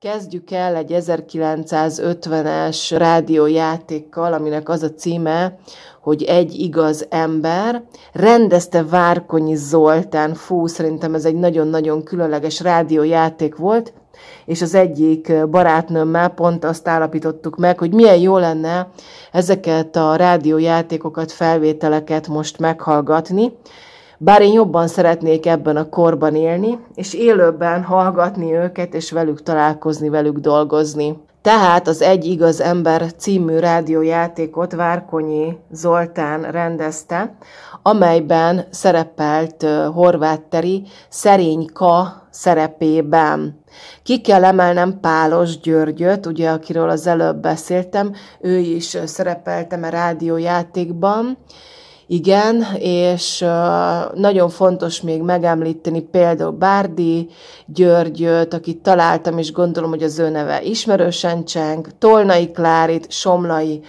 Kezdjük el egy 1950-es rádiójátékkal, aminek az a címe, hogy egy igaz ember. Rendezte Várkonyi Zoltán, fú, szerintem ez egy nagyon-nagyon különleges rádiójáték volt, és az egyik barátnőmmel pont azt állapítottuk meg, hogy milyen jó lenne ezeket a rádiójátékokat, felvételeket most meghallgatni, bár én jobban szeretnék ebben a korban élni, és élőben hallgatni őket, és velük találkozni, velük dolgozni. Tehát az Egy igaz ember című rádiójátékot Várkonyi Zoltán rendezte, amelyben szerepelt Horváth Teri Szerényka szerepében. Ki kell emelnem Pálos Györgyöt, ugye, akiről az előbb beszéltem, ő is szerepeltem a rádiójátékban, igen, és nagyon fontos még megemlíteni például Bárdi Györgyöt, akit találtam, és gondolom, hogy az ő neve ismerősen cseng, Tolnai Klárit, Somlai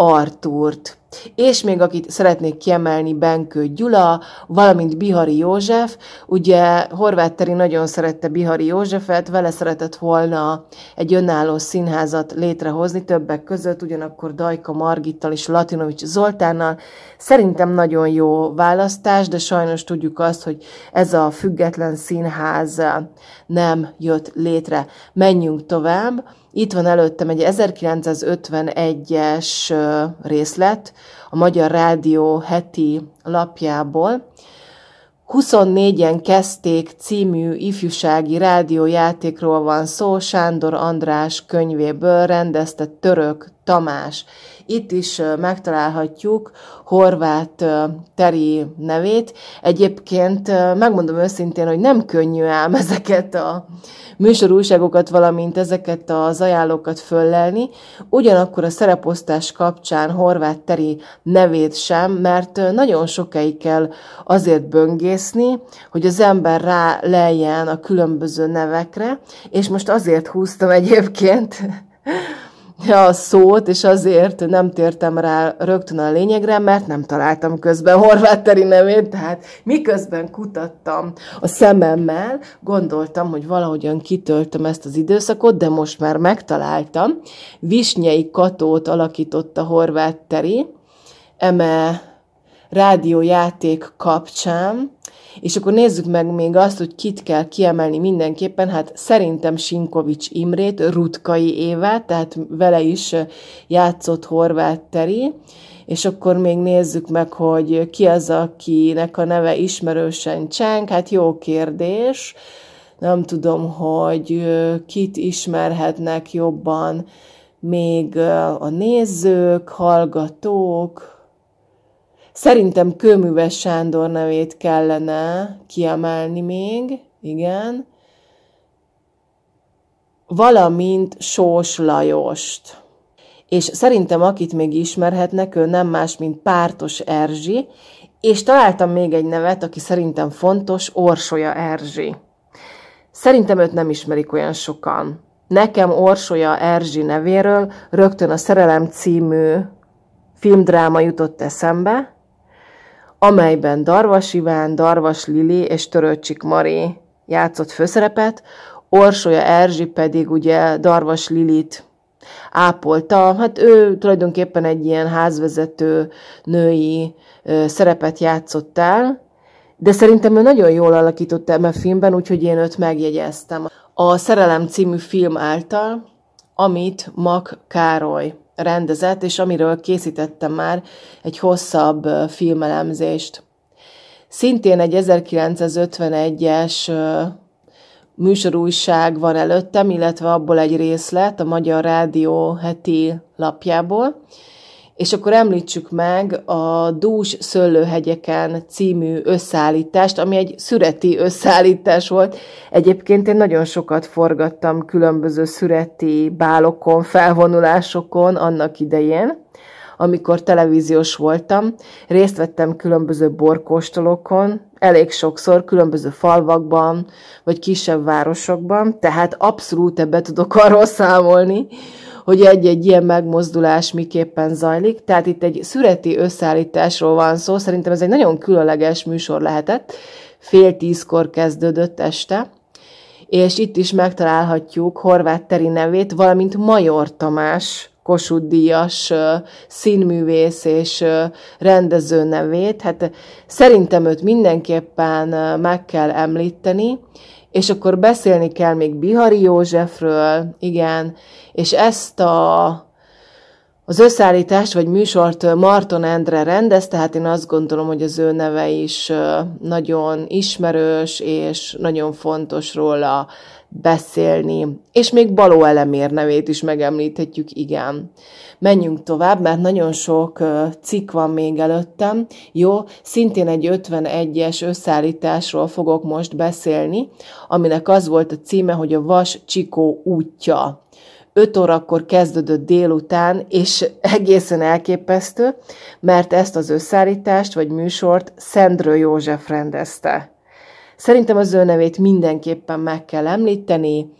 Artúrt. És még akit szeretnék kiemelni, Benkő Gyula, valamint Bihari József. Ugye Horváth Teri nagyon szerette Bihari Józsefet, vele szeretett volna egy önálló színházat létrehozni többek között, ugyanakkor Dajka Margittal és Latinovics Zoltánnal. Szerintem nagyon jó választás, de sajnos tudjuk azt, hogy ez a független színház nem jött létre. Menjünk tovább. Itt van előttem egy 1951-es részlet a Magyar Rádió heti lapjából. 24-en kezdték című ifjúsági rádiójátékról van szó, Sándor András könyvéből rendezte török Tamás. Itt is megtalálhatjuk Horváth Teri nevét. Egyébként megmondom őszintén, hogy nem könnyű ám ezeket a műsorúságokat, valamint ezeket az ajánlókat föllelni. Ugyanakkor a szereposztás kapcsán Horváth Teri nevét sem, mert nagyon sokáig kell azért böngészni, hogy az ember rá lejjen a különböző nevekre, és most azért húztam egyébként, a szót, és azért nem tértem rá rögtön a lényegre, mert nem találtam közben horvát Teri nevét, tehát miközben kutattam a szememmel, gondoltam, hogy valahogyan kitöltöm ezt az időszakot, de most már megtaláltam. Visnyei Katót alakította Horváth Teri, eme rádiójáték kapcsán, és akkor nézzük meg még azt, hogy kit kell kiemelni mindenképpen, hát szerintem Sinkovics Imrét, Rutkai Évát, tehát vele is játszott Horváth Teri, és akkor még nézzük meg, hogy ki az, akinek a neve ismerősen Csánk, hát jó kérdés, nem tudom, hogy kit ismerhetnek jobban még a nézők, hallgatók, Szerintem Kőműves Sándor nevét kellene kiemelni még, igen. Valamint Sós Lajost. És szerintem akit még ismerhetnek, ő nem más, mint Pártos Erzsi, és találtam még egy nevet, aki szerintem fontos, Orsolya Erzsi. Szerintem őt nem ismerik olyan sokan. Nekem Orsolya Erzsi nevéről rögtön a Szerelem című filmdráma jutott eszembe, amelyben Darvas Iván, Darvas Lili és Töröcsik Mari játszott főszerepet, Orsolya Erzsi pedig ugye Darvas Lilit ápolta. Hát ő tulajdonképpen egy ilyen házvezető női szerepet játszott el, de szerintem ő nagyon jól alakította ebben a filmben, úgyhogy én őt megjegyeztem. A Szerelem című film által, amit Mak Károly rendezett, és amiről készítettem már egy hosszabb filmelemzést. Szintén egy 1951-es műsorújság van előttem, illetve abból egy részlet a Magyar Rádió heti lapjából, és akkor említsük meg a Dús Szöllőhegyeken című összeállítást, ami egy szüreti összeállítás volt. Egyébként én nagyon sokat forgattam különböző szüreti bálokon, felvonulásokon annak idején amikor televíziós voltam, részt vettem különböző borkóstolókon, elég sokszor különböző falvakban, vagy kisebb városokban, tehát abszolút ebbe tudok arról számolni, hogy egy-egy ilyen megmozdulás miképpen zajlik. Tehát itt egy szüreti összeállításról van szó, szerintem ez egy nagyon különleges műsor lehetett. Fél tízkor kezdődött este, és itt is megtalálhatjuk Horváth Teri nevét, valamint Major Tamás Kossuth Díjas színművész és rendező nevét. Hát szerintem őt mindenképpen meg kell említeni, és akkor beszélni kell még Bihari Józsefről, igen, és ezt a az összeállítást vagy műsort Marton Endre rendez, tehát én azt gondolom, hogy az ő neve is nagyon ismerős és nagyon fontos róla beszélni. És még Baló Elemér nevét is megemlíthetjük, igen. Menjünk tovább, mert nagyon sok cikk van még előttem. Jó, szintén egy 51-es összeállításról fogok most beszélni, aminek az volt a címe, hogy a Vas Csikó útja. 5 órakor kezdődött délután, és egészen elképesztő, mert ezt az összeállítást vagy műsort Szendrő József rendezte. Szerintem az ő nevét mindenképpen meg kell említeni.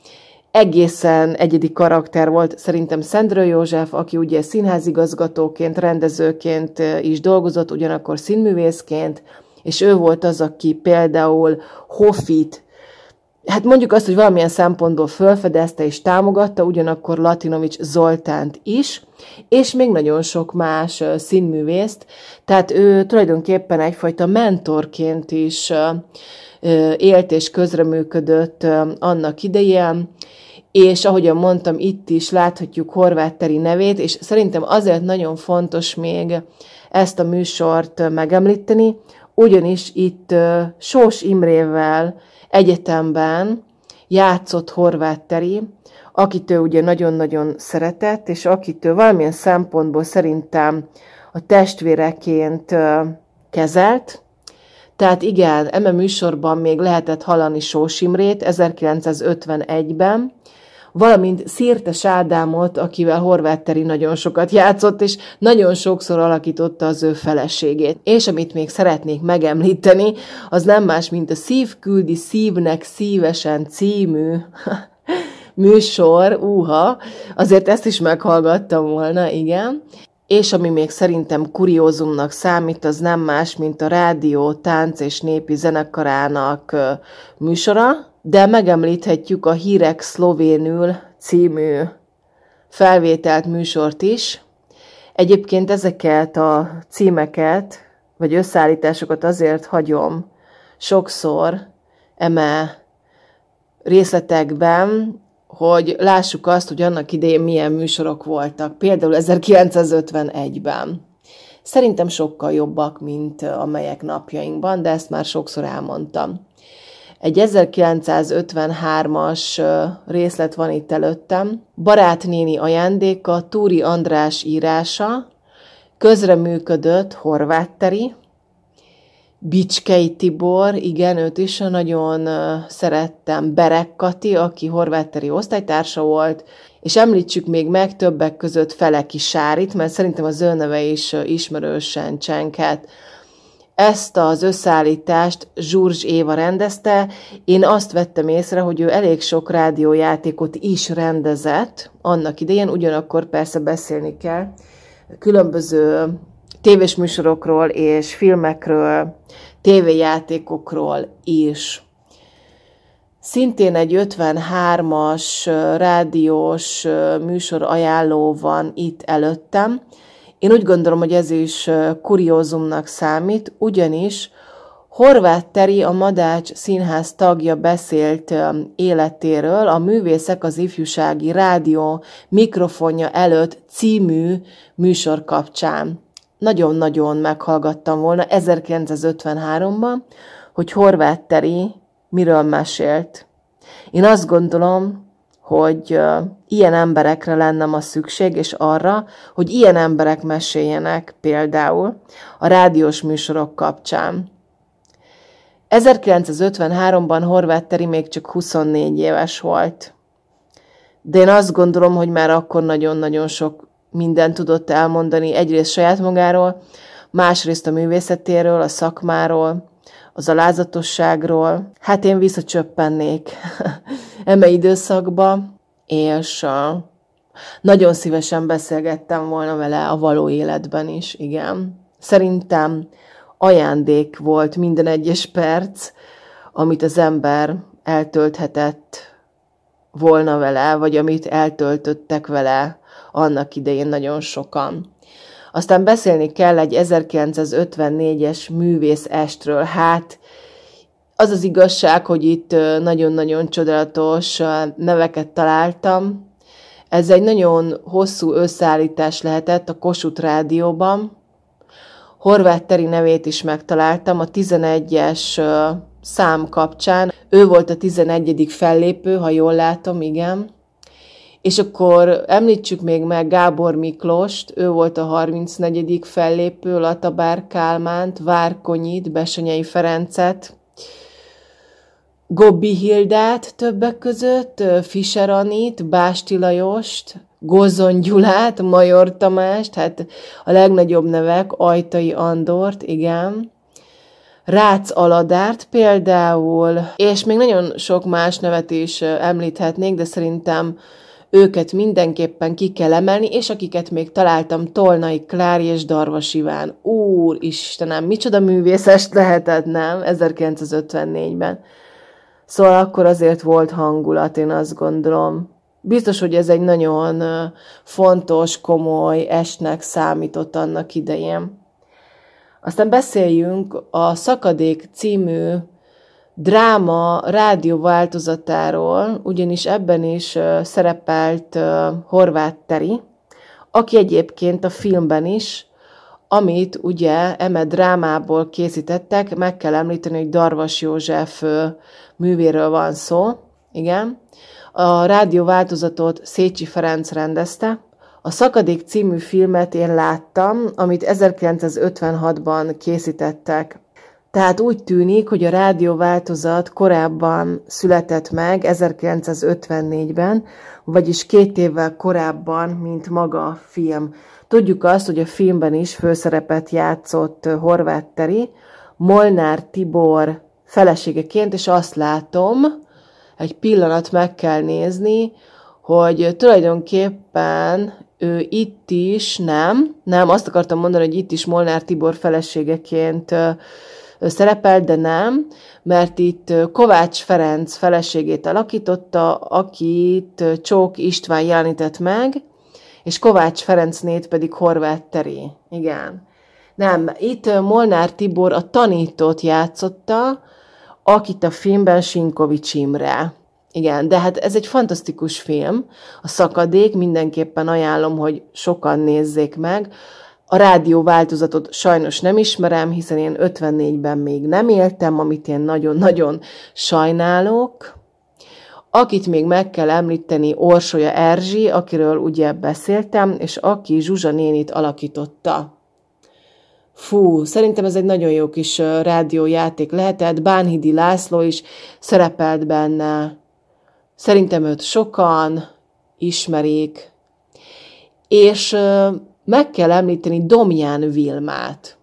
Egészen egyedi karakter volt szerintem Szendrő József, aki ugye színházigazgatóként, rendezőként is dolgozott, ugyanakkor színművészként, és ő volt az, aki például Hoffit hát mondjuk azt, hogy valamilyen szempontból felfedezte és támogatta, ugyanakkor Latinovics Zoltánt is, és még nagyon sok más színművészt, tehát ő tulajdonképpen egyfajta mentorként is élt és közreműködött annak idején, és ahogyan mondtam, itt is láthatjuk Horváth Teri nevét, és szerintem azért nagyon fontos még ezt a műsort megemlíteni, ugyanis itt Sós Imrével egyetemben játszott Horváth Teri, akit ő ugye nagyon-nagyon szeretett, és akit ő valamilyen szempontból szerintem a testvéreként kezelt, tehát igen, eme műsorban még lehetett hallani Sósimrét 1951-ben, valamint Szirtes Ádámot, akivel Horváth nagyon sokat játszott, és nagyon sokszor alakította az ő feleségét. És amit még szeretnék megemlíteni, az nem más, mint a Szív küldi szívnek szívesen című műsor, úha, azért ezt is meghallgattam volna, igen és ami még szerintem kuriózumnak számít, az nem más, mint a rádió, tánc és népi zenekarának műsora, de megemlíthetjük a Hírek szlovénül című felvételt műsort is. Egyébként ezeket a címeket, vagy összeállításokat azért hagyom sokszor eme részletekben, hogy lássuk azt, hogy annak idején milyen műsorok voltak, például 1951-ben. Szerintem sokkal jobbak, mint amelyek napjainkban, de ezt már sokszor elmondtam. Egy 1953-as részlet van itt előttem. Barátnéni ajándéka, Túri András írása, közreműködött Horváth Teri, Bicskei Tibor, igen, őt is nagyon szerettem. Berek Kati, aki horvátteri osztálytársa volt, és említsük még meg többek között Feleki Sárit, mert szerintem az ő neve is ismerősen csenket. Ezt az összeállítást Zsurzs Éva rendezte. Én azt vettem észre, hogy ő elég sok rádiójátékot is rendezett annak idején, ugyanakkor persze beszélni kell különböző műsorokról és filmekről, tévéjátékokról is. Szintén egy 53-as rádiós műsor ajánló van itt előttem. Én úgy gondolom, hogy ez is kuriózumnak számít, ugyanis Horváth Teri, a Madács Színház tagja beszélt életéről a Művészek az Ifjúsági Rádió mikrofonja előtt című műsor kapcsán nagyon-nagyon meghallgattam volna 1953-ban, hogy Horváth Teri miről mesélt. Én azt gondolom, hogy ilyen emberekre lenne a szükség, és arra, hogy ilyen emberek meséljenek például a rádiós műsorok kapcsán. 1953-ban Horváth Teri még csak 24 éves volt. De én azt gondolom, hogy már akkor nagyon-nagyon sok mindent tudott elmondani, egyrészt saját magáról, másrészt a művészetéről, a szakmáról, az alázatosságról. Hát én visszacsöppennék eme időszakba, és a nagyon szívesen beszélgettem volna vele a való életben is, igen. Szerintem ajándék volt minden egyes perc, amit az ember eltölthetett volna vele, vagy amit eltöltöttek vele annak idején nagyon sokan. Aztán beszélni kell egy 1954-es művész estről. Hát az az igazság, hogy itt nagyon-nagyon csodálatos neveket találtam. Ez egy nagyon hosszú összeállítás lehetett a Kossuth Rádióban. Horváth Teri nevét is megtaláltam a 11-es szám kapcsán. Ő volt a 11. fellépő, ha jól látom, igen. És akkor említsük még meg Gábor Miklost, ő volt a 34. fellépő, Latabár Kálmánt, Várkonyit, Besenyei Ferencet, Gobbi Hildát többek között, Fischer Anit, Básti Lajost, Gozon Gyulát, Major Tamást, hát a legnagyobb nevek, Ajtai Andort, igen, Rácz Aladárt például, és még nagyon sok más nevet is említhetnék, de szerintem őket mindenképpen ki kell emelni, és akiket még találtam, Tolnai Klári és Darvas Iván. Úr Istenem, micsoda művészest lehetett, nem? 1954-ben. Szóval akkor azért volt hangulat, én azt gondolom. Biztos, hogy ez egy nagyon fontos, komoly esnek számított annak idején. Aztán beszéljünk a Szakadék című dráma rádió változatáról, ugyanis ebben is szerepelt Horváth Teri, aki egyébként a filmben is, amit ugye eme drámából készítettek, meg kell említeni, hogy Darvas József művéről van szó, igen. A rádió változatot Szécsi Ferenc rendezte, a Szakadék című filmet én láttam, amit 1956-ban készítettek. Tehát úgy tűnik, hogy a rádióváltozat korábban született meg, 1954-ben, vagyis két évvel korábban, mint maga a film. Tudjuk azt, hogy a filmben is főszerepet játszott Horváth Teri, Molnár Tibor feleségeként, és azt látom, egy pillanat meg kell nézni, hogy tulajdonképpen ő itt is, nem, nem, azt akartam mondani, hogy itt is Molnár Tibor feleségeként szerepelt, de nem, mert itt Kovács Ferenc feleségét alakította, akit Csók István jelenített meg, és Kovács Ferenc nét pedig Horváth Teri. Igen. Nem, itt Molnár Tibor a tanítót játszotta, akit a filmben Sinkovics Imre. Igen, de hát ez egy fantasztikus film. A szakadék, mindenképpen ajánlom, hogy sokan nézzék meg. A rádió változatot sajnos nem ismerem, hiszen én 54-ben még nem éltem, amit én nagyon-nagyon sajnálok. Akit még meg kell említeni, Orsolya Erzsi, akiről ugye beszéltem, és aki Zsuzsa nénit alakította. Fú, szerintem ez egy nagyon jó kis rádiójáték lehetett, Bánhidi László is szerepelt benne. Szerintem őt sokan ismerik, és meg kell említeni Domján Vilmát.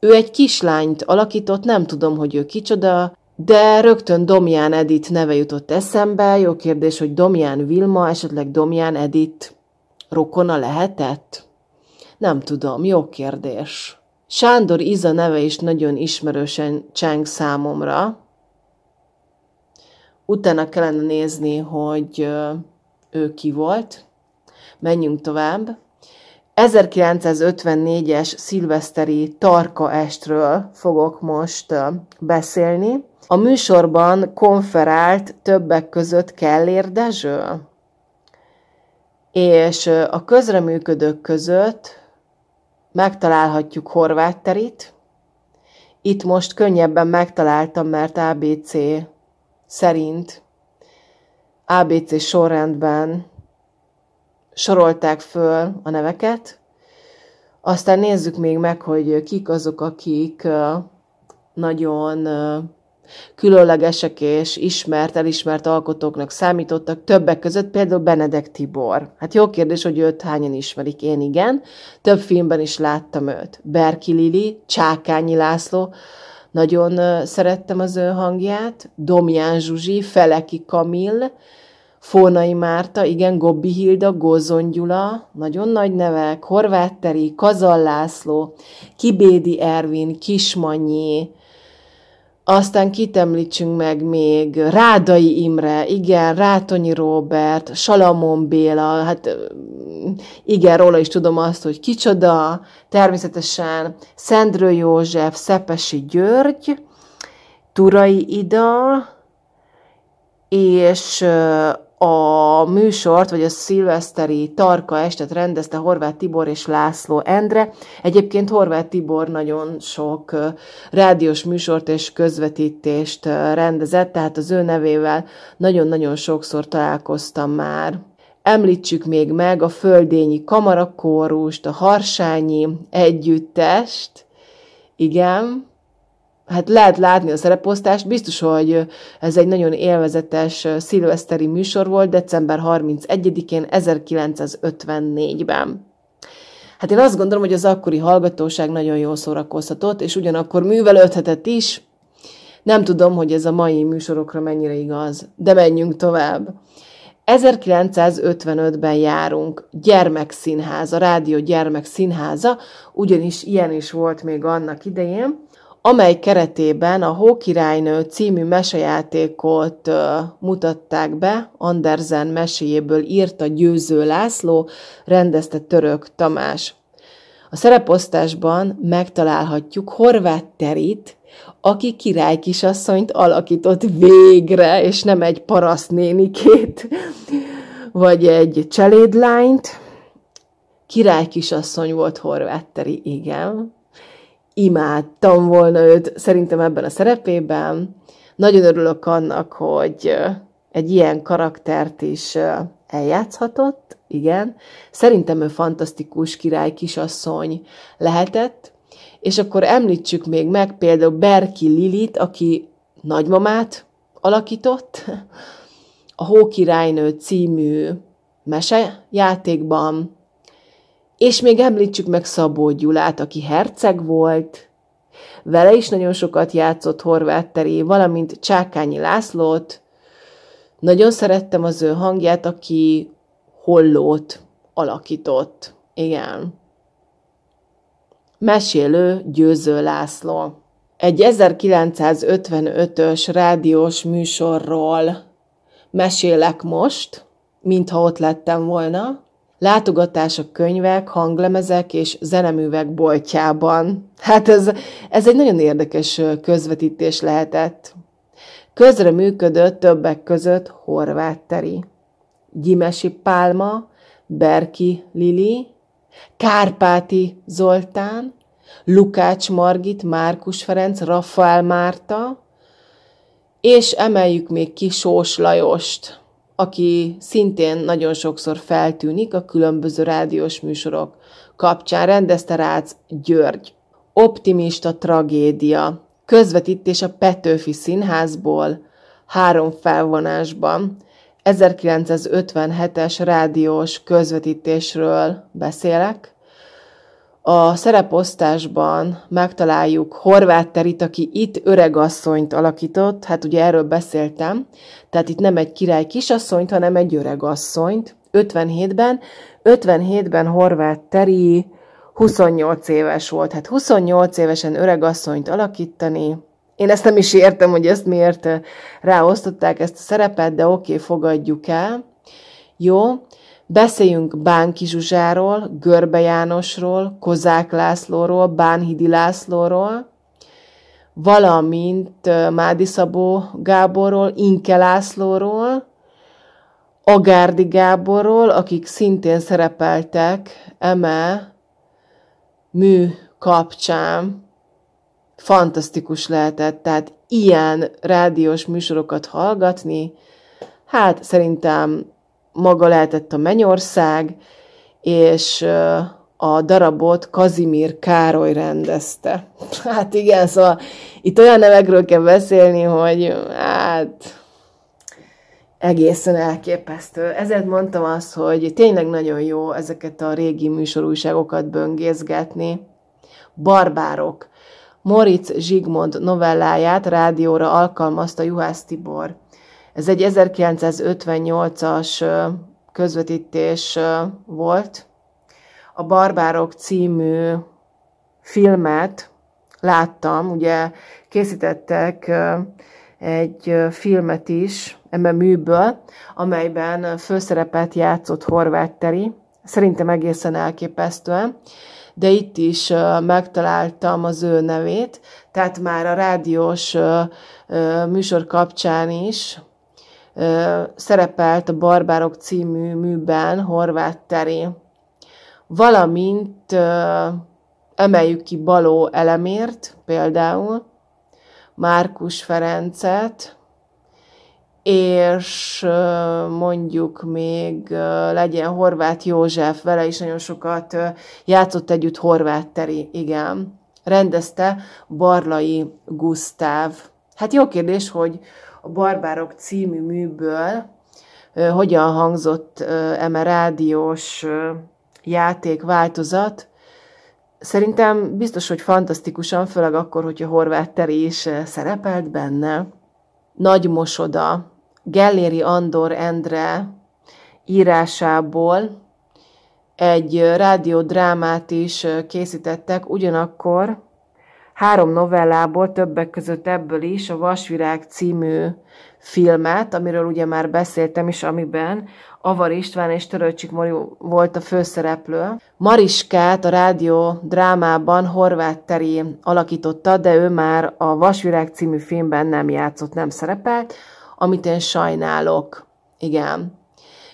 Ő egy kislányt alakított, nem tudom, hogy ő kicsoda, de rögtön Domján Edit neve jutott eszembe. Jó kérdés, hogy Domján Vilma, esetleg Domján Edit rokona lehetett? Nem tudom, jó kérdés. Sándor Iza neve is nagyon ismerősen cseng számomra. Utána kellene nézni, hogy ő ki volt. Menjünk tovább. 1954-es szilveszteri Tarka estről fogok most beszélni. A műsorban konferált többek között Kellér Dezső, és a közreműködők között megtalálhatjuk Horváth Terit. Itt most könnyebben megtaláltam, mert ABC szerint, ABC sorrendben sorolták föl a neveket. Aztán nézzük még meg, hogy kik azok, akik nagyon különlegesek és ismert, elismert alkotóknak számítottak, többek között például Benedek Tibor. Hát jó kérdés, hogy őt hányan ismerik, én igen. Több filmben is láttam őt. Berki Lili, Csákányi László, nagyon szerettem az ő hangját, Domján Zsuzsi, Feleki Kamil, Fónai Márta, igen, Gobbi Hilda, Gózon Gyula, nagyon nagy nevek, Horváth Teri, Kazal László, Kibédi Ervin, Kismanyi, aztán kitemlítsünk meg még Rádai Imre, igen, Rátonyi Róbert, Salamon Béla, hát mm, igen, róla is tudom azt, hogy kicsoda, természetesen Szendrő József, Szepesi György, Turai Ida, és a műsort, vagy a szilveszteri tarka estet rendezte Horváth Tibor és László Endre. Egyébként Horváth Tibor nagyon sok rádiós műsort és közvetítést rendezett, tehát az ő nevével nagyon-nagyon sokszor találkoztam már. Említsük még meg a Földényi Kamarakórust, a Harsányi Együttest, igen, hát lehet látni a szereposztást, biztos, hogy ez egy nagyon élvezetes szilveszteri műsor volt december 31-én 1954-ben. Hát én azt gondolom, hogy az akkori hallgatóság nagyon jól szórakozhatott, és ugyanakkor művelődhetett is. Nem tudom, hogy ez a mai műsorokra mennyire igaz, de menjünk tovább. 1955-ben járunk, gyermekszínháza, rádió gyermekszínháza, ugyanis ilyen is volt még annak idején amely keretében a Hókirálynő című mesejátékot mutatták be, Andersen meséjéből írta Győző László, rendezte Török Tamás. A szereposztásban megtalálhatjuk Horváth Terit, aki királykisasszonyt alakított végre, és nem egy parasztnénikét, vagy egy cselédlányt. Királykisasszony volt Horváth Teri, igen, imádtam volna őt szerintem ebben a szerepében. Nagyon örülök annak, hogy egy ilyen karaktert is eljátszhatott, igen. Szerintem ő fantasztikus király kisasszony lehetett, és akkor említsük még meg például Berki Lilit, aki nagymamát alakított, a Hókirálynő című mesejátékban, és még említsük meg Szabó Gyulát, aki herceg volt, vele is nagyon sokat játszott Horváth Teré, valamint Csákányi Lászlót. Nagyon szerettem az ő hangját, aki hollót alakított. Igen. Mesélő Győző László. Egy 1955-ös rádiós műsorról mesélek most, mintha ott lettem volna, látogatás a könyvek, hanglemezek és zeneművek boltjában. Hát ez, ez egy nagyon érdekes közvetítés lehetett. Közre működött többek között Horváth Teri, Gyimesi Pálma, Berki Lili, Kárpáti Zoltán, Lukács Margit, Márkus Ferenc, Rafael Márta, és emeljük még ki Sós Lajost, aki szintén nagyon sokszor feltűnik a különböző rádiós műsorok kapcsán, rendezte Rácz György. Optimista tragédia. Közvetítés a Petőfi Színházból három felvonásban. 1957-es rádiós közvetítésről beszélek. A szereposztásban megtaláljuk Horváth Terit, aki itt öregasszonyt alakított, hát ugye erről beszéltem, tehát itt nem egy király kisasszonyt, hanem egy öreg asszonyt. 57-ben, 57-ben Horváth Teri 28 éves volt. Hát 28 évesen öreg asszonyt alakítani, én ezt nem is értem, hogy ezt miért eh, ráosztották ezt a szerepet, de oké, okay, fogadjuk el. Jó, beszéljünk Bánki Zsuzsáról, Görbe Jánosról, Kozák Lászlóról, Bánhidi Lászlóról, valamint Mádi Szabó Gáborról, Inke Lászlóról, Agárdi Gáborról, akik szintén szerepeltek eme mű kapcsán. Fantasztikus lehetett, tehát ilyen rádiós műsorokat hallgatni, hát szerintem maga lehetett a Mennyország, és a darabot Kazimír Károly rendezte. Hát igen, szóval itt olyan nevekről kell beszélni, hogy hát egészen elképesztő. Ezért mondtam azt, hogy tényleg nagyon jó ezeket a régi műsorúságokat böngészgetni. Barbárok. Moritz Zsigmond novelláját rádióra alkalmazta Juhász Tibor. Ez egy 1958-as közvetítés volt, a Barbárok című filmet láttam, ugye készítettek egy filmet is, ebben műből, amelyben főszerepet játszott Horváth Teri, szerintem egészen elképesztően, de itt is megtaláltam az ő nevét, tehát már a rádiós műsor kapcsán is szerepelt a Barbárok című műben Horváth Teri valamint ö, emeljük ki Baló elemért, például Márkus Ferencet, és mondjuk még legyen Horváth József, vele is nagyon sokat játszott együtt Horváth Teri, igen. Rendezte Barlai Gusztáv. Hát jó kérdés, hogy a Barbárok című műből hogyan hangzott eme rádiós játék változat. Szerintem biztos, hogy fantasztikusan, főleg akkor, hogyha Horváth Teri is eh, szerepelt benne. Nagy mosoda, Gelléri Andor Endre írásából egy eh, rádiódrámát is eh, készítettek, ugyanakkor három novellából, többek között ebből is, a Vasvirág című filmet, amiről ugye már beszéltem is, amiben Avar István és Töröcsik Mori volt a főszereplő. Mariskát a rádió drámában Horváth Teri alakította, de ő már a Vasvirág című filmben nem játszott, nem szerepelt, amit én sajnálok. Igen.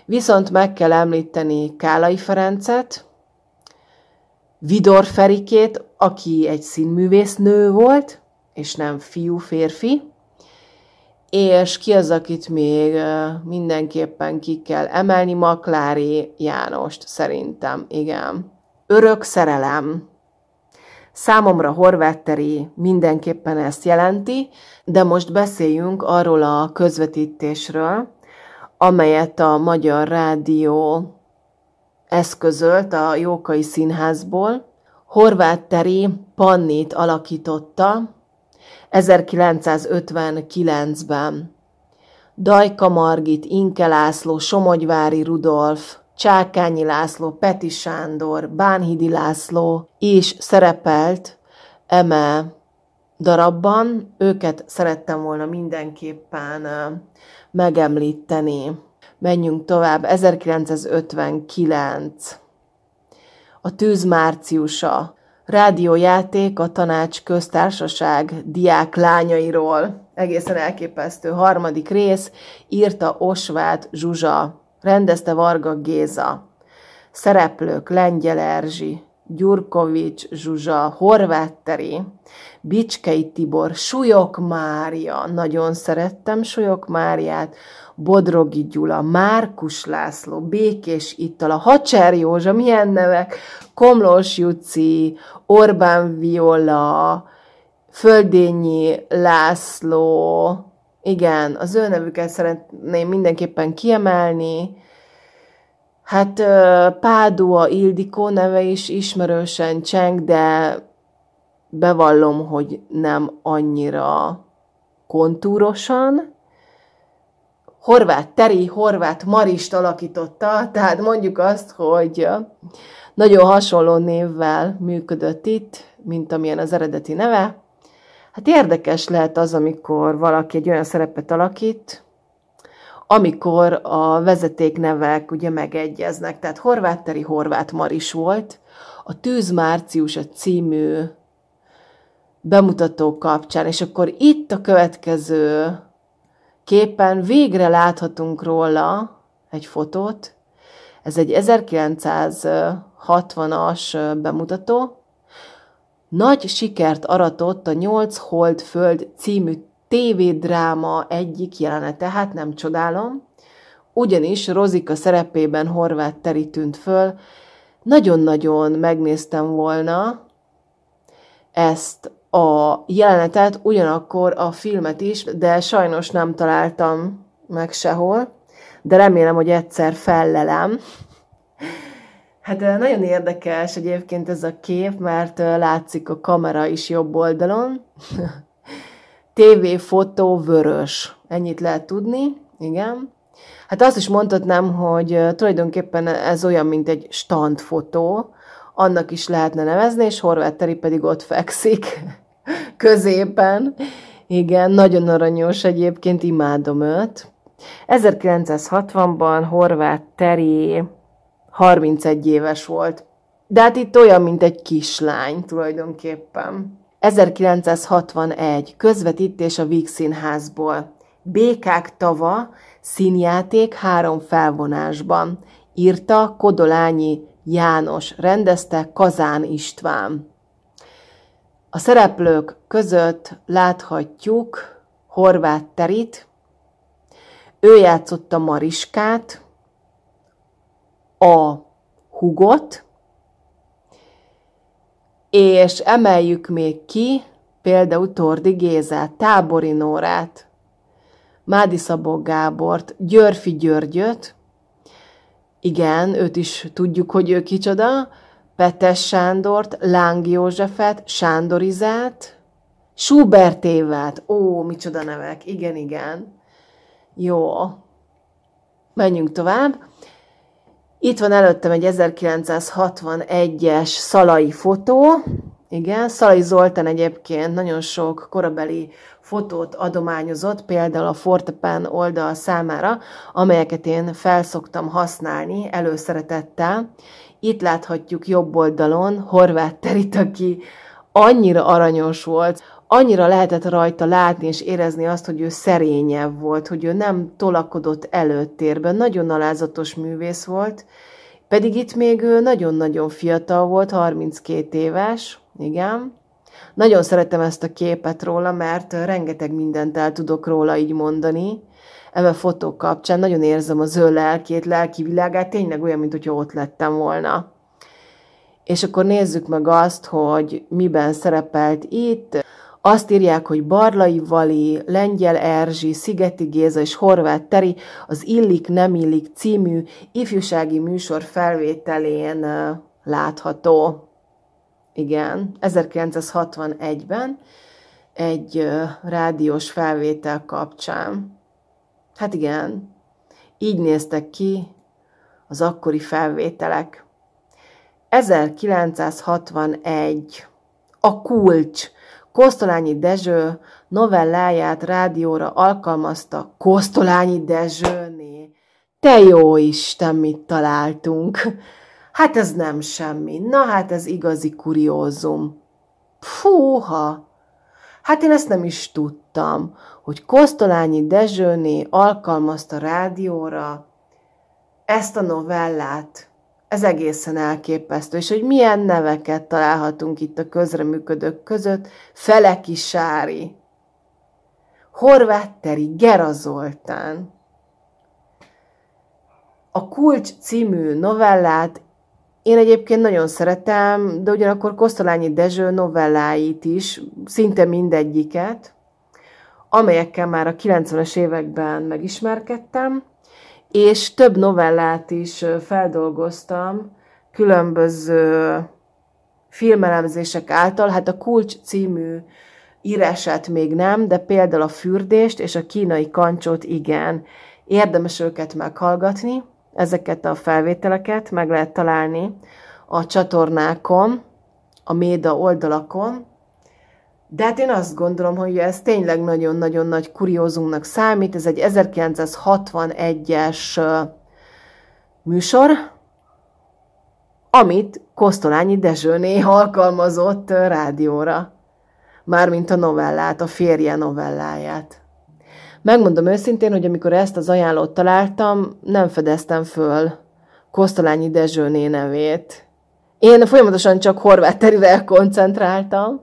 Viszont meg kell említeni Kálai Ferencet, Vidor Ferikét, aki egy színművésznő volt, és nem fiú-férfi, és ki az, akit még mindenképpen ki kell emelni? Maklári Jánost szerintem, igen. Örök szerelem. Számomra horvátteri mindenképpen ezt jelenti, de most beszéljünk arról a közvetítésről, amelyet a Magyar Rádió eszközölt a Jókai Színházból. Horváth Teri Pannit alakította, 1959-ben. Dajka Margit, Inke László, Somogyvári Rudolf, Csákányi László, Peti Sándor, Bánhidi László is szerepelt eme darabban. Őket szerettem volna mindenképpen megemlíteni. Menjünk tovább. 1959. A tűz márciusa rádiójáték a Tanács Köztársaság diák lányairól. Egészen elképesztő harmadik rész, írta Osvát Zsuzsa, rendezte Varga Géza. Szereplők Lengyel Erzsi, Gyurkovics Zsuzsa, Horváth Teri, Bicskei Tibor, Sujok Mária, nagyon szerettem Sujok Máriát, Bodrogi Gyula, Márkus László, Békés Ittala, Hacser Józsa, milyen nevek, Komlós Juci, Orbán Viola, Földényi László, igen, az ő nevüket szeretném mindenképpen kiemelni, Hát Pádua Ildikó neve is ismerősen cseng, de bevallom, hogy nem annyira kontúrosan. Horváth Teri, Horváth Marist alakította, tehát mondjuk azt, hogy nagyon hasonló névvel működött itt, mint amilyen az eredeti neve. Hát érdekes lehet az, amikor valaki egy olyan szerepet alakít, amikor a vezetéknevek ugye megegyeznek. Tehát Horváth Teri, Horváth Maris volt. A Tűz Március a című bemutató kapcsán, és akkor itt a következő képen végre láthatunk róla egy fotót. Ez egy 1960-as bemutató. Nagy sikert aratott a Nyolc Hold Föld című tévédráma egyik jelenete, hát nem csodálom, ugyanis Rozika szerepében Horváth Teri tűnt föl. Nagyon-nagyon megnéztem volna ezt a jelenetet, ugyanakkor a filmet is, de sajnos nem találtam meg sehol, de remélem, hogy egyszer fellelem. Hát nagyon érdekes egyébként ez a kép, mert látszik a kamera is jobb oldalon. TV, fotó, vörös. Ennyit lehet tudni, igen. Hát azt is mondhatnám, hogy tulajdonképpen ez olyan, mint egy standfotó, annak is lehetne nevezni, és Horváth Teri pedig ott fekszik. középen. Igen, nagyon aranyos egyébként, imádom őt. 1960-ban Horváth Teri 31 éves volt. De hát itt olyan, mint egy kislány tulajdonképpen. 1961. Közvetítés a Víg Színházból. Békák tava, színjáték három felvonásban. Írta Kodolányi János, rendezte Kazán István. A szereplők között láthatjuk Horváth Terit, ő játszotta Mariskát, a Hugot, és emeljük még ki például Tordi Gézát, Tábori Nórát, Mádi Szabó Gábort, Györfi Györgyöt, igen, őt is tudjuk, hogy ő kicsoda, Petes Sándort, Láng Józsefet, Sándorizát, Izát, Schubert Évát. Ó, micsoda nevek. Igen, igen. Jó. Menjünk tovább. Itt van előttem egy 1961-es szalai fotó. Igen, Szalai Zoltán egyébként nagyon sok korabeli fotót adományozott, például a Fortepen oldal számára, amelyeket én felszoktam használni előszeretettel, itt láthatjuk jobb oldalon Horváth Terit, aki annyira aranyos volt, annyira lehetett rajta látni és érezni azt, hogy ő szerényebb volt, hogy ő nem tolakodott előtérben, nagyon alázatos művész volt, pedig itt még ő nagyon-nagyon fiatal volt, 32 éves, igen. Nagyon szeretem ezt a képet róla, mert rengeteg mindent el tudok róla így mondani, eme fotók kapcsán nagyon érzem az ő lelkét, lelki világát, tényleg olyan, mint hogyha ott lettem volna. És akkor nézzük meg azt, hogy miben szerepelt itt. Azt írják, hogy Barlai Vali, Lengyel Erzsi, Szigeti Géza és Horváth Teri az Illik Nem Illik című ifjúsági műsor felvételén látható. Igen, 1961-ben egy rádiós felvétel kapcsán. Hát igen, így néztek ki az akkori felvételek. 1961. A kulcs. Kosztolányi Dezső novelláját rádióra alkalmazta Kosztolányi Dezsőné. Te jó Isten, mit találtunk! Hát ez nem semmi. Na hát ez igazi kuriózum. Fúha! Hát én ezt nem is tudtam, hogy Kosztolányi Dezsőné alkalmazta rádióra ezt a novellát. Ez egészen elképesztő, és hogy milyen neveket találhatunk itt a közreműködők között. Feleki Sári, Horvátteri Gera Zoltán. A Kulcs című novellát én egyébként nagyon szeretem, de ugyanakkor Kosztolányi Dezső novelláit is, szinte mindegyiket, amelyekkel már a 90-es években megismerkedtem, és több novellát is feldolgoztam különböző filmelemzések által. Hát a Kulcs című írását még nem, de például a fürdést és a kínai kancsot igen. Érdemes őket meghallgatni. Ezeket a felvételeket meg lehet találni a csatornákon, a méda oldalakon, de hát én azt gondolom, hogy ez tényleg nagyon-nagyon nagy kuriózumnak számít. Ez egy 1961-es műsor, amit Kosztolányi néha alkalmazott rádióra. Mármint a novellát, a férje novelláját. Megmondom őszintén, hogy amikor ezt az ajánlót találtam, nem fedeztem föl Kosztolányi Dezsőné nevét. Én folyamatosan csak horvát terivel koncentráltam,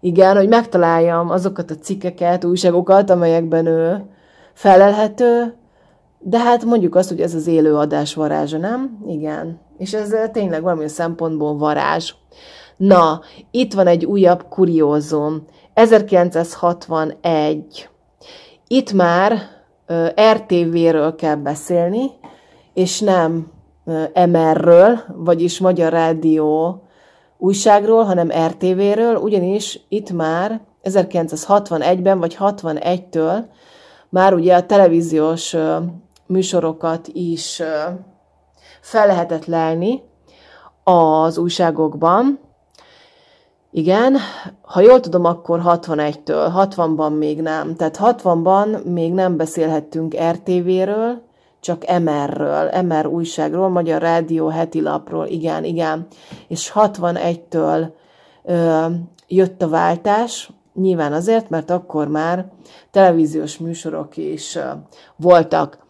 igen, hogy megtaláljam azokat a cikkeket, újságokat, amelyekben ő felelhető, de hát mondjuk azt, hogy ez az élő adás varázsa, nem? Igen. És ez eh, tényleg valamilyen szempontból varázs. Na, itt van egy újabb kuriózum. 1961. Itt már RTV-ről kell beszélni, és nem MR-ről, vagyis Magyar Rádió újságról, hanem RTV-ről, ugyanis itt már 1961-ben vagy 61-től már ugye a televíziós műsorokat is fel lehetett lelni az újságokban, igen, ha jól tudom, akkor 61-től, 60-ban még nem. Tehát 60-ban még nem beszélhettünk RTV-ről, csak MR-ről, MR újságról, Magyar Rádió heti lapról, igen, igen. És 61-től ö, jött a váltás, nyilván azért, mert akkor már televíziós műsorok is ö, voltak.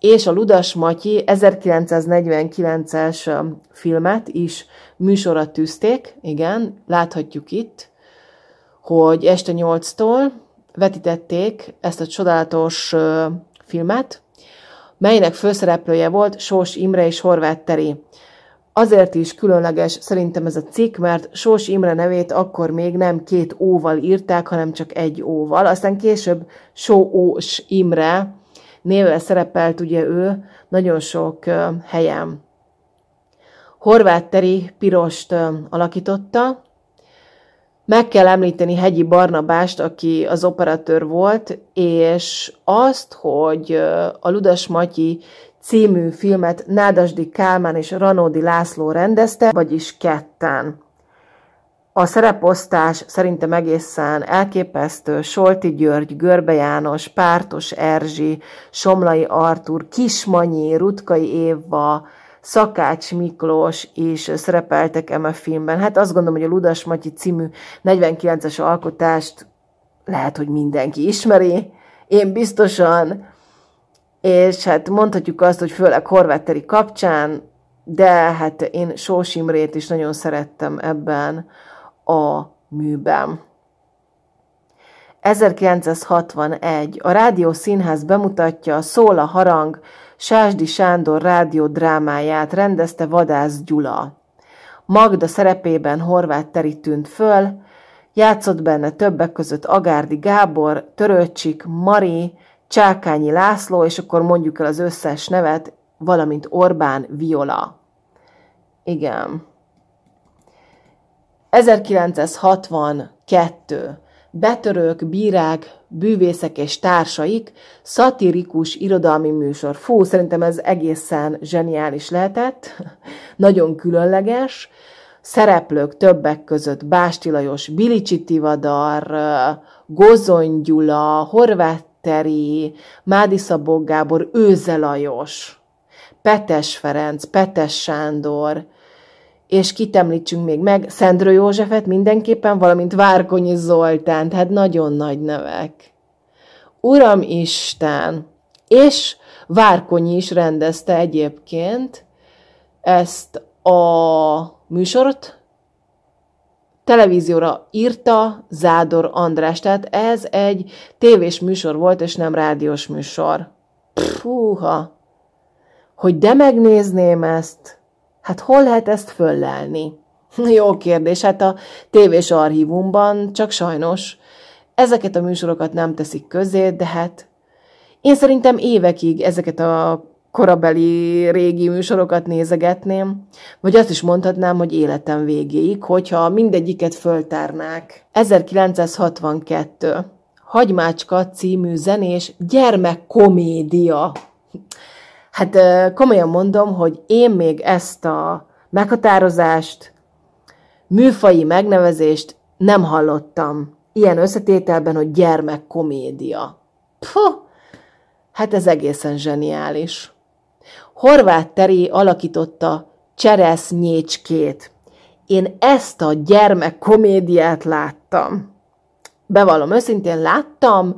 És a Ludas Matyi 1949-es filmet is műsorat tűzték, igen, láthatjuk itt, hogy este 8-tól vetítették ezt a csodálatos filmet, melynek főszereplője volt Sós Imre és Horváth Teri. Azért is különleges szerintem ez a cikk, mert Sós Imre nevét akkor még nem két óval írták, hanem csak egy óval. Aztán később Sós Imre névvel szerepelt ugye ő nagyon sok helyen. Horváth teri pirost alakította. Meg kell említeni Hegyi Barnabást, aki az operatőr volt, és azt, hogy a Ludas Matyi című filmet Nádasdi Kálmán és Ranódi László rendezte, vagyis ketten. A szereposztás szerintem egészen elképesztő. Solti György, Görbe János, Pártos Erzsi, Somlai Artur, Kismanyi, Rutkai Éva, Szakács Miklós is szerepeltek eme filmben. Hát azt gondolom, hogy a Ludas Matyi című 49-es alkotást lehet, hogy mindenki ismeri, én biztosan, és hát mondhatjuk azt, hogy főleg horvátteri kapcsán, de hát én Sós Imrét is nagyon szerettem ebben a műben. 1961. A Rádió Színház bemutatja Szól a harang Sásdi Sándor rádió drámáját rendezte Vadász Gyula. Magda szerepében Horváth Teri tűnt föl, játszott benne többek között Agárdi Gábor, Töröcsik Mari, Csákányi László, és akkor mondjuk el az összes nevet, valamint Orbán Viola. Igen. 1962. Betörők, bírák, bűvészek és társaik, szatirikus irodalmi műsor. Fú, szerintem ez egészen zseniális lehetett, nagyon különleges. Szereplők többek között Básti Lajos, Bilicsi Tivadar, Gozony Gyula, Horváth Teri, Mádi Szabó Gábor, Őze Lajos, Petes Ferenc, Petes Sándor, és kitemlítsünk még meg Szendrő Józsefet mindenképpen, valamint Várkonyi Zoltán, tehát nagyon nagy nevek. Uram Isten! És Várkonyi is rendezte egyébként ezt a műsort, televízióra írta Zádor András, tehát ez egy tévés műsor volt, és nem rádiós műsor. Puha, Hogy de megnézném ezt, Hát hol lehet ezt föllelni? Jó kérdés, hát a tévés archívumban, csak sajnos. Ezeket a műsorokat nem teszik közé, de hát én szerintem évekig ezeket a korabeli régi műsorokat nézegetném, vagy azt is mondhatnám, hogy életem végéig, hogyha mindegyiket föltárnák. 1962. Hagymácska című zenés gyermekkomédia. Hát komolyan mondom, hogy én még ezt a meghatározást, műfai megnevezést nem hallottam ilyen összetételben, hogy gyermekkomédia. Puh, hát ez egészen zseniális. Horváth Teri alakította Nyécskét. Én ezt a gyermekkomédiát láttam. Bevallom őszintén, láttam,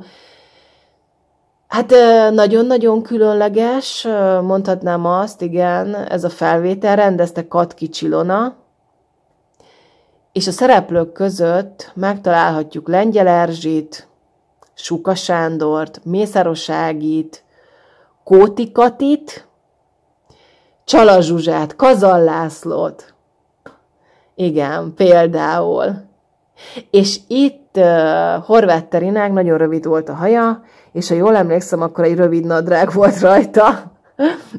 Hát nagyon-nagyon különleges, mondhatnám azt, igen, ez a felvétel rendezte Katki Csilona, és a szereplők között megtalálhatjuk Lengyel Erzsit, Suka Sándort, Ágit, Kóti Katit, Csala Zsuzsát, Kazal Lászlót. Igen, például. És itt uh, Horváth Terinák, nagyon rövid volt a haja, és ha jól emlékszem, akkor egy rövid nadrág volt rajta.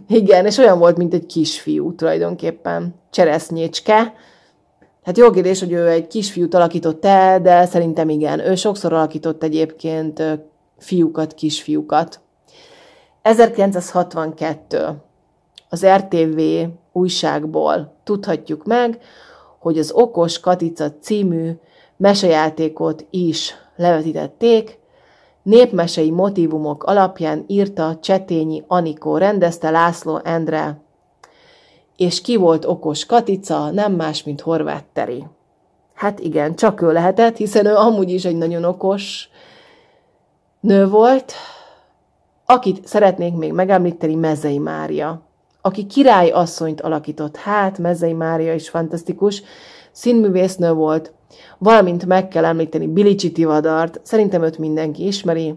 Igen, és olyan volt, mint egy kisfiú tulajdonképpen. Cseresznyécske. Hát jó kérdés, hogy ő egy kisfiút alakított el, de szerintem igen. Ő sokszor alakított egyébként fiúkat, kisfiúkat. 1962. Az RTV újságból tudhatjuk meg, hogy az Okos Katica című mesejátékot is levetítették, népmesei motivumok alapján írta Csetényi Anikó, rendezte László Endre, és ki volt okos Katica, nem más, mint Horváth Teri. Hát igen, csak ő lehetett, hiszen ő amúgy is egy nagyon okos nő volt. Akit szeretnék még megemlíteni, Mezei Mária, aki királyasszonyt alakított. Hát, Mezei Mária is fantasztikus, színművésznő volt, Valamint meg kell említeni Bilicsi Tivadart, szerintem őt mindenki ismeri,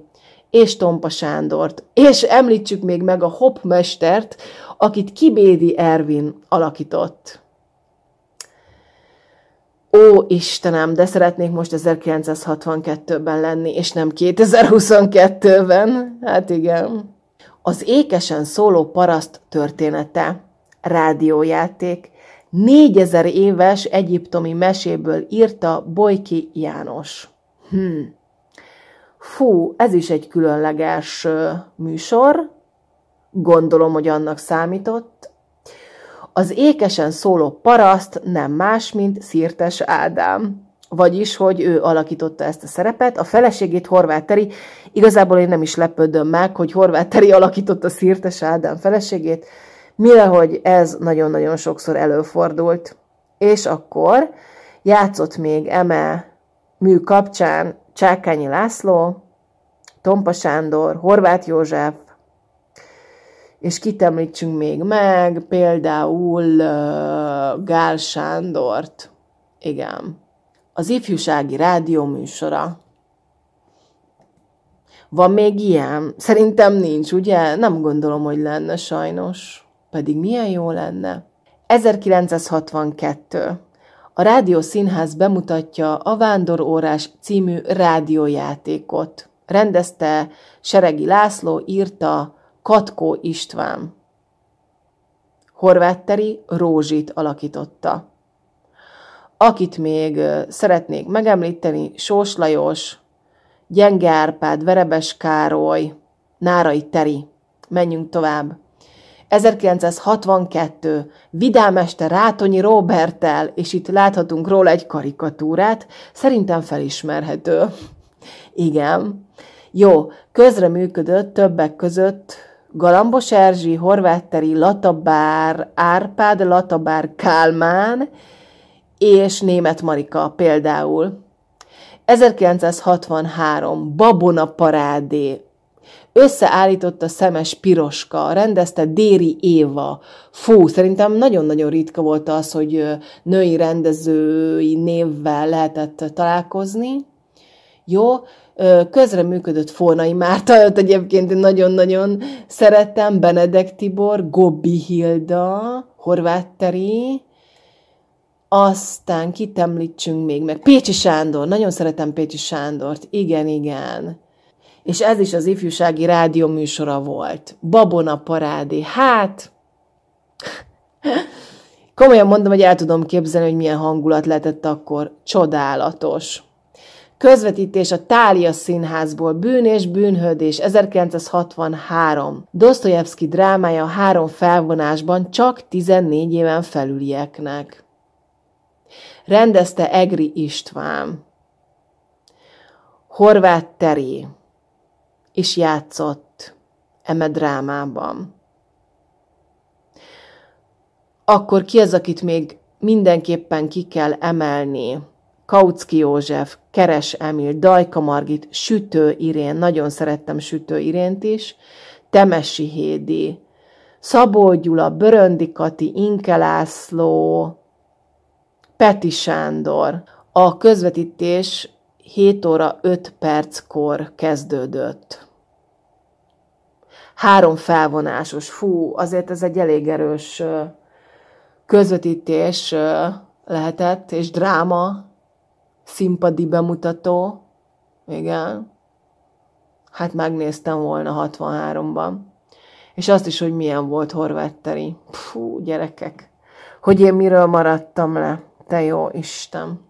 és Tompa Sándort, és említsük még meg a hopmestert, akit Kibédi Ervin alakított. Ó, Istenem, de szeretnék most 1962-ben lenni, és nem 2022-ben. Hát igen. Az ékesen szóló paraszt története, rádiójáték, négyezer éves egyiptomi meséből írta Bojki János. Hm. Fú, ez is egy különleges műsor. Gondolom, hogy annak számított. Az ékesen szóló paraszt nem más, mint Szirtes Ádám. Vagyis, hogy ő alakította ezt a szerepet, a feleségét Horváth Teri, igazából én nem is lepődöm meg, hogy Horváth Teri alakította Szirtes Ádám feleségét, Mire hogy ez nagyon-nagyon sokszor előfordult. És akkor játszott még Eme mű kapcsán Csákányi László, Tompa Sándor, Horváth József, és kit említsünk még meg, például uh, Gál Sándort, igen, az ifjúsági rádió műsora. Van még ilyen? Szerintem nincs, ugye? Nem gondolom, hogy lenne sajnos pedig milyen jó lenne. 1962. A Rádió Színház bemutatja a Vándorórás című rádiójátékot. Rendezte Seregi László, írta Katkó István. horvátteri Rózsit alakította. Akit még szeretnék megemlíteni, Sós Lajos, Gyenge Árpád, Verebes Károly, Nárai Teri. Menjünk tovább. 1962. Vidámeste Rátonyi Robertel, és itt láthatunk róla egy karikatúrát, szerintem felismerhető. Igen. Jó, közreműködött többek között Galambos Erzsi, Horváth Teri, Latabár Árpád, Latabár Kálmán és Német Marika például. 1963. Babona parádé, összeállította Szemes Piroska, rendezte Déri Éva. Fú, szerintem nagyon-nagyon ritka volt az, hogy női rendezői névvel lehetett találkozni. Jó, közre működött Fornai Márta, őt egyébként én nagyon-nagyon szerettem, Benedek Tibor, Gobbi Hilda, Horváth Teri, aztán kit említsünk még meg? Pécsi Sándor, nagyon szeretem Pécsi Sándort, igen, igen és ez is az ifjúsági rádió műsora volt. Babona parádi. Hát, komolyan mondom, hogy el tudom képzelni, hogy milyen hangulat lehetett akkor. Csodálatos. Közvetítés a Tália Színházból, Bűn és Bűnhődés, 1963. Dostoyevsky drámája három felvonásban csak 14 éven felülieknek. Rendezte Egri István. Horváth Teri is játszott eme drámában. Akkor ki az, akit még mindenképpen ki kell emelni? Kautsky József, Keres Emil, Dajka Margit, Sütő Irén, nagyon szerettem Sütő Irént is, Temesi Hédi, Szabó Gyula, Böröndi Kati, Inke László, Peti Sándor. A közvetítés 7 óra 5 perckor kezdődött. Három felvonásos, fú, azért ez egy elég erős közvetítés lehetett, és dráma, színpadi bemutató, igen. Hát megnéztem volna 63-ban. És azt is, hogy milyen volt horvátteri. Fú, gyerekek, hogy én miről maradtam le, te jó Isten.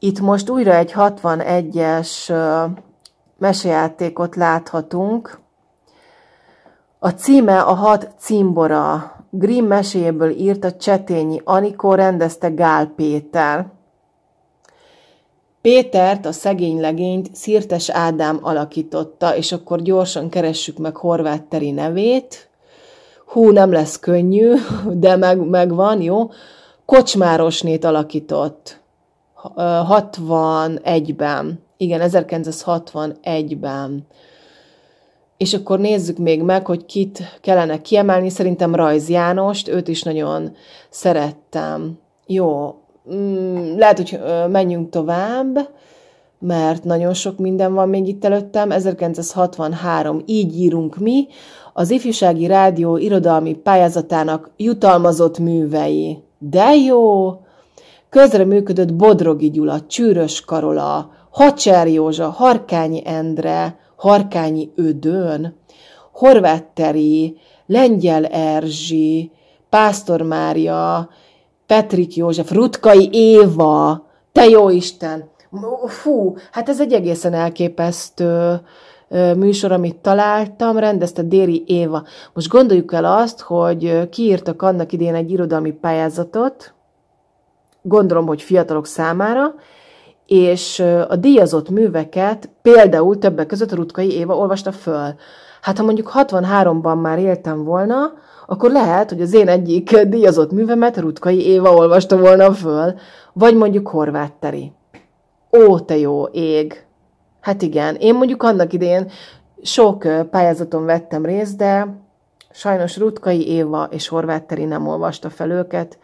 Itt most újra egy 61-es mesejátékot láthatunk. A címe a hat címbora. Grimm meséjéből írt a Csetényi Anikó, rendezte Gál Péter. Pétert, a szegény legényt Szirtes Ádám alakította, és akkor gyorsan keressük meg Horváth Teri nevét. Hú, nem lesz könnyű, de meg, megvan, jó. Kocsmárosnét alakított. 61-ben. Igen, 1961-ben. És akkor nézzük még meg, hogy kit kellene kiemelni. Szerintem Rajz Jánost, őt is nagyon szerettem. Jó, mm, lehet, hogy menjünk tovább, mert nagyon sok minden van még itt előttem. 1963, így írunk mi, az Ifjúsági Rádió irodalmi pályázatának jutalmazott művei. De jó! közreműködött Bodrogi Gyula, Csűrös Karola, Hacser Józsa, Harkányi Endre, Harkányi Ödön, Horváth Teri, Lengyel Erzsi, Pásztor Mária, Petrik József, Rutkai Éva, te jó Isten! Fú, hát ez egy egészen elképesztő műsor, amit találtam, rendezte Déri Éva. Most gondoljuk el azt, hogy kiírtak annak idén egy irodalmi pályázatot, gondolom, hogy fiatalok számára, és a díjazott műveket például többek között a Rutkai Éva olvasta föl. Hát ha mondjuk 63-ban már éltem volna, akkor lehet, hogy az én egyik díjazott művemet Rutkai Éva olvasta volna föl, vagy mondjuk Horváth Teri. Ó, te jó ég! Hát igen, én mondjuk annak idén sok pályázaton vettem részt, de sajnos Rutkai Éva és Horváth Teri nem olvasta fel őket,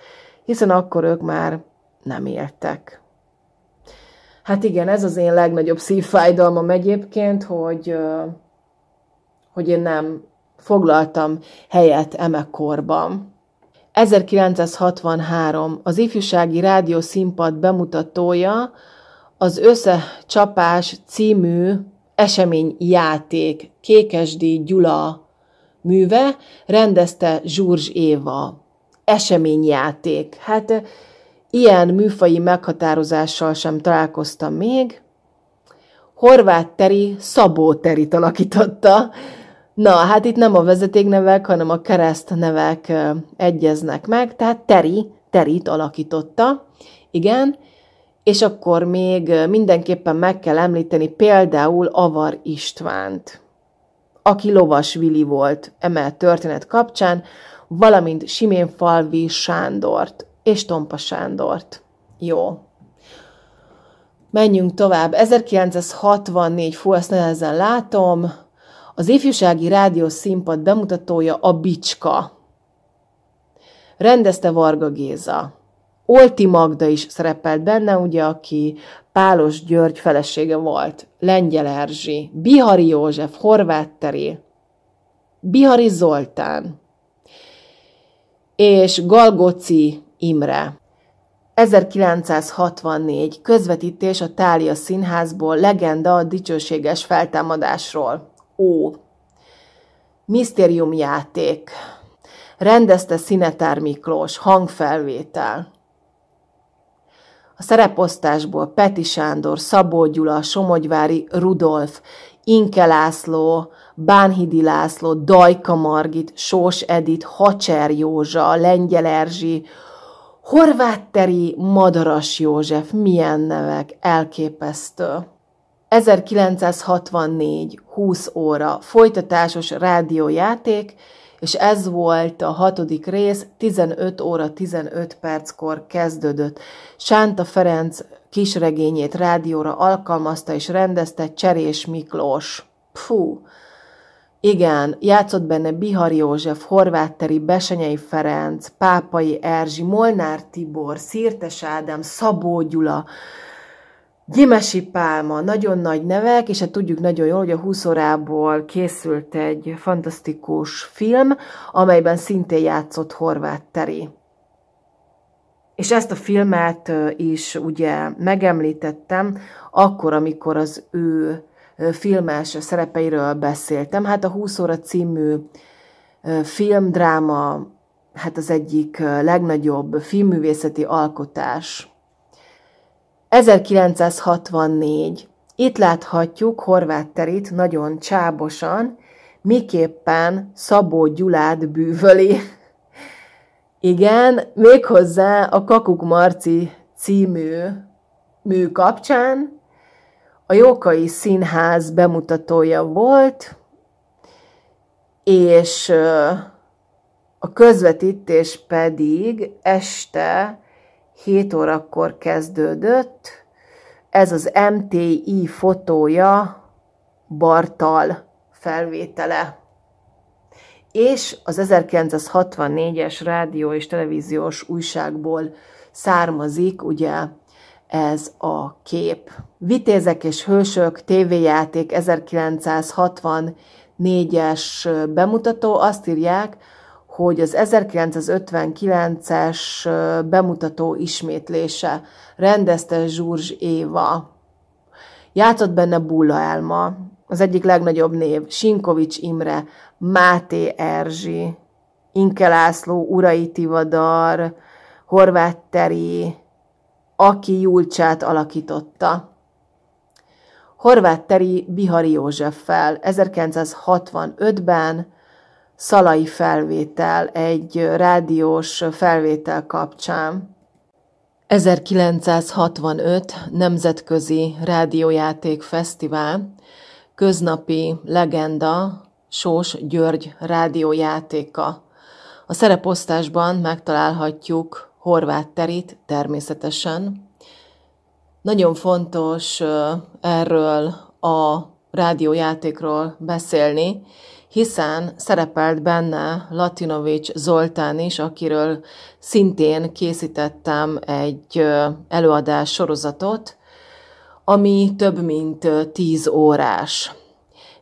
hiszen akkor ők már nem éltek. Hát igen, ez az én legnagyobb szívfájdalmam egyébként, hogy, hogy én nem foglaltam helyet emekkorban. 1963 az ifjúsági rádió színpad bemutatója az Összecsapás című eseményjáték Kékesdi Gyula műve rendezte Zsurzs Éva. Eseményjáték. Hát Ilyen műfai meghatározással sem találkoztam még. Horváth Teri Szabó Terit alakította. Na, hát itt nem a vezetéknevek, hanem a keresztnevek egyeznek meg, tehát Teri, Terit alakította. Igen, és akkor még mindenképpen meg kell említeni például Avar Istvánt, aki Lovas Vili volt emelt történet kapcsán, valamint Simén Falvi Sándort, és Tompa Sándort. Jó. Menjünk tovább. 1964, fú, ezt nehezen látom. Az ifjúsági rádió színpad bemutatója a Bicska. Rendezte Varga Géza. Olti Magda is szerepelt benne, ugye, aki Pálos György felesége volt, Lengyel Erzsi, Bihari József, Horváth Teri, Bihari Zoltán, és Galgoci Imre. 1964 közvetítés a Tália Színházból legenda a dicsőséges feltámadásról. Ó. játék. Rendezte Szinetár Miklós, hangfelvétel. A szereposztásból Peti Sándor, Szabó Gyula, Somogyvári, Rudolf, Inke László, Bánhidi László, Dajka Margit, Sós Edit, Hacser Józsa, Lengyel Erzsi, Horvátteri Madaras József, milyen nevek, elképesztő. 1964, 20 óra, folytatásos rádiójáték, és ez volt a hatodik rész, 15 óra 15 perckor kezdődött. Sánta Ferenc kisregényét rádióra alkalmazta és rendezte Cserés Miklós. Fú, igen, játszott benne Bihar József, horvátteri Besenyei Ferenc, Pápai Erzsi, Molnár Tibor, Szirtes Ádám, Szabó Gyula, Gyimesi Pálma, nagyon nagy nevek, és hát tudjuk nagyon jól, hogy a 20 órából készült egy fantasztikus film, amelyben szintén játszott Horváth Teri. És ezt a filmet is ugye megemlítettem, akkor, amikor az ő filmes szerepeiről beszéltem. Hát a 20 óra című filmdráma, hát az egyik legnagyobb filmművészeti alkotás. 1964. Itt láthatjuk Horváth Terit nagyon csábosan, miképpen Szabó Gyulád bűvöli. Igen, méghozzá a Kakuk Marci című mű kapcsán, a Jókai Színház bemutatója volt, és a közvetítés pedig este 7 órakor kezdődött. Ez az MTI fotója Bartal felvétele. És az 1964-es rádió és televíziós újságból származik, ugye, ez a kép. Vitézek és hősök tévéjáték 1964-es bemutató azt írják, hogy az 1959-es bemutató ismétlése rendezte Zsurzs Éva. Játszott benne Bulla Elma, az egyik legnagyobb név, Sinkovics Imre, Máté Erzsi, Inke László, Urai Tivadar, Horváth Teri, aki Julcsát alakította. Horváth Teri Bihari Józseffel 1965-ben szalai felvétel egy rádiós felvétel kapcsán. 1965 Nemzetközi Rádiójáték Fesztivál köznapi legenda Sós György rádiójátéka. A szereposztásban megtalálhatjuk horvát terít természetesen. Nagyon fontos erről a rádiójátékról beszélni, hiszen szerepelt benne Latinovics Zoltán is, akiről szintén készítettem egy előadás sorozatot, ami több mint tíz órás.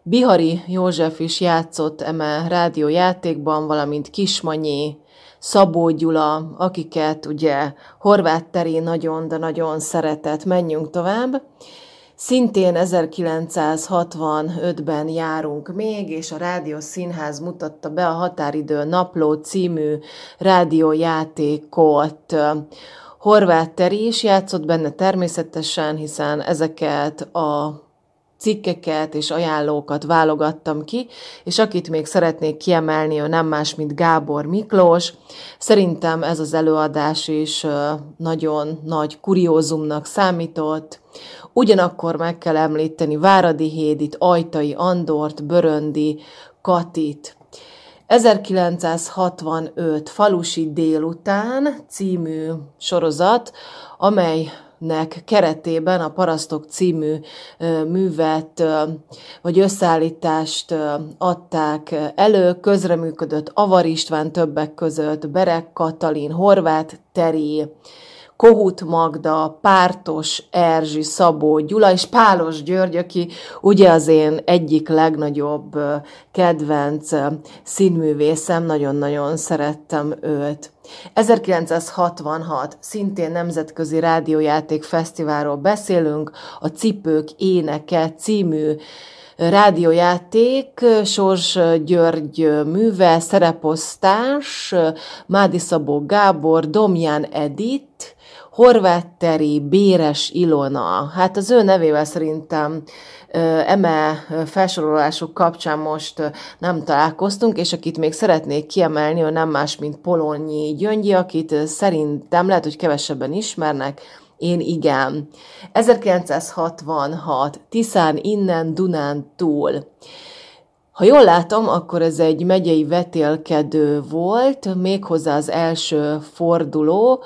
Bihari József is játszott eme rádiójátékban, valamint Kismanyi, Szabó Gyula, akiket ugye Horváth Teri nagyon, de nagyon szeretett. Menjünk tovább. Szintén 1965-ben járunk még, és a Rádió Színház mutatta be a Határidő Napló című rádiójátékot. Horváth Teri is játszott benne természetesen, hiszen ezeket a cikkeket és ajánlókat válogattam ki, és akit még szeretnék kiemelni, ő nem más, mint Gábor Miklós. Szerintem ez az előadás is nagyon nagy kuriózumnak számított. Ugyanakkor meg kell említeni Váradi Hédit, Ajtai Andort, Böröndi, Katit, 1965 Falusi délután című sorozat, amely nek keretében a Parasztok című művet vagy összeállítást adták elő, közreműködött Avar István többek között, Berek Katalin, Horváth Teri, Kohut Magda, Pártos Erzsi, Szabó Gyula és Pálos György, aki ugye az én egyik legnagyobb kedvenc színművészem, nagyon-nagyon szerettem őt. 1966, szintén Nemzetközi Rádiójáték Fesztiválról beszélünk, a Cipők Éneke című rádiójáték, Sors György műve, szereposztás, Mádi Szabó Gábor, Domján Edit, Horvátteri Béres Ilona. Hát az ő nevével szerintem eme felsorolások kapcsán most nem találkoztunk, és akit még szeretnék kiemelni, ő nem más, mint Polonyi Gyöngyi, akit szerintem lehet, hogy kevesebben ismernek, én igen. 1966, Tiszán innen, Dunán túl. Ha jól látom, akkor ez egy megyei vetélkedő volt, méghozzá az első forduló,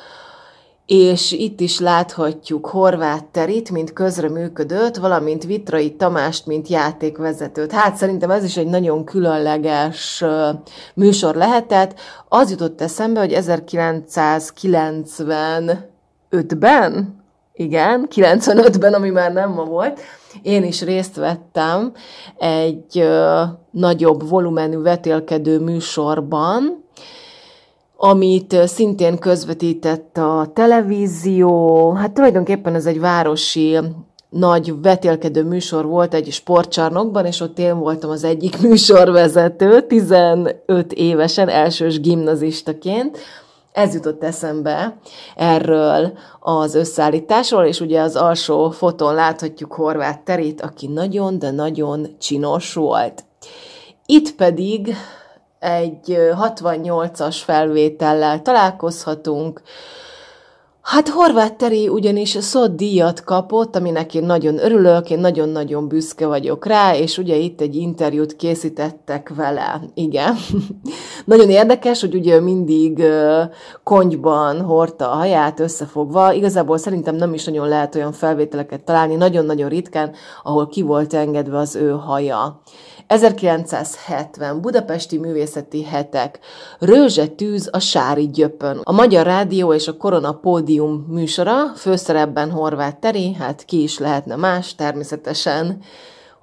és itt is láthatjuk Horváth Terit, mint közreműködőt, valamint Vitrai Tamást, mint játékvezetőt. Hát szerintem ez is egy nagyon különleges műsor lehetett. Az jutott eszembe, hogy 1995-ben, igen, 95-ben, ami már nem ma volt, én is részt vettem egy ö, nagyobb volumenű vetélkedő műsorban, amit szintén közvetített a televízió. Hát tulajdonképpen ez egy városi nagy vetélkedő műsor volt egy sportcsarnokban, és ott én voltam az egyik műsorvezető, 15 évesen, elsős gimnazistaként. Ez jutott eszembe erről az összeállításról, és ugye az alsó fotón láthatjuk Horváth Terét, aki nagyon, de nagyon csinos volt. Itt pedig egy 68-as felvétellel találkozhatunk. Hát Horváth Teri ugyanis a szó díjat kapott, aminek én nagyon örülök, én nagyon-nagyon büszke vagyok rá, és ugye itt egy interjút készítettek vele. Igen. nagyon érdekes, hogy ugye mindig konyban hordta a haját összefogva. Igazából szerintem nem is nagyon lehet olyan felvételeket találni, nagyon-nagyon ritkán, ahol ki volt engedve az ő haja. 1970 Budapesti Művészeti Hetek, tűz a Sári Gyöpön, a Magyar Rádió és a Korona Pódium műsora, főszerepben Horváth Teri, hát ki is lehetne más természetesen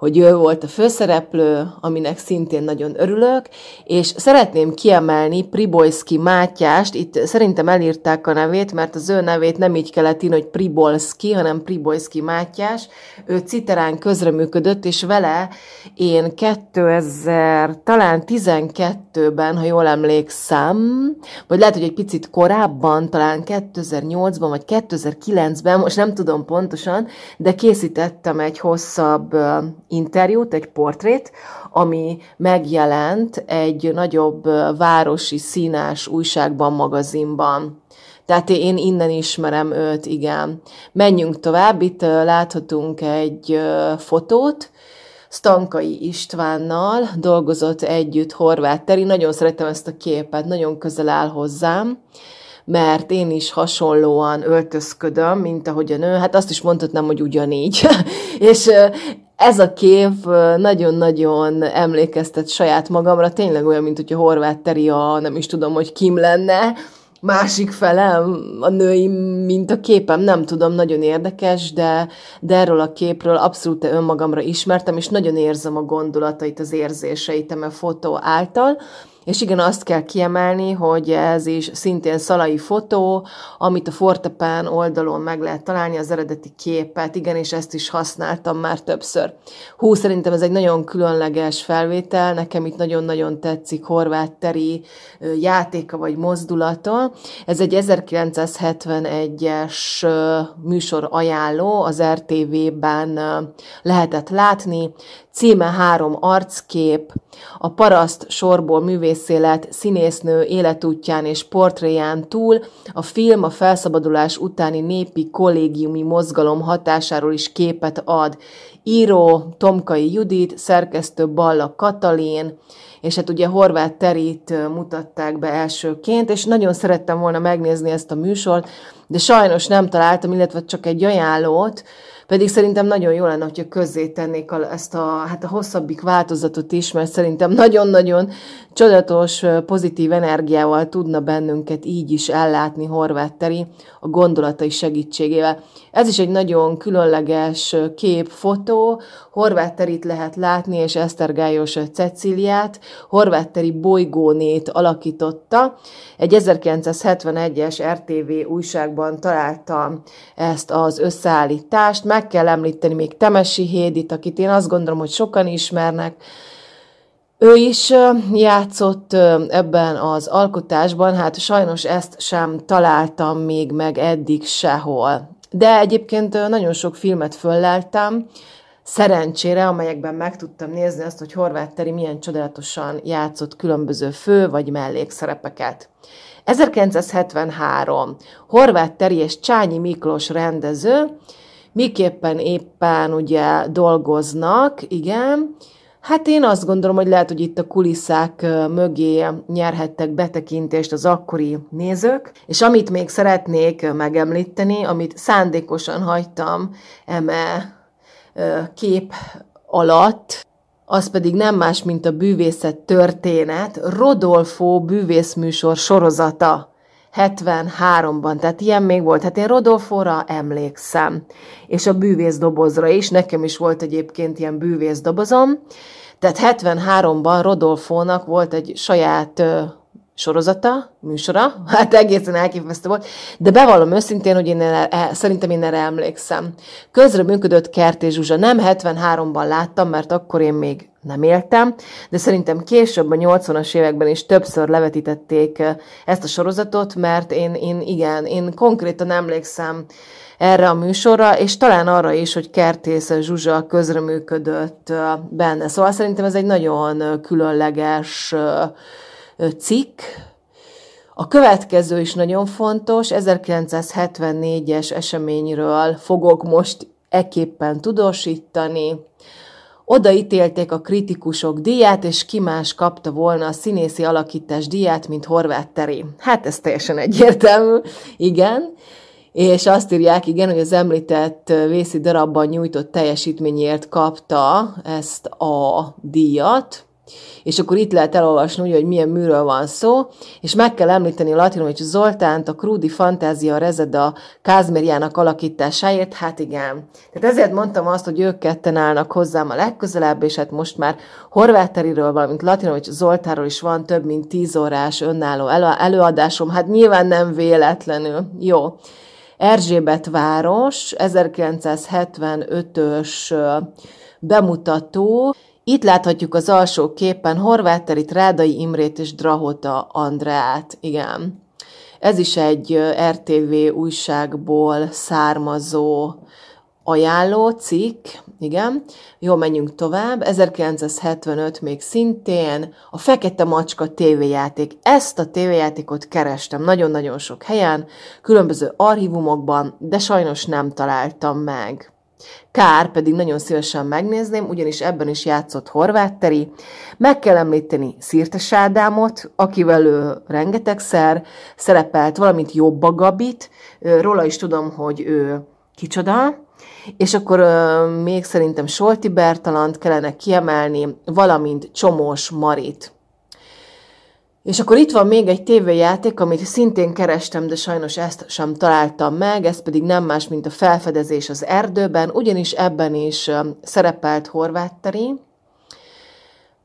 hogy ő volt a főszereplő, aminek szintén nagyon örülök, és szeretném kiemelni Pribolski Mátyást, itt szerintem elírták a nevét, mert az ő nevét nem így kellett írni, hogy Pribolski, hanem Pribolski Mátyás. Ő Citerán közreműködött, és vele én 2000, talán 12-ben, ha jól emlékszem, vagy lehet, hogy egy picit korábban, talán 2008-ban, vagy 2009-ben, most nem tudom pontosan, de készítettem egy hosszabb interjút, egy portrét, ami megjelent egy nagyobb városi színás újságban, magazinban. Tehát én innen ismerem őt, igen. Menjünk tovább, itt láthatunk egy fotót, Stankai Istvánnal dolgozott együtt Horváth Teri. Nagyon szeretem ezt a képet, nagyon közel áll hozzám, mert én is hasonlóan öltözködöm, mint ahogy a nő. Hát azt is mondhatnám, hogy ugyanígy. és ez a kép nagyon-nagyon emlékeztet saját magamra, tényleg olyan, mint hogyha Horváth Teri a, nem is tudom, hogy kim lenne, másik felem, a női mint a képem, nem tudom, nagyon érdekes, de, de erről a képről abszolút önmagamra ismertem, és nagyon érzem a gondolatait, az érzéseit a fotó által, és igen, azt kell kiemelni, hogy ez is szintén szalai fotó, amit a Fortepán oldalon meg lehet találni, az eredeti képet, igen, és ezt is használtam már többször. Hú, szerintem ez egy nagyon különleges felvétel, nekem itt nagyon-nagyon tetszik horvát teri játéka vagy mozdulata. Ez egy 1971-es műsor ajánló, az RTV-ben lehetett látni, Címe három arckép, a paraszt sorból művészélet, színésznő életútján és portréján túl, a film a felszabadulás utáni népi kollégiumi mozgalom hatásáról is képet ad. Író Tomkai Judit, szerkesztő Balla Katalin, és hát ugye Horváth Terit mutatták be elsőként, és nagyon szerettem volna megnézni ezt a műsort, de sajnos nem találtam, illetve csak egy ajánlót, pedig szerintem nagyon jó lenne, hogyha közzé tennék ezt a, hát a hosszabbik változatot is, mert szerintem nagyon-nagyon csodatos, pozitív energiával tudna bennünket így is ellátni Horváth Teri a gondolatai segítségével. Ez is egy nagyon különleges kép, fotó. Horváth Terit lehet látni, és Esztergályos Ceciliát, Horváth Teri bolygónét alakította. Egy 1971-es RTV újságban találta ezt az összeállítást. Meg kell említeni még Temesi Hédit, akit én azt gondolom, hogy sokan ismernek, ő is játszott ebben az alkotásban, hát sajnos ezt sem találtam még meg eddig sehol. De egyébként nagyon sok filmet fölleltem, szerencsére, amelyekben meg tudtam nézni azt, hogy Horváth Teri milyen csodálatosan játszott különböző fő vagy mellékszerepeket. 1973. Horváth Teri és Csányi Miklós rendező, miképpen éppen ugye dolgoznak, igen, Hát én azt gondolom, hogy lehet, hogy itt a kulisszák mögé nyerhettek betekintést az akkori nézők, és amit még szeretnék megemlíteni, amit szándékosan hagytam eme kép alatt, az pedig nem más, mint a bűvészet történet, Rodolfo bűvészműsor sorozata. 73-ban, tehát ilyen még volt. Hát én Rodolfóra emlékszem, és a bűvészdobozra is, nekem is volt egyébként ilyen bűvészdobozom. Tehát 73-ban Rodolfónak volt egy saját ö, sorozata, műsora, hát egészen elképesztő volt, de bevallom őszintén, hogy én erre, e, szerintem én erre emlékszem. Közre működött Kerté Zsuzsa, nem 73-ban láttam, mert akkor én még nem éltem, de szerintem később a 80-as években is többször levetítették eh, ezt a sorozatot, mert én, én igen, én konkrétan emlékszem erre a műsorra, és talán arra is, hogy Kertész Zsuzsa közreműködött eh, benne. Szóval szerintem ez egy nagyon eh, különleges cikk, a következő is nagyon fontos, 1974-es eseményről fogok most eképpen tudósítani. Odaítélték a kritikusok díját, és ki más kapta volna a színészi alakítás díját, mint Horváth Teri. Hát ez teljesen egyértelmű, igen. És azt írják, igen, hogy az említett vészi darabban nyújtott teljesítményért kapta ezt a díjat, és akkor itt lehet elolvasni, ugye, hogy milyen műről van szó, és meg kell említeni Latinovics Zoltánt, a Krúdi Fantázia Rezeda Kázmériának alakításáért, hát igen. Tehát ezért mondtam azt, hogy ők ketten állnak hozzám a legközelebb, és hát most már Horváteriről, valamint Latinovics Zoltáról is van több mint tíz órás önálló előadásom, hát nyilván nem véletlenül. Jó. Erzsébet város, 1975-ös bemutató, itt láthatjuk az alsó képen Horváterit, Rádai Imrét és Drahota Andreát. Igen. Ez is egy RTV újságból származó ajánló cikk, igen. Jó, menjünk tovább. 1975 még szintén a Fekete Macska tévéjáték. Ezt a tévéjátékot kerestem nagyon-nagyon sok helyen, különböző archívumokban, de sajnos nem találtam meg. Kár pedig nagyon szívesen megnézném, ugyanis ebben is játszott Horváth Teri. Meg kell említeni Szirtes Ádámot, akivel ő rengetegszer szerepelt, valamint Jobba Gabit, róla is tudom, hogy ő kicsoda, és akkor ö, még szerintem Solti Bertalant kellene kiemelni, valamint Csomós Marit. És akkor itt van még egy tévéjáték, amit szintén kerestem, de sajnos ezt sem találtam meg, ez pedig nem más, mint a felfedezés az erdőben, ugyanis ebben is szerepelt Horváth Teri.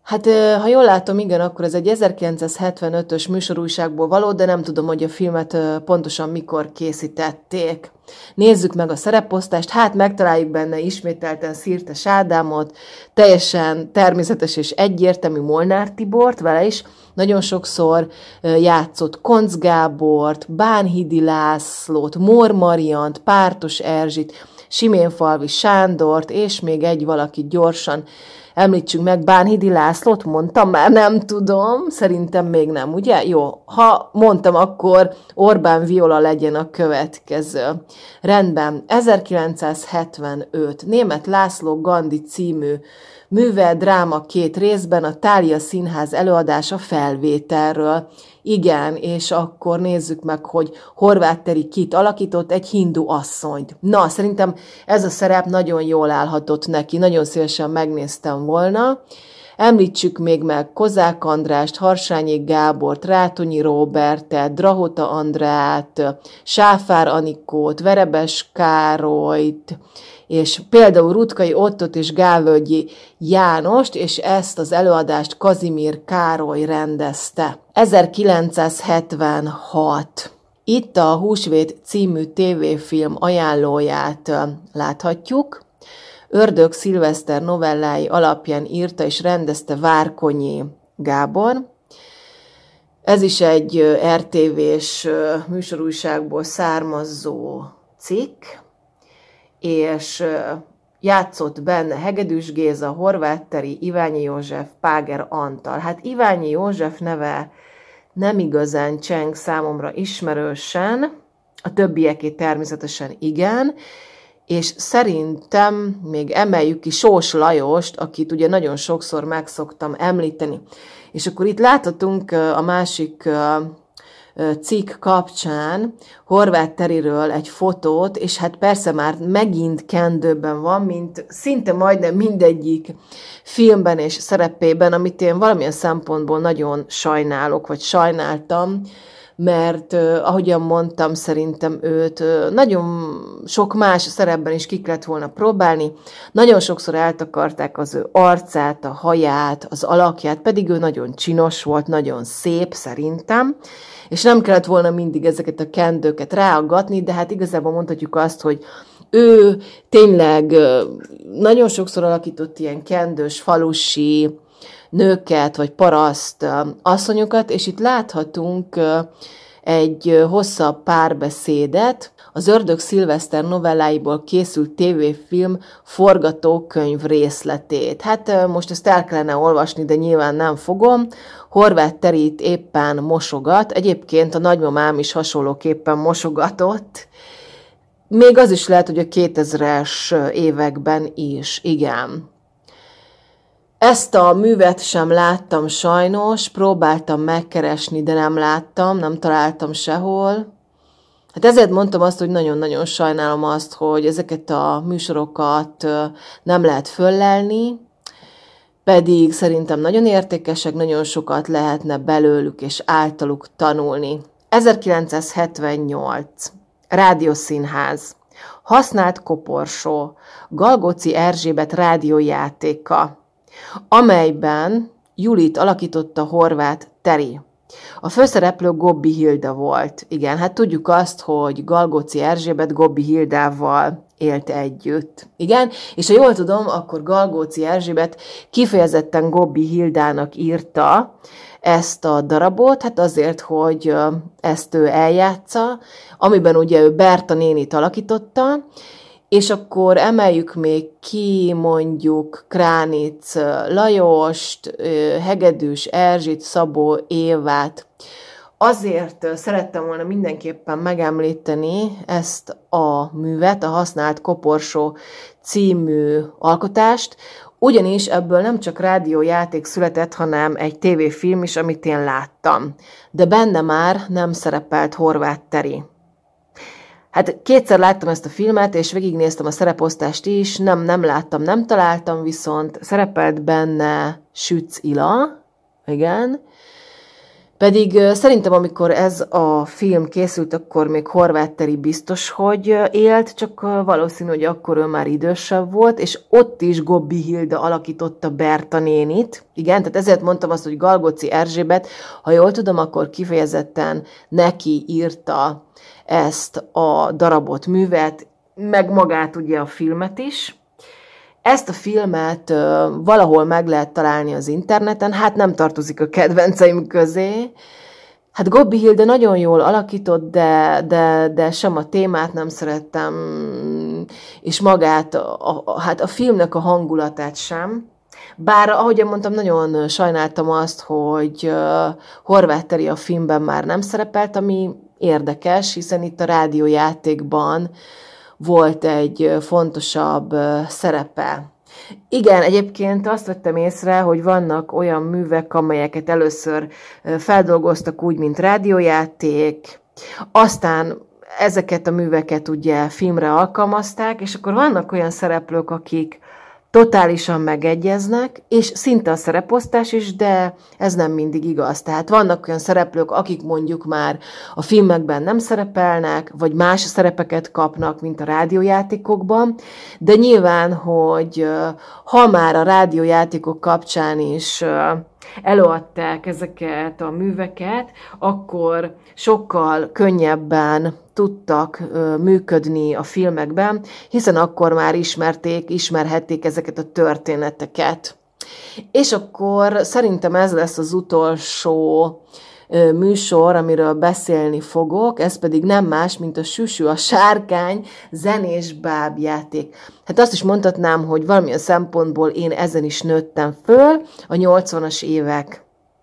Hát, ha jól látom, igen, akkor ez egy 1975-ös műsorújságból való, de nem tudom, hogy a filmet pontosan mikor készítették. Nézzük meg a szereposztást, hát megtaláljuk benne ismételten Szirtes Ádámot, teljesen természetes és egyértelmű Molnár Tibort, vele is nagyon sokszor játszott Konc Gábort, Bánhidi Lászlót, Mór Mariant, Pártos Erzsit, Siménfalvi Sándort, és még egy valaki gyorsan említsünk meg, Bánhidi Lászlót mondtam, már nem tudom, szerintem még nem, ugye? Jó, ha mondtam, akkor Orbán Viola legyen a következő. Rendben, 1975, német László Gandhi című művel dráma két részben a Tália Színház előadása felvételről. Igen, és akkor nézzük meg, hogy Horváth Teri kit alakított, egy hindu asszonyt. Na, szerintem ez a szerep nagyon jól állhatott neki, nagyon szívesen megnéztem volna. Említsük még meg Kozák Andrást, Harsányi Gábort, Rátonyi Róbertet, Drahota Andrát, Sáfár Anikót, Verebes Károlyt, és például Rutkai Ottot és Gálvölgyi Jánost, és ezt az előadást Kazimír Károly rendezte. 1976. Itt a Húsvét című tévéfilm ajánlóját láthatjuk. Ördög Szilveszter novellái alapján írta és rendezte Várkonyi Gábor. Ez is egy RTV-s műsorújságból származó cikk és játszott benne Hegedűs Géza, Horváth Teri, Iványi József, Páger Antal. Hát Iványi József neve nem igazán cseng számomra ismerősen, a többieké természetesen igen, és szerintem még emeljük ki Sós Lajost, akit ugye nagyon sokszor megszoktam említeni. És akkor itt láthatunk a másik cikk kapcsán Horváth Teriről egy fotót, és hát persze már megint kendőben van, mint szinte majdnem mindegyik filmben és szerepében, amit én valamilyen szempontból nagyon sajnálok, vagy sajnáltam, mert ahogyan mondtam, szerintem őt nagyon sok más szerepben is kik lett volna próbálni. Nagyon sokszor eltakarták az ő arcát, a haját, az alakját, pedig ő nagyon csinos volt, nagyon szép szerintem, és nem kellett volna mindig ezeket a kendőket ráaggatni, de hát igazából mondhatjuk azt, hogy ő tényleg nagyon sokszor alakított ilyen kendős, falusi nőket, vagy paraszt asszonyokat, és itt láthatunk egy hosszabb párbeszédet, az Ördög Szilveszter novelláiból készült tévéfilm forgatókönyv részletét. Hát most ezt el kellene olvasni, de nyilván nem fogom. Horváth Terít éppen mosogat, egyébként a nagymamám is hasonlóképpen mosogatott. Még az is lehet, hogy a 2000-es években is, igen. Ezt a művet sem láttam sajnos, próbáltam megkeresni, de nem láttam, nem találtam sehol. Hát ezért mondtam azt, hogy nagyon-nagyon sajnálom azt, hogy ezeket a műsorokat nem lehet föllelni, pedig szerintem nagyon értékesek, nagyon sokat lehetne belőlük és általuk tanulni. 1978. Rádiószínház. Használt koporsó. Galgóci Erzsébet rádiójátéka, amelyben Julit alakította Horváth Teri. A főszereplő Gobbi Hilda volt. Igen, hát tudjuk azt, hogy Galgóci Erzsébet Gobbi Hildával élt együtt. Igen, és ha jól tudom, akkor Galgóci Erzsébet kifejezetten Gobbi Hildának írta ezt a darabot, hát azért, hogy ezt ő eljátsza, amiben ugye ő Berta nénit alakította, és akkor emeljük még ki mondjuk Kránic Lajost, Hegedűs Erzsit, Szabó Évát. Azért szerettem volna mindenképpen megemlíteni ezt a művet, a Használt Koporsó című alkotást, ugyanis ebből nem csak rádiójáték született, hanem egy tévéfilm is, amit én láttam. De benne már nem szerepelt Horváth Teri. Hát kétszer láttam ezt a filmet, és végignéztem a szereposztást is, nem, nem láttam, nem találtam, viszont szerepelt benne Sütz Ila, igen, pedig szerintem, amikor ez a film készült, akkor még Horvátteri biztos, hogy élt, csak valószínű, hogy akkor ő már idősebb volt, és ott is Gobbi Hilda alakította Berta nénit. Igen, tehát ezért mondtam azt, hogy Galgoci Erzsébet, ha jól tudom, akkor kifejezetten neki írta ezt a darabot, művet, meg magát ugye a filmet is. Ezt a filmet ö, valahol meg lehet találni az interneten, hát nem tartozik a kedvenceim közé. Hát Gobbi Hilde nagyon jól alakított, de, de, de sem a témát nem szerettem, és magát, a, a, hát a filmnek a hangulatát sem. Bár, ahogy mondtam, nagyon sajnáltam azt, hogy uh, Horváth Teri a filmben már nem szerepelt, ami érdekes, hiszen itt a rádiójátékban volt egy fontosabb szerepe. Igen, egyébként azt vettem észre, hogy vannak olyan művek, amelyeket először feldolgoztak úgy, mint rádiójáték, aztán ezeket a műveket ugye filmre alkalmazták, és akkor vannak olyan szereplők, akik totálisan megegyeznek, és szinte a szereposztás is, de ez nem mindig igaz. Tehát vannak olyan szereplők, akik mondjuk már a filmekben nem szerepelnek, vagy más szerepeket kapnak, mint a rádiójátékokban, de nyilván, hogy ha már a rádiójátékok kapcsán is előadták ezeket a műveket, akkor sokkal könnyebben tudtak működni a filmekben, hiszen akkor már ismerték, ismerhették ezeket a történeteket. És akkor szerintem ez lesz az utolsó műsor, amiről beszélni fogok, ez pedig nem más, mint a Süsű, a sárkány zenés bábjáték. Hát azt is mondhatnám, hogy valamilyen szempontból én ezen is nőttem föl a 80-as évek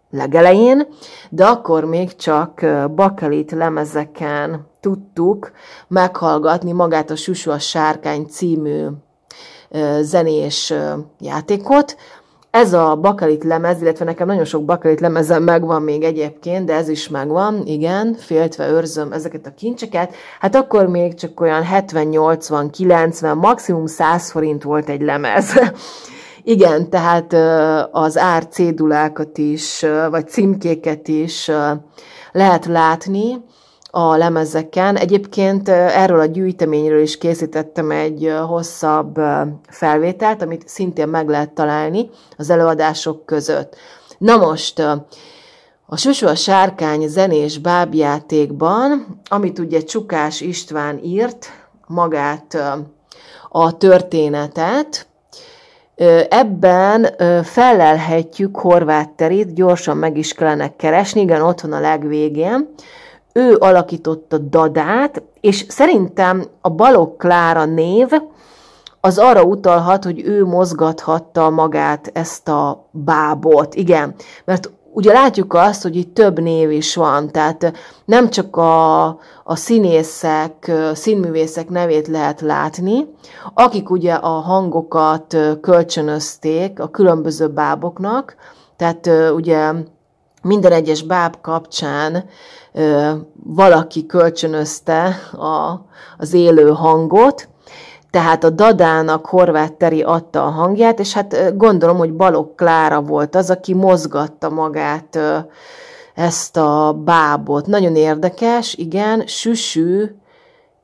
legelején, de akkor még csak bakelit lemezeken tudtuk meghallgatni magát a Süsű a sárkány című zenés játékot, ez a bakelit lemez, illetve nekem nagyon sok bakelit lemezem megvan még egyébként, de ez is megvan, igen, féltve őrzöm ezeket a kincseket. Hát akkor még csak olyan 70-80-90, maximum 100 forint volt egy lemez. igen, tehát az ár cédulákat is, vagy címkéket is lehet látni, a lemezeken. Egyébként erről a gyűjteményről is készítettem egy hosszabb felvételt, amit szintén meg lehet találni az előadások között. Na most, a Susu a sárkány zenés bábjátékban, amit ugye Csukás István írt, magát a történetet, Ebben felelhetjük Horváth Terit, gyorsan meg is kellene keresni, igen, ott van a legvégén ő alakította Dadát, és szerintem a Balog Klára név az arra utalhat, hogy ő mozgathatta magát ezt a bábot. Igen, mert ugye látjuk azt, hogy itt több név is van, tehát nem csak a, a színészek, színművészek nevét lehet látni, akik ugye a hangokat kölcsönözték a különböző báboknak, tehát ugye minden egyes báb kapcsán ö, valaki kölcsönözte a, az élő hangot, tehát a Dadának Horváth Teri adta a hangját, és hát gondolom, hogy Balok Klára volt az, aki mozgatta magát ö, ezt a bábot. Nagyon érdekes, igen, Süsű,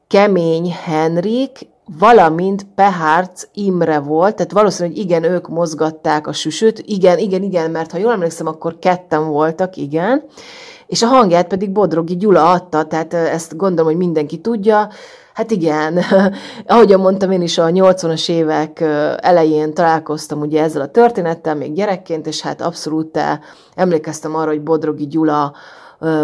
Kemény Henrik valamint Pehárc Imre volt, tehát valószínűleg igen, ők mozgatták a süsőt, igen, igen, igen, mert ha jól emlékszem, akkor ketten voltak, igen, és a hangját pedig Bodrogi Gyula adta, tehát ezt gondolom, hogy mindenki tudja, Hát igen, ahogyan mondtam, én is a 80-as évek elején találkoztam ugye ezzel a történettel, még gyerekként, és hát abszolút emlékeztem arra, hogy Bodrogi Gyula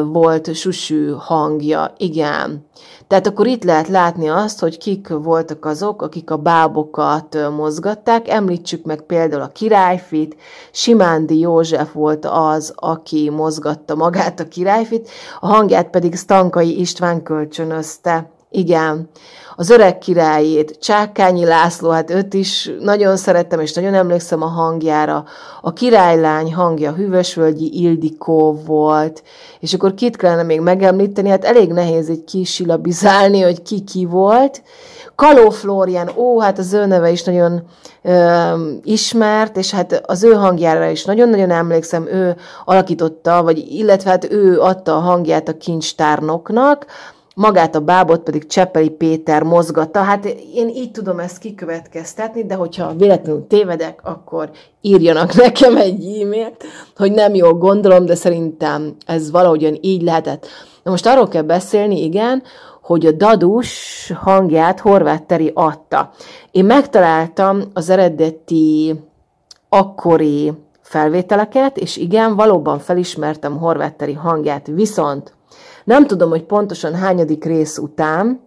volt susű hangja, igen. Tehát akkor itt lehet látni azt, hogy kik voltak azok, akik a bábokat mozgatták. Említsük meg például a királyfit, Simándi József volt az, aki mozgatta magát a királyfit, a hangját pedig Stankai István kölcsönözte. Igen az öreg királyét, Csákányi László, hát őt is nagyon szerettem, és nagyon emlékszem a hangjára. A királylány hangja Hüvösvölgyi Ildikó volt, és akkor kit kellene még megemlíteni, hát elég nehéz egy kisilabizálni, hogy ki ki volt. Kaló Flórián, ó, hát az ő neve is nagyon ö, ismert, és hát az ő hangjára is nagyon-nagyon emlékszem, ő alakította, vagy illetve hát ő adta a hangját a kincstárnoknak, magát a bábot pedig Cseppeli Péter mozgatta. Hát én így tudom ezt kikövetkeztetni, de hogyha véletlenül tévedek, akkor írjanak nekem egy e-mailt, hogy nem jól gondolom, de szerintem ez valahogyan így lehetett. Na most arról kell beszélni, igen, hogy a dadus hangját Horváth Teri adta. Én megtaláltam az eredeti akkori felvételeket, és igen, valóban felismertem Horváth Teri hangját, viszont nem tudom, hogy pontosan hányadik rész után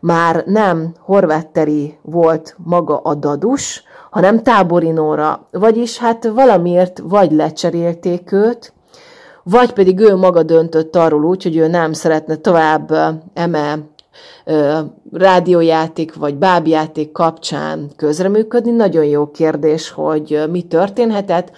már nem horvátteri volt maga a dadus, hanem táborinóra, vagyis hát valamiért vagy lecserélték őt, vagy pedig ő maga döntött arról úgy, hogy ő nem szeretne tovább eme rádiójáték vagy bábjáték kapcsán közreműködni. Nagyon jó kérdés, hogy mi történhetett.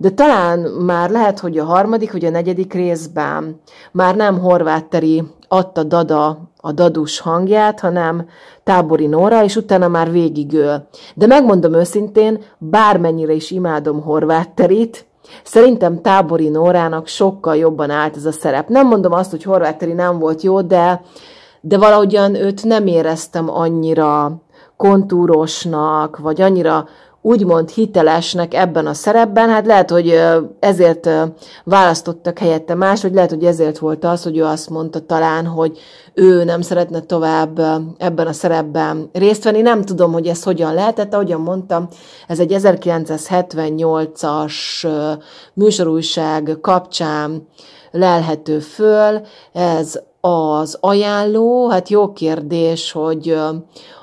De talán már lehet, hogy a harmadik, hogy a negyedik részben már nem horvátteri adta Dada a dadus hangját, hanem tábori Nóra, és utána már végigől. De megmondom őszintén, bármennyire is imádom horvátterit, Szerintem tábori Nórának sokkal jobban állt ez a szerep. Nem mondom azt, hogy horvátteri nem volt jó, de, de valahogyan őt nem éreztem annyira kontúrosnak, vagy annyira úgymond hitelesnek ebben a szerepben, hát lehet, hogy ezért választottak helyette más, vagy lehet, hogy ezért volt az, hogy ő azt mondta talán, hogy ő nem szeretne tovább ebben a szerepben részt venni. Nem tudom, hogy ez hogyan lehetett, ahogyan mondtam, ez egy 1978-as műsorújság kapcsán lelhető föl, ez az ajánló, hát jó kérdés, hogy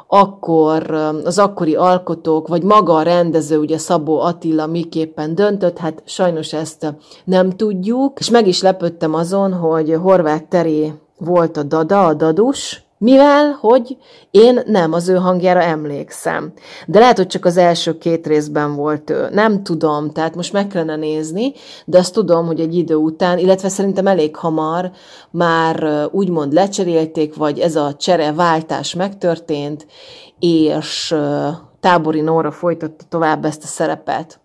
akkor az akkori alkotók, vagy maga a rendező, ugye Szabó Attila miképpen döntött, hát sajnos ezt nem tudjuk, és meg is lepődtem azon, hogy Horváth Teré volt a Dada, a Dadus, mivel, hogy én nem az ő hangjára emlékszem. De lehet, hogy csak az első két részben volt ő. Nem tudom, tehát most meg kellene nézni, de azt tudom, hogy egy idő után, illetve szerintem elég hamar már úgymond lecserélték, vagy ez a váltás megtörtént, és Tábori Nóra folytatta tovább ezt a szerepet.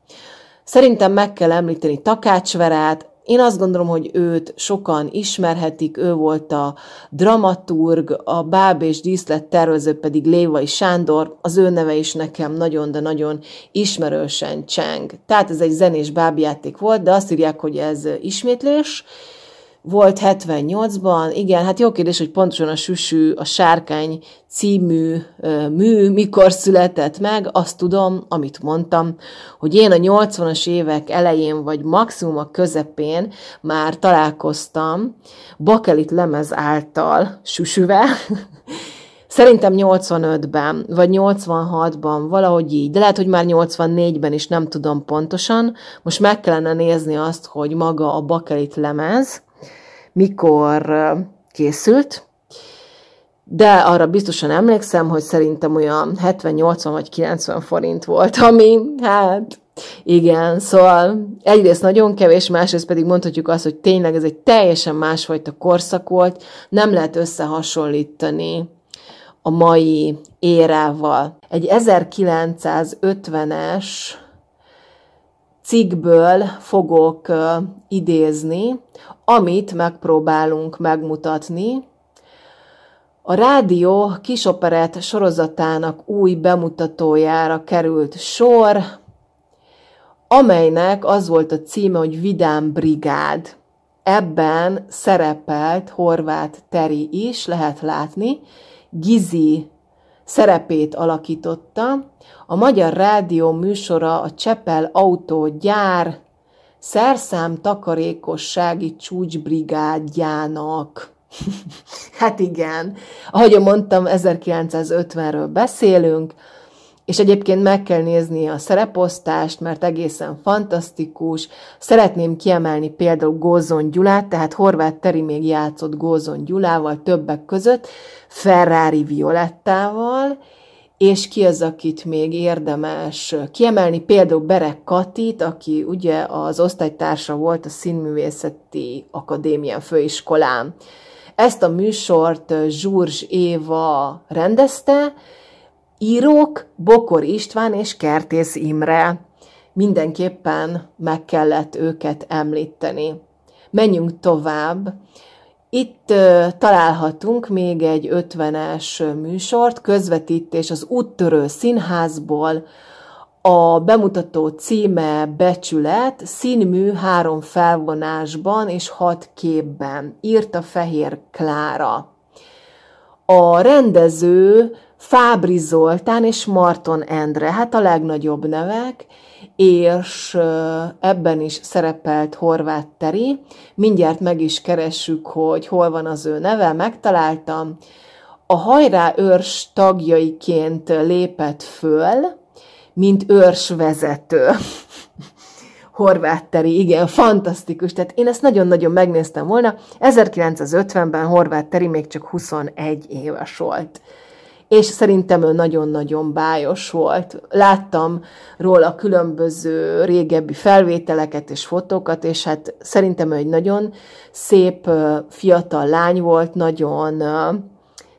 Szerintem meg kell említeni Takács Verát, én azt gondolom, hogy őt sokan ismerhetik, ő volt a dramaturg, a báb és díszlet tervező pedig Lévai Sándor, az ő neve is nekem nagyon, de nagyon ismerősen cseng. Tehát ez egy zenés bábjáték volt, de azt írják, hogy ez ismétlés, volt 78-ban, igen, hát jó kérdés, hogy pontosan a Süsű, a Sárkány című ö, mű mikor született meg, azt tudom, amit mondtam, hogy én a 80-as évek elején, vagy maximum a közepén már találkoztam Bakelit lemez által Süsüvel, Szerintem 85-ben, vagy 86-ban, valahogy így, de lehet, hogy már 84-ben is, nem tudom pontosan. Most meg kellene nézni azt, hogy maga a bakelit lemez, mikor készült, de arra biztosan emlékszem, hogy szerintem olyan 70-80 vagy 90 forint volt, ami hát igen, szóval egyrészt nagyon kevés, másrészt pedig mondhatjuk azt, hogy tényleg ez egy teljesen másfajta korszak volt, nem lehet összehasonlítani a mai érával. Egy 1950-es cikkből fogok idézni, amit megpróbálunk megmutatni. A rádió kisoperet sorozatának új bemutatójára került sor, amelynek az volt a címe, hogy Vidám Brigád. Ebben szerepelt Horváth Teri is, lehet látni, Gizi szerepét alakította. A Magyar Rádió műsora a Csepel Autó Gyár szerszám takarékossági csúcsbrigádjának. hát igen, ahogy mondtam, 1950-ről beszélünk, és egyébként meg kell nézni a szereposztást, mert egészen fantasztikus. Szeretném kiemelni például Gózon Gyulát, tehát Horváth Teri még játszott Gózon Gyulával többek között, Ferrari Violettával, és ki az, akit még érdemes kiemelni, például Berek Katit, aki ugye az osztálytársa volt a Színművészeti Akadémia főiskolán. Ezt a műsort Zsúrzs Éva rendezte, írók Bokor István és Kertész Imre. Mindenképpen meg kellett őket említeni. Menjünk tovább. Itt találhatunk még egy 50-es műsort, közvetítés az úttörő színházból. A bemutató címe Becsület, színmű három felvonásban és hat képben, írta Fehér Klára. A rendező Fábri Zoltán és Marton Endre, hát a legnagyobb nevek, és ebben is szerepelt Horváth Teri. Mindjárt meg is keressük, hogy hol van az ő neve, megtaláltam. A hajrá őrs tagjaiként lépett föl, mint vezető. Horváth Teri, igen, fantasztikus. Tehát én ezt nagyon-nagyon megnéztem volna. 1950-ben Horváth Teri még csak 21 éves volt és szerintem ő nagyon-nagyon bájos volt. Láttam róla különböző régebbi felvételeket és fotókat, és hát szerintem ő egy nagyon szép fiatal lány volt, nagyon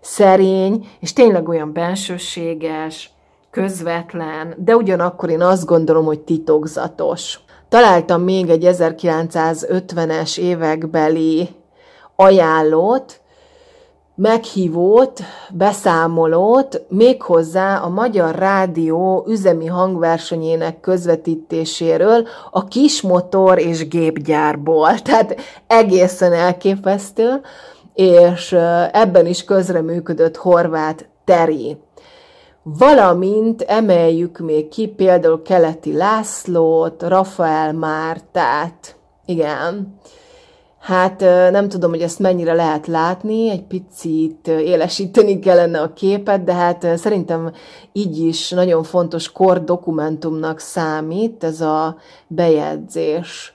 szerény, és tényleg olyan bensőséges, közvetlen, de ugyanakkor én azt gondolom, hogy titokzatos. Találtam még egy 1950-es évekbeli ajánlót, meghívót, beszámolót, méghozzá a Magyar Rádió üzemi hangversenyének közvetítéséről a kismotor és gépgyárból. Tehát egészen elképesztő, és ebben is közreműködött Horváth Teri. Valamint emeljük még ki például Keleti Lászlót, Rafael Mártát, igen, Hát nem tudom, hogy ezt mennyire lehet látni, egy picit élesíteni kellene a képet, de hát szerintem így is nagyon fontos kor dokumentumnak számít ez a bejegyzés.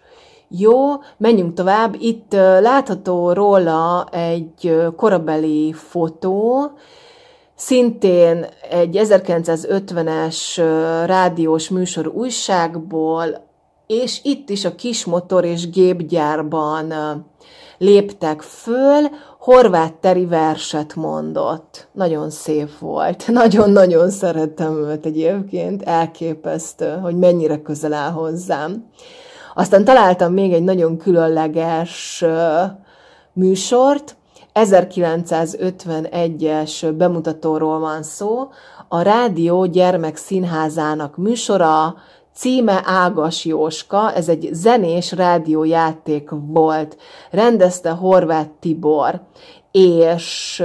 Jó, menjünk tovább. Itt látható róla egy korabeli fotó, szintén egy 1950-es rádiós műsor újságból, és itt is a kismotor és gépgyárban léptek föl, horvát teri verset mondott. Nagyon szép volt. Nagyon-nagyon szerettem őt egyébként. Elképesztő, hogy mennyire közel áll hozzám. Aztán találtam még egy nagyon különleges műsort, 1951-es bemutatóról van szó, a Rádió Gyermekszínházának műsora Címe Ágas Jóska, ez egy zenés rádiójáték volt, rendezte Horváth Tibor, és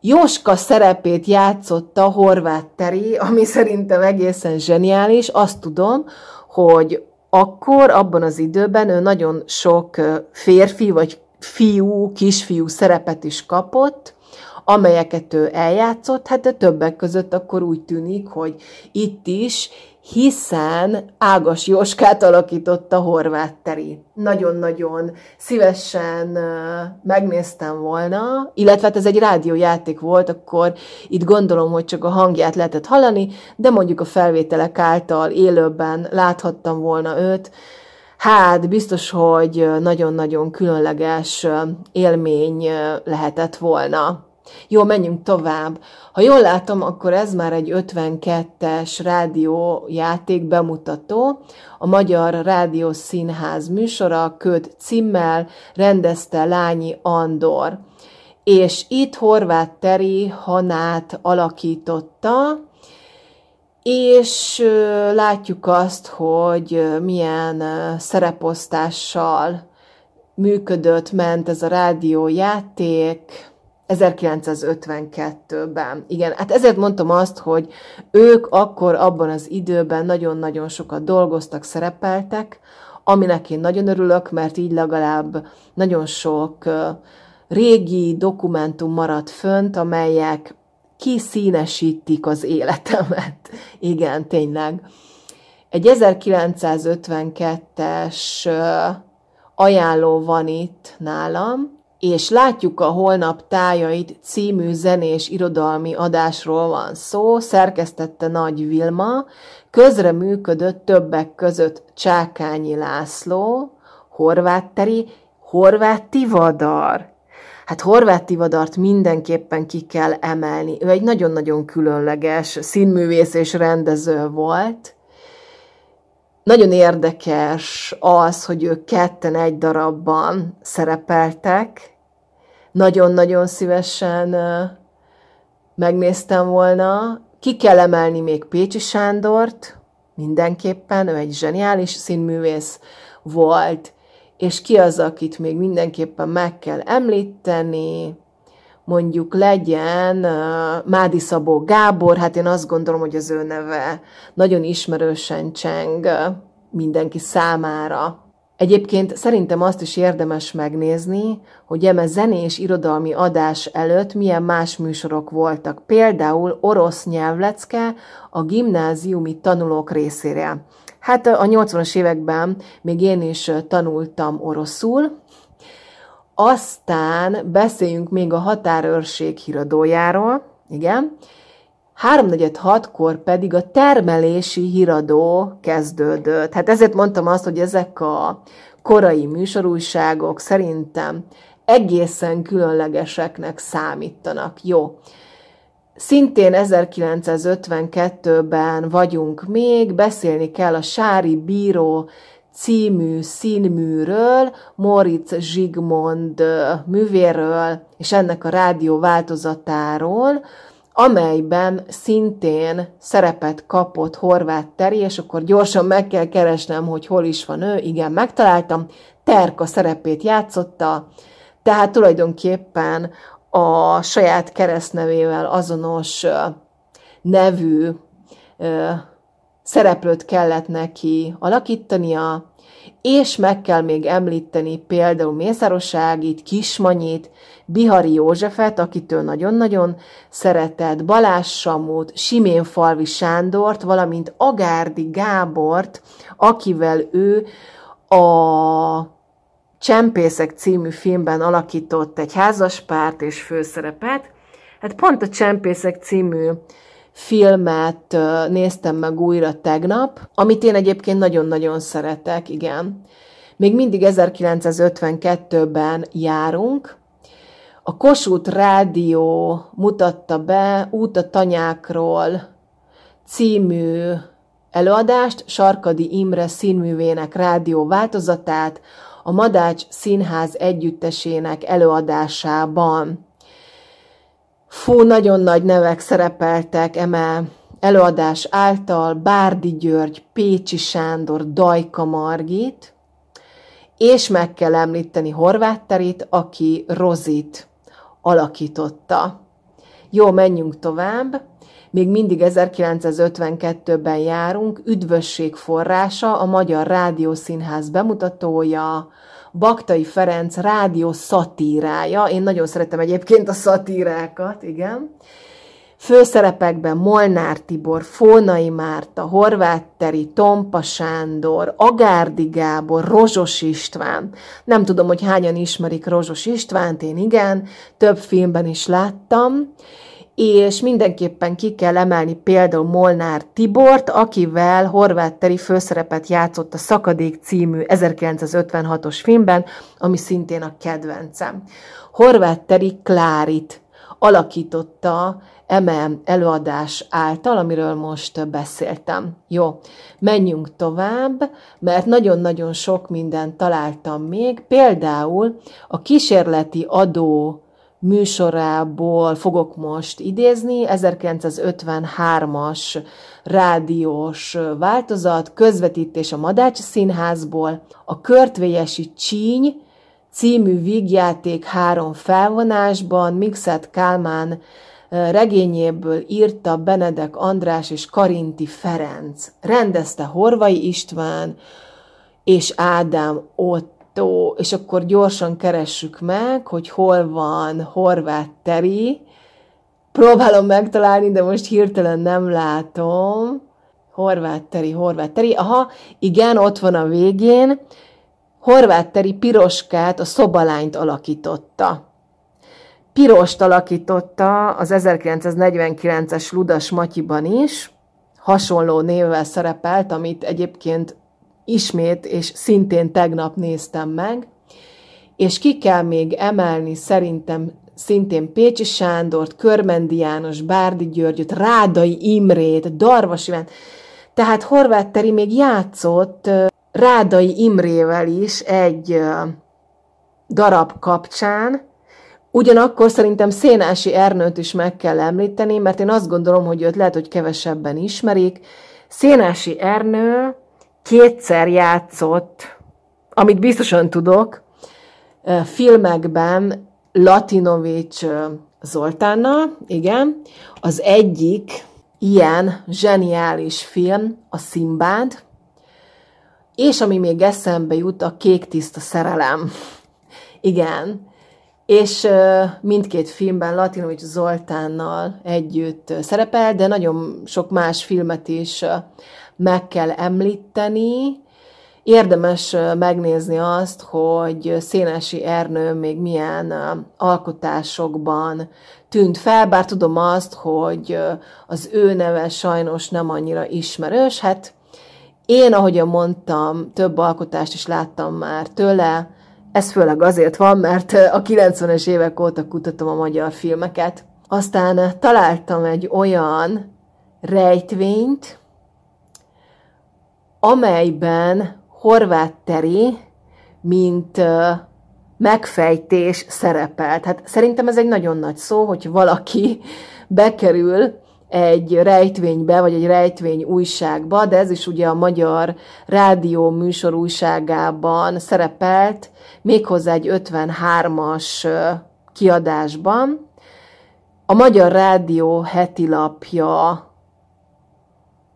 Jóska szerepét játszotta Horváth Teri, ami szerintem egészen zseniális. Azt tudom, hogy akkor, abban az időben ő nagyon sok férfi vagy fiú, kisfiú szerepet is kapott, amelyeket ő eljátszott, hát de többek között akkor úgy tűnik, hogy itt is hiszen Ágas Jóskát alakította Horváth Teri. Nagyon-nagyon szívesen megnéztem volna, illetve hát ez egy rádiójáték volt, akkor itt gondolom, hogy csak a hangját lehetett hallani, de mondjuk a felvételek által élőben láthattam volna őt. Hát biztos, hogy nagyon-nagyon különleges élmény lehetett volna. Jó, menjünk tovább. Ha jól látom, akkor ez már egy 52-es rádiójáték bemutató. A Magyar Rádió Színház műsora köd címmel rendezte Lányi Andor. És itt Horváth Teri Hanát alakította, és látjuk azt, hogy milyen szereposztással működött, ment ez a rádiójáték, 1952-ben. Igen, hát ezért mondtam azt, hogy ők akkor abban az időben nagyon-nagyon sokat dolgoztak, szerepeltek, aminek én nagyon örülök, mert így legalább nagyon sok régi dokumentum maradt fönt, amelyek kiszínesítik az életemet. Igen, tényleg. Egy 1952-es ajánló van itt nálam, és látjuk a holnap tájait című zenés irodalmi adásról van szó, szerkesztette Nagy Vilma, közre működött többek között Csákányi László, Horváth Teri, Horváth Tivadar. Hát Horváth Tivadart mindenképpen ki kell emelni. Ő egy nagyon-nagyon különleges színművész és rendező volt – nagyon érdekes az, hogy ők ketten egy darabban szerepeltek. Nagyon-nagyon szívesen megnéztem volna. Ki kell emelni még Pécsi Sándort, mindenképpen, ő egy zseniális színművész volt, és ki az, akit még mindenképpen meg kell említeni, mondjuk legyen uh, Mádi Szabó Gábor, hát én azt gondolom, hogy az ő neve nagyon ismerősen cseng uh, mindenki számára. Egyébként szerintem azt is érdemes megnézni, hogy eme zenés irodalmi adás előtt milyen más műsorok voltak, például orosz nyelvlecke a gimnáziumi tanulók részére. Hát a 80-as években még én is tanultam oroszul, aztán beszéljünk még a határőrség híradójáról, igen. 3:46-kor pedig a termelési híradó kezdődött. Hát ezért mondtam azt, hogy ezek a korai műsorújságok szerintem egészen különlegeseknek számítanak. Jó. Szintén 1952-ben vagyunk még, beszélni kell a Sári Bíró című színműről, Moritz Zsigmond művéről, és ennek a rádió változatáról, amelyben szintén szerepet kapott Horváth Teri, és akkor gyorsan meg kell keresnem, hogy hol is van ő, igen, megtaláltam, Terka szerepét játszotta, tehát tulajdonképpen a saját keresztnevével azonos nevű szereplőt kellett neki alakítania, és meg kell még említeni például Mészároságit, Kismanyit, Bihari Józsefet, akitől nagyon-nagyon szeretett, Balázs Samót, Simén Falvi Sándort, valamint Agárdi Gábort, akivel ő a Csempészek című filmben alakított egy házaspárt és főszerepet. Hát pont a Csempészek című filmet néztem meg újra tegnap, amit én egyébként nagyon-nagyon szeretek, igen. Még mindig 1952-ben járunk. A Kossuth Rádió mutatta be Út a tanyákról című előadást, Sarkadi Imre színművének rádió változatát, a Madács Színház együttesének előadásában. Fú, nagyon nagy nevek szerepeltek eme előadás által, Bárdi György, Pécsi Sándor, Dajka Margit, és meg kell említeni Horváth Terit, aki Rozit alakította. Jó, menjünk tovább. Még mindig 1952-ben járunk, Üdvösség forrása, a Magyar Rádiószínház bemutatója, Baktai Ferenc rádió szatírája. Én nagyon szeretem egyébként a szatírákat, igen. Főszerepekben Molnár Tibor, Fónai Márta, Horváth Teri, Tompa Sándor, Agárdi Gábor, Rozsos István. Nem tudom, hogy hányan ismerik Rozsos Istvánt, én igen, több filmben is láttam és mindenképpen ki kell emelni például Molnár Tibort, akivel Horváth Teri főszerepet játszott a Szakadék című 1956-os filmben, ami szintén a kedvencem. Horváth Teri Klárit alakította eme előadás által, amiről most beszéltem. Jó, menjünk tovább, mert nagyon-nagyon sok mindent találtam még, például a kísérleti adó műsorából fogok most idézni, 1953-as rádiós változat, közvetítés a Madács Színházból, a Körtvélyesi Csíny című vígjáték három felvonásban Mixet Kálmán eh, regényéből írta Benedek András és Karinti Ferenc. Rendezte Horvai István és Ádám ott tó, és akkor gyorsan keressük meg, hogy hol van horvát teri. Próbálom megtalálni, de most hirtelen nem látom. Horvát teri, horvát teri. Aha, igen, ott van a végén. Horvát teri piroskát, a szobalányt alakította. Pirost alakította az 1949-es Ludas Matyiban is, hasonló névvel szerepelt, amit egyébként ismét, és szintén tegnap néztem meg, és ki kell még emelni szerintem szintén Pécsi Sándort, Körmendi János, Bárdi Györgyöt, Rádai Imrét, Darvas Iván. Tehát Horváth Teri még játszott Rádai Imrével is egy darab kapcsán, Ugyanakkor szerintem Szénási Ernőt is meg kell említeni, mert én azt gondolom, hogy őt lehet, hogy kevesebben ismerik. Szénási Ernő kétszer játszott, amit biztosan tudok, filmekben Latinovics Zoltánnal, igen. Az egyik ilyen zseniális film a Szimbád, és ami még eszembe jut, a Kék tiszta szerelem. Igen, és mindkét filmben Latinovics Zoltánnal együtt szerepel, de nagyon sok más filmet is meg kell említeni. Érdemes megnézni azt, hogy Szénási Ernő még milyen alkotásokban tűnt fel, bár tudom azt, hogy az ő neve sajnos nem annyira ismerős. Hát én, ahogyan mondtam, több alkotást is láttam már tőle, ez főleg azért van, mert a 90-es évek óta kutatom a magyar filmeket. Aztán találtam egy olyan rejtvényt, amelyben horvát teri, mint megfejtés szerepelt. Hát szerintem ez egy nagyon nagy szó, hogy valaki bekerül egy rejtvénybe, vagy egy rejtvény újságba, de ez is ugye a Magyar Rádió műsor újságában szerepelt, méghozzá egy 53-as kiadásban. A Magyar Rádió heti lapja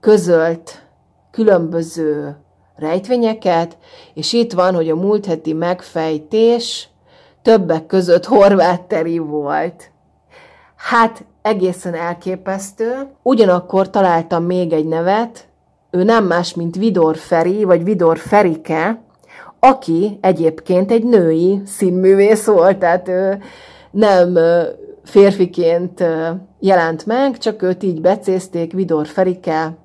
közölt különböző rejtvényeket, és itt van, hogy a múlt heti megfejtés többek között horvátteri volt. Hát egészen elképesztő. Ugyanakkor találtam még egy nevet, ő nem más, mint Vidor Feri, vagy Vidor Ferike, aki egyébként egy női színművész volt, tehát ő nem férfiként jelent meg, csak őt így becézték, Vidor Ferike.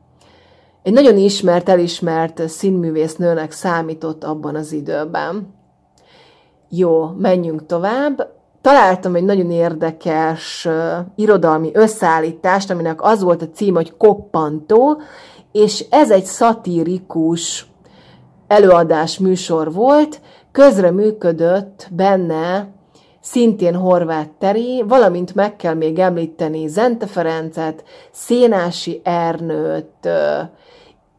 Egy nagyon ismert, elismert színművész nőnek számított abban az időben. Jó, menjünk tovább találtam egy nagyon érdekes uh, irodalmi összeállítást, aminek az volt a cím, hogy Koppantó, és ez egy szatirikus előadás műsor volt, közre működött benne szintén Horváth Teri, valamint meg kell még említeni Zente Ferencet, Szénási Ernőt,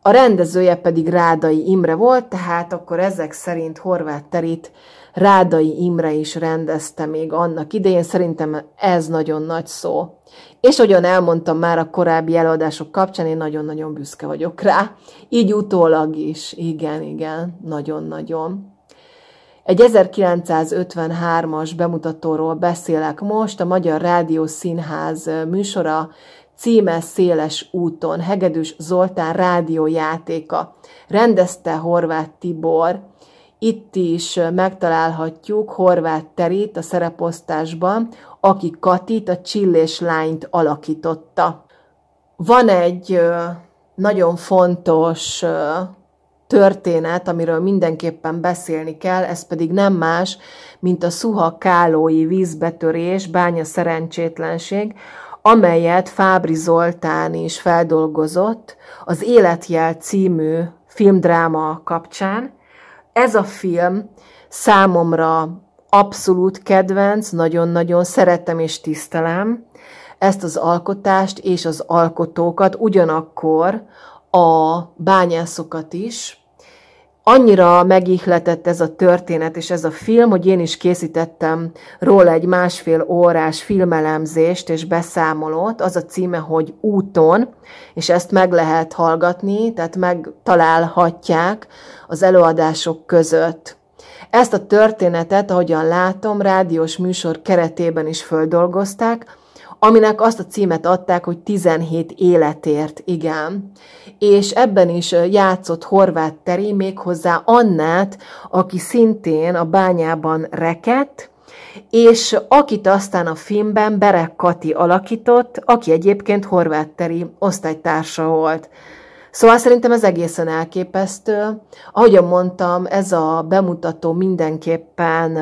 a rendezője pedig Rádai Imre volt, tehát akkor ezek szerint Horváth Terit Rádai Imre is rendezte még annak idején, szerintem ez nagyon nagy szó. És ahogyan elmondtam már a korábbi előadások kapcsán, én nagyon-nagyon büszke vagyok rá. Így utólag is, igen, igen, nagyon-nagyon. Egy 1953-as bemutatóról beszélek most, a Magyar Rádió Színház műsora címe Széles úton, Hegedűs Zoltán rádiójátéka. Rendezte Horváth Tibor, itt is megtalálhatjuk Horváth Terit a szereposztásban, aki Katit, a csillés lányt alakította. Van egy nagyon fontos történet, amiről mindenképpen beszélni kell, ez pedig nem más, mint a szuha kálói vízbetörés, bánya szerencsétlenség, amelyet Fábri Zoltán is feldolgozott az Életjel című filmdráma kapcsán, ez a film számomra abszolút kedvenc, nagyon-nagyon szeretem és tisztelem ezt az alkotást és az alkotókat, ugyanakkor a bányászokat is, annyira megihletett ez a történet és ez a film, hogy én is készítettem róla egy másfél órás filmelemzést és beszámolót. Az a címe, hogy Úton, és ezt meg lehet hallgatni, tehát megtalálhatják az előadások között. Ezt a történetet, ahogyan látom, rádiós műsor keretében is földolgozták, aminek azt a címet adták, hogy 17 életért, igen. És ebben is játszott horvát Teri, méghozzá Annát, aki szintén a bányában rekett, és akit aztán a filmben Berek Kati alakított, aki egyébként horvát Teri osztálytársa volt. Szóval szerintem ez egészen elképesztő. Ahogyan mondtam, ez a bemutató mindenképpen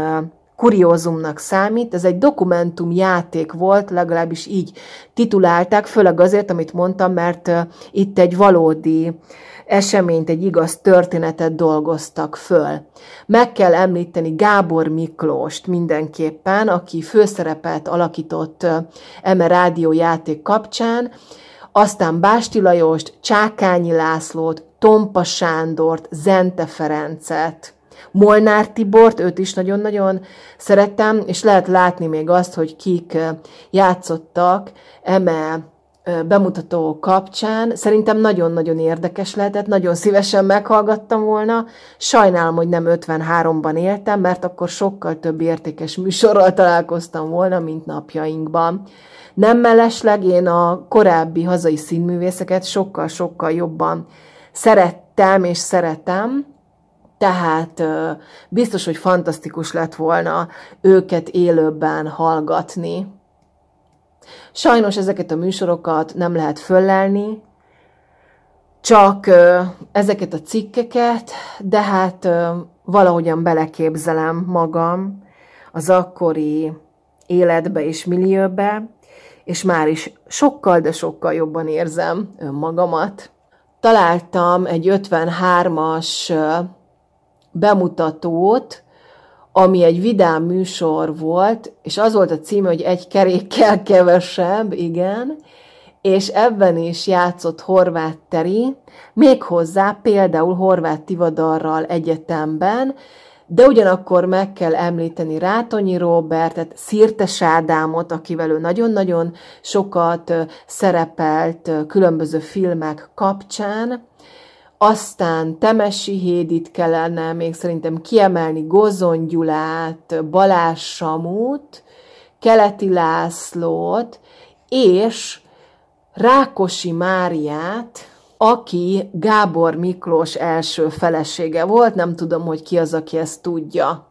kuriózumnak számít, ez egy dokumentum játék volt, legalábbis így titulálták, főleg azért, amit mondtam, mert itt egy valódi eseményt, egy igaz történetet dolgoztak föl. Meg kell említeni Gábor Miklóst mindenképpen, aki főszerepet alakított Eme Rádió játék kapcsán, aztán Básti Lajost, Csákányi Lászlót, Tompa Sándort, Zente Ferencet, Molnár Tibort, őt is nagyon-nagyon szerettem, és lehet látni még azt, hogy kik játszottak eme bemutató kapcsán. Szerintem nagyon-nagyon érdekes lehetett, nagyon szívesen meghallgattam volna. Sajnálom, hogy nem 53-ban éltem, mert akkor sokkal több értékes műsorral találkoztam volna, mint napjainkban. Nem mellesleg én a korábbi hazai színművészeket sokkal-sokkal jobban szerettem és szeretem, tehát biztos, hogy fantasztikus lett volna őket élőben hallgatni. Sajnos ezeket a műsorokat nem lehet föllelni, csak ezeket a cikkeket, de hát valahogyan beleképzelem magam az akkori életbe és millióbe, és már is sokkal, de sokkal jobban érzem önmagamat. Találtam egy 53-as bemutatót, ami egy vidám műsor volt, és az volt a címe, hogy egy kerékkel kevesebb, igen, és ebben is játszott Horváth Teri, méghozzá például Horváth Tivadarral egyetemben, de ugyanakkor meg kell említeni Rátonyi Robertet, Szirtes Ádámot, akivel ő nagyon-nagyon sokat szerepelt különböző filmek kapcsán, aztán Temesi Hédit kellene még szerintem kiemelni, Gozon Gyulát, Balázs Samut, Keleti Lászlót, és Rákosi Máriát, aki Gábor Miklós első felesége volt, nem tudom, hogy ki az, aki ezt tudja.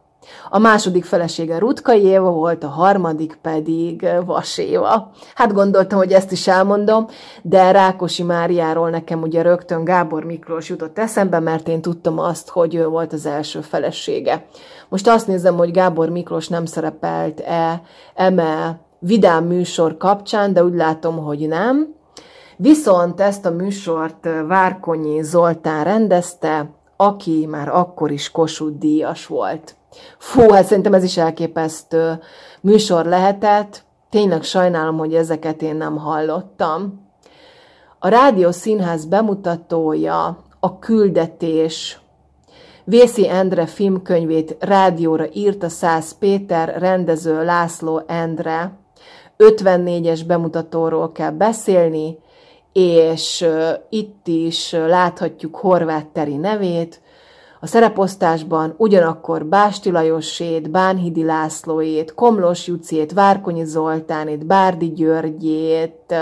A második felesége Rutkai Éva volt, a harmadik pedig eh, Vaséva. Hát gondoltam, hogy ezt is elmondom, de Rákosi Máriáról nekem ugye rögtön Gábor Miklós jutott eszembe, mert én tudtam azt, hogy ő volt az első felesége. Most azt nézem, hogy Gábor Miklós nem szerepelt-e eme vidám műsor kapcsán, de úgy látom, hogy nem. Viszont ezt a műsort eh, Várkonyi Zoltán rendezte, aki már akkor is Kossuth díjas volt. Fú, hát szerintem ez is elképesztő műsor lehetett. Tényleg sajnálom, hogy ezeket én nem hallottam. A Rádió Színház bemutatója a küldetés Vészi Endre filmkönyvét rádióra írta Szász Péter, rendező László Endre. 54-es bemutatóról kell beszélni, és itt is láthatjuk Horváth Teri nevét, a szereposztásban ugyanakkor Básti Lajosét, Bánhidi Lászlóét, Komlós Jucét, Várkonyi Zoltánét, Bárdi Györgyét,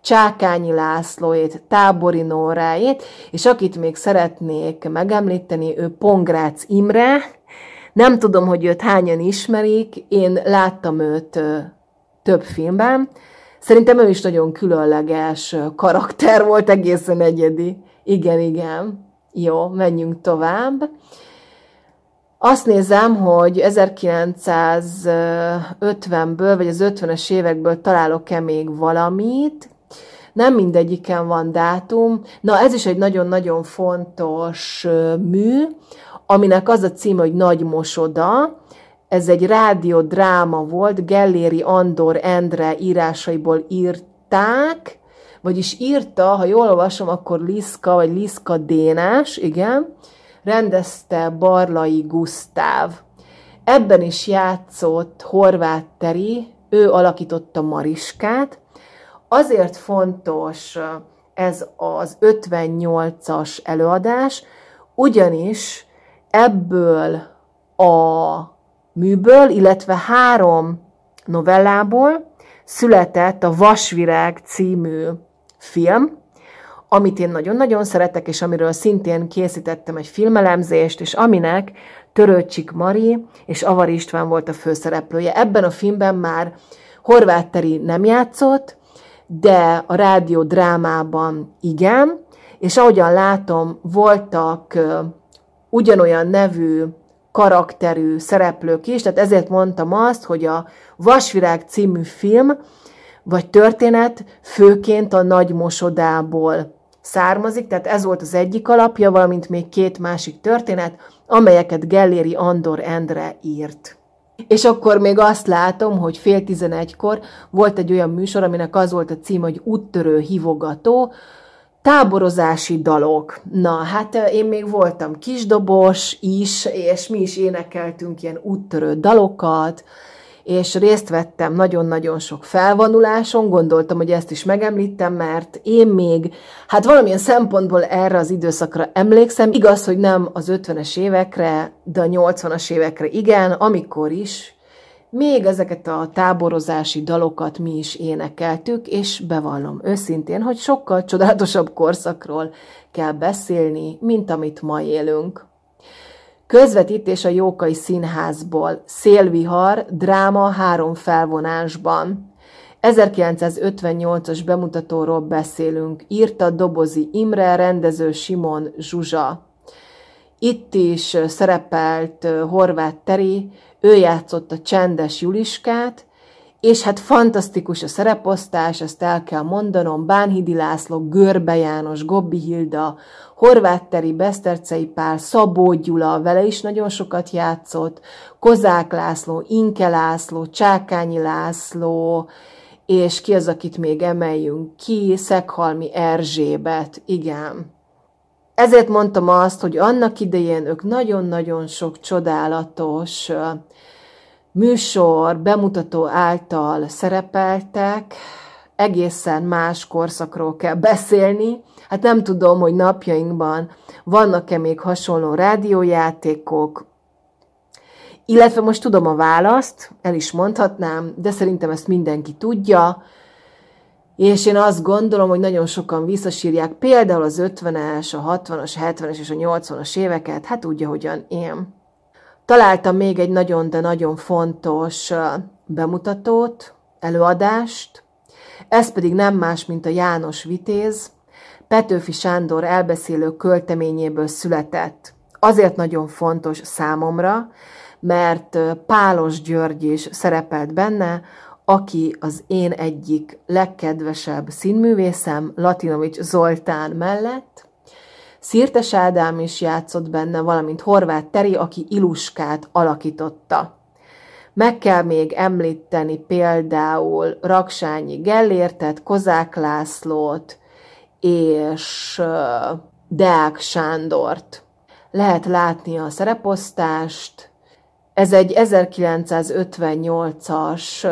Csákányi Lászlóét, Tábori Nóráét, és akit még szeretnék megemlíteni, ő Pongrácz Imre. Nem tudom, hogy őt hányan ismerik, én láttam őt több filmben. Szerintem ő is nagyon különleges karakter volt, egészen egyedi. Igen, igen. Jó, menjünk tovább. Azt nézem, hogy 1950-ből, vagy az 50-es évekből találok-e még valamit. Nem mindegyiken van dátum. Na, ez is egy nagyon-nagyon fontos mű, aminek az a címe, hogy Nagy Mosoda. Ez egy rádiodráma volt, Gelléri Andor Endre írásaiból írták, vagyis írta, ha jól olvasom, akkor Liszka, vagy Liszka Dénás, igen, rendezte Barlai Gusztáv. Ebben is játszott Horváth Teri, ő alakította Mariskát. Azért fontos ez az 58-as előadás, ugyanis ebből a műből, illetve három novellából született a Vasvirág című film, amit én nagyon-nagyon szeretek, és amiről szintén készítettem egy filmelemzést, és aminek Törőcsik Mari és Avar István volt a főszereplője. Ebben a filmben már Horváth Teri nem játszott, de a rádió drámában igen, és ahogyan látom, voltak ugyanolyan nevű karakterű szereplők is, tehát ezért mondtam azt, hogy a Vasvirág című film vagy történet főként a nagy mosodából származik, tehát ez volt az egyik alapja, valamint még két másik történet, amelyeket Gelléri Andor Endre írt. És akkor még azt látom, hogy fél tizenegykor volt egy olyan műsor, aminek az volt a cím, hogy Úttörő hivogató táborozási dalok. Na, hát én még voltam kisdobos is, és mi is énekeltünk ilyen úttörő dalokat, és részt vettem nagyon-nagyon sok felvonuláson, gondoltam, hogy ezt is megemlítem, mert én még, hát valamilyen szempontból erre az időszakra emlékszem, igaz, hogy nem az 50-es évekre, de a 80-as évekre igen, amikor is még ezeket a táborozási dalokat mi is énekeltük, és bevallom őszintén, hogy sokkal csodálatosabb korszakról kell beszélni, mint amit ma élünk. Közvetítés a Jókai Színházból. Szélvihar, dráma három felvonásban. 1958-as bemutatóról beszélünk, írta Dobozi Imre, rendező Simon Zsuzsa. Itt is szerepelt Horváth Teri, ő játszott a csendes Juliskát, és hát fantasztikus a szereposztás, ezt el kell mondanom, Bánhidi László, Görbe János, Gobbi Hilda, Horváth Teri, Besztercei Pál, Szabó Gyula, vele is nagyon sokat játszott, Kozák László, Inke László, Csákányi László, és ki az, akit még emeljünk ki, Szekhalmi Erzsébet, igen. Ezért mondtam azt, hogy annak idején ők nagyon-nagyon sok csodálatos műsor, bemutató által szerepeltek, egészen más korszakról kell beszélni. Hát nem tudom, hogy napjainkban vannak-e még hasonló rádiójátékok, illetve most tudom a választ, el is mondhatnám, de szerintem ezt mindenki tudja, és én azt gondolom, hogy nagyon sokan visszasírják például az 50-es, a 60-as, 70-es és a 80-as éveket, hát úgy, ahogyan én. Találtam még egy nagyon, de nagyon fontos bemutatót, előadást, ez pedig nem más, mint a János Vitéz, Petőfi Sándor elbeszélő költeményéből született. Azért nagyon fontos számomra, mert Pálos György is szerepelt benne, aki az én egyik legkedvesebb színművészem, Latinovics Zoltán mellett, Szirtes Ádám is játszott benne, valamint Horváth Teri, aki Iluskát alakította. Meg kell még említeni például Raksányi Gellértet, Kozák Lászlót és Deák Sándort. Lehet látni a szereposztást. Ez egy 1958-as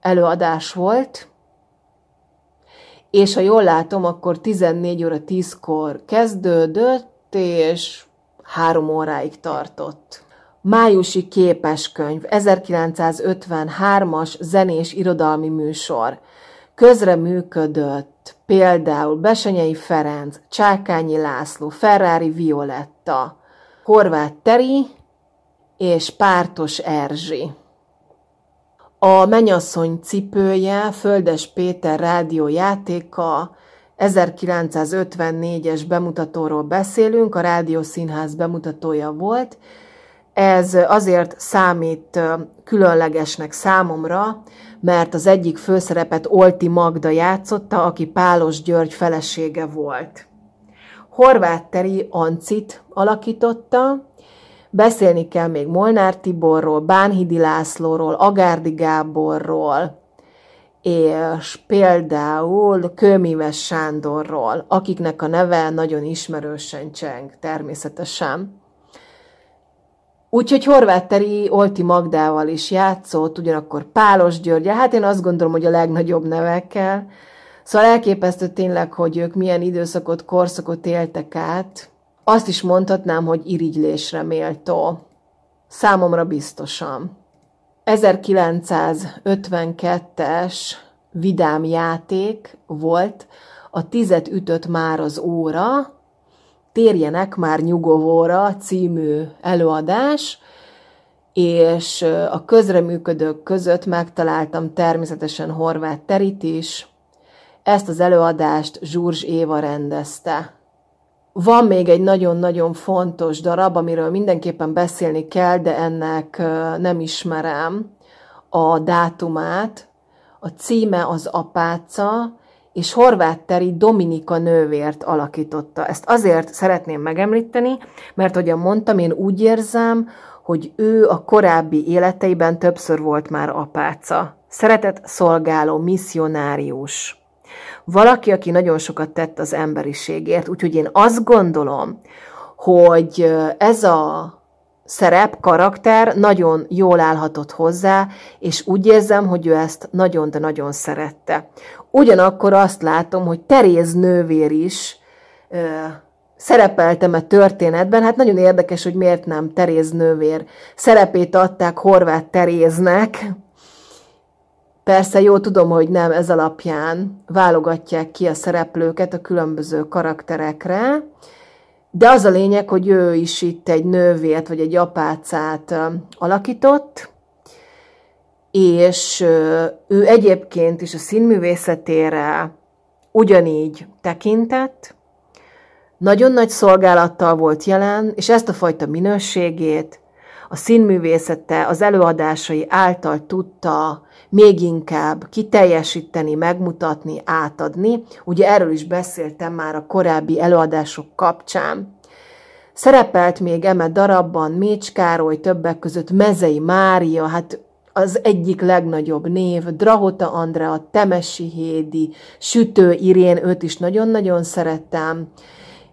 előadás volt, és ha jól látom, akkor 14 óra 10-kor kezdődött, és három óráig tartott. Májusi képeskönyv, 1953-as zenés irodalmi műsor. Közreműködött például Besenyei Ferenc, Csákányi László, Ferrari Violetta, Horváth Teri és Pártos Erzsi. A Menyasszony cipője, Földes Péter rádiójátéka, 1954-es bemutatóról beszélünk, a Rádiószínház bemutatója volt. Ez azért számít különlegesnek számomra, mert az egyik főszerepet Olti Magda játszotta, aki Pálos György felesége volt. Horváth Teri Ancit alakította, Beszélni kell még Molnár Tiborról, Bánhidi Lászlóról, Agárdi Gáborról, és például Kőmíves Sándorról, akiknek a neve nagyon ismerősen cseng, természetesen. Úgyhogy Horváteri Olti Magdával is játszott, ugyanakkor Pálos György, hát én azt gondolom, hogy a legnagyobb nevekkel. Szóval elképesztő tényleg, hogy ők milyen időszakot, korszakot éltek át, azt is mondhatnám, hogy irigylésre méltó. Számomra biztosan. 1952-es vidám játék volt, a tizet ütött már az óra, Térjenek már nyugovóra című előadás, és a közreműködők között megtaláltam természetesen Horváth Terit is. Ezt az előadást Zsuzs Éva rendezte. Van még egy nagyon-nagyon fontos darab, amiről mindenképpen beszélni kell, de ennek nem ismerem a dátumát. A címe az Apáca, és horvátteri teri Dominika nővért alakította. Ezt azért szeretném megemlíteni, mert ahogyan mondtam, én úgy érzem, hogy ő a korábbi életeiben többször volt már apáca. Szeretett szolgáló, misszionárius valaki, aki nagyon sokat tett az emberiségért, úgyhogy én azt gondolom, hogy ez a szerep, karakter nagyon jól állhatott hozzá, és úgy érzem, hogy ő ezt nagyon, de nagyon szerette. Ugyanakkor azt látom, hogy Teréz nővér is ö, szerepeltem a e történetben, hát nagyon érdekes, hogy miért nem Teréz nővér szerepét adták Horváth Teréznek, Persze jó tudom, hogy nem ez alapján válogatják ki a szereplőket a különböző karakterekre, de az a lényeg, hogy ő is itt egy nővért vagy egy apácát alakított, és ő egyébként is a színművészetére ugyanígy tekintett, nagyon nagy szolgálattal volt jelen, és ezt a fajta minőségét a színművészete, az előadásai által tudta még inkább kiteljesíteni, megmutatni, átadni. Ugye erről is beszéltem már a korábbi előadások kapcsán. Szerepelt még eme darabban Mécs Károly, többek között Mezei Mária, hát az egyik legnagyobb név, Drahota Andrea, Temesi Hédi, Sütő Irén, őt is nagyon-nagyon szerettem,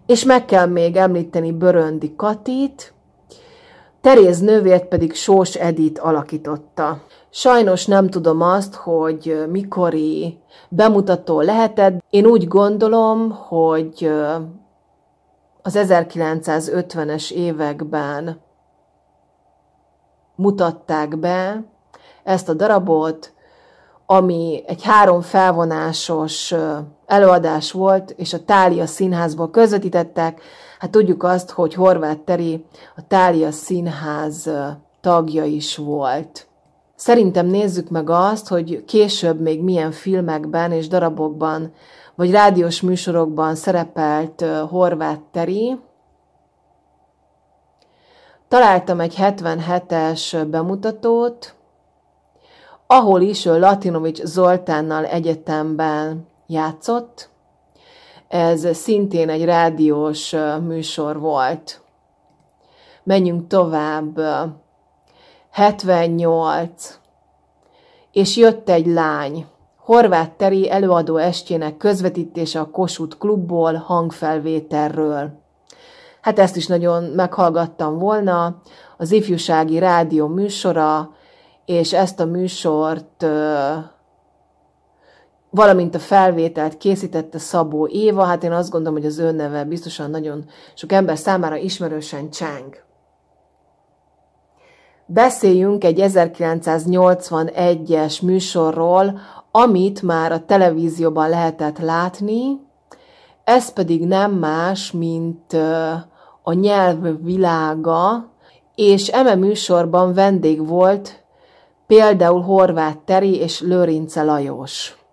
és meg kell még említeni Böröndi Katit, Teréz nővért pedig Sós Edit alakította. Sajnos nem tudom azt, hogy mikori bemutató lehetett. Én úgy gondolom, hogy az 1950-es években mutatták be ezt a darabot, ami egy három felvonásos előadás volt, és a Tália színházból közvetítettek, Hát tudjuk azt, hogy Horváth Teri a Tália Színház tagja is volt. Szerintem nézzük meg azt, hogy később még milyen filmekben és darabokban, vagy rádiós műsorokban szerepelt Horváth Teri. Találtam egy 77-es bemutatót, ahol is ő Latinovics Zoltánnal egyetemben játszott, ez szintén egy rádiós műsor volt. Menjünk tovább. 78. És jött egy lány. Horváth Teri előadó estjének közvetítése a Kossuth klubból hangfelvételről. Hát ezt is nagyon meghallgattam volna, az ifjúsági rádió műsora, és ezt a műsort valamint a felvételt készítette Szabó Éva, hát én azt gondolom, hogy az ő neve biztosan nagyon sok ember számára ismerősen cseng. Beszéljünk egy 1981-es műsorról, amit már a televízióban lehetett látni, ez pedig nem más, mint a nyelv világa, és eme műsorban vendég volt például Horváth Teri és Lőrince Lajos.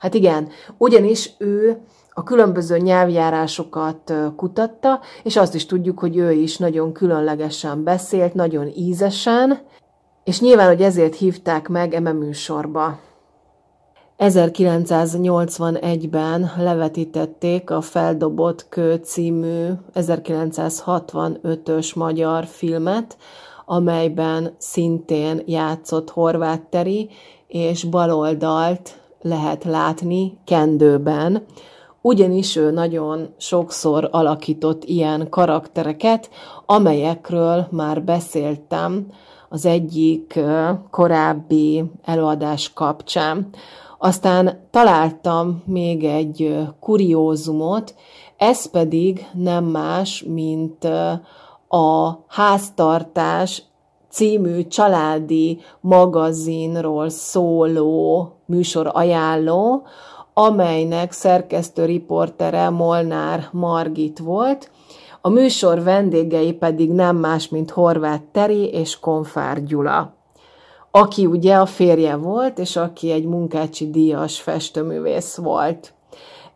Hát igen, ugyanis ő a különböző nyelvjárásokat kutatta, és azt is tudjuk, hogy ő is nagyon különlegesen beszélt, nagyon ízesen, és nyilván, hogy ezért hívták meg eme műsorba. 1981-ben levetítették a Feldobott Kő című 1965-ös magyar filmet, amelyben szintén játszott horvát teri és baloldalt lehet látni kendőben, ugyanis ő nagyon sokszor alakított ilyen karaktereket, amelyekről már beszéltem az egyik korábbi előadás kapcsán. Aztán találtam még egy kuriózumot, ez pedig nem más, mint a háztartás című családi magazinról szóló műsor ajánló, amelynek szerkesztő riportere Molnár Margit volt, a műsor vendégei pedig nem más, mint Horváth Teri és Konfár Gyula, aki ugye a férje volt, és aki egy munkácsi díjas festőművész volt.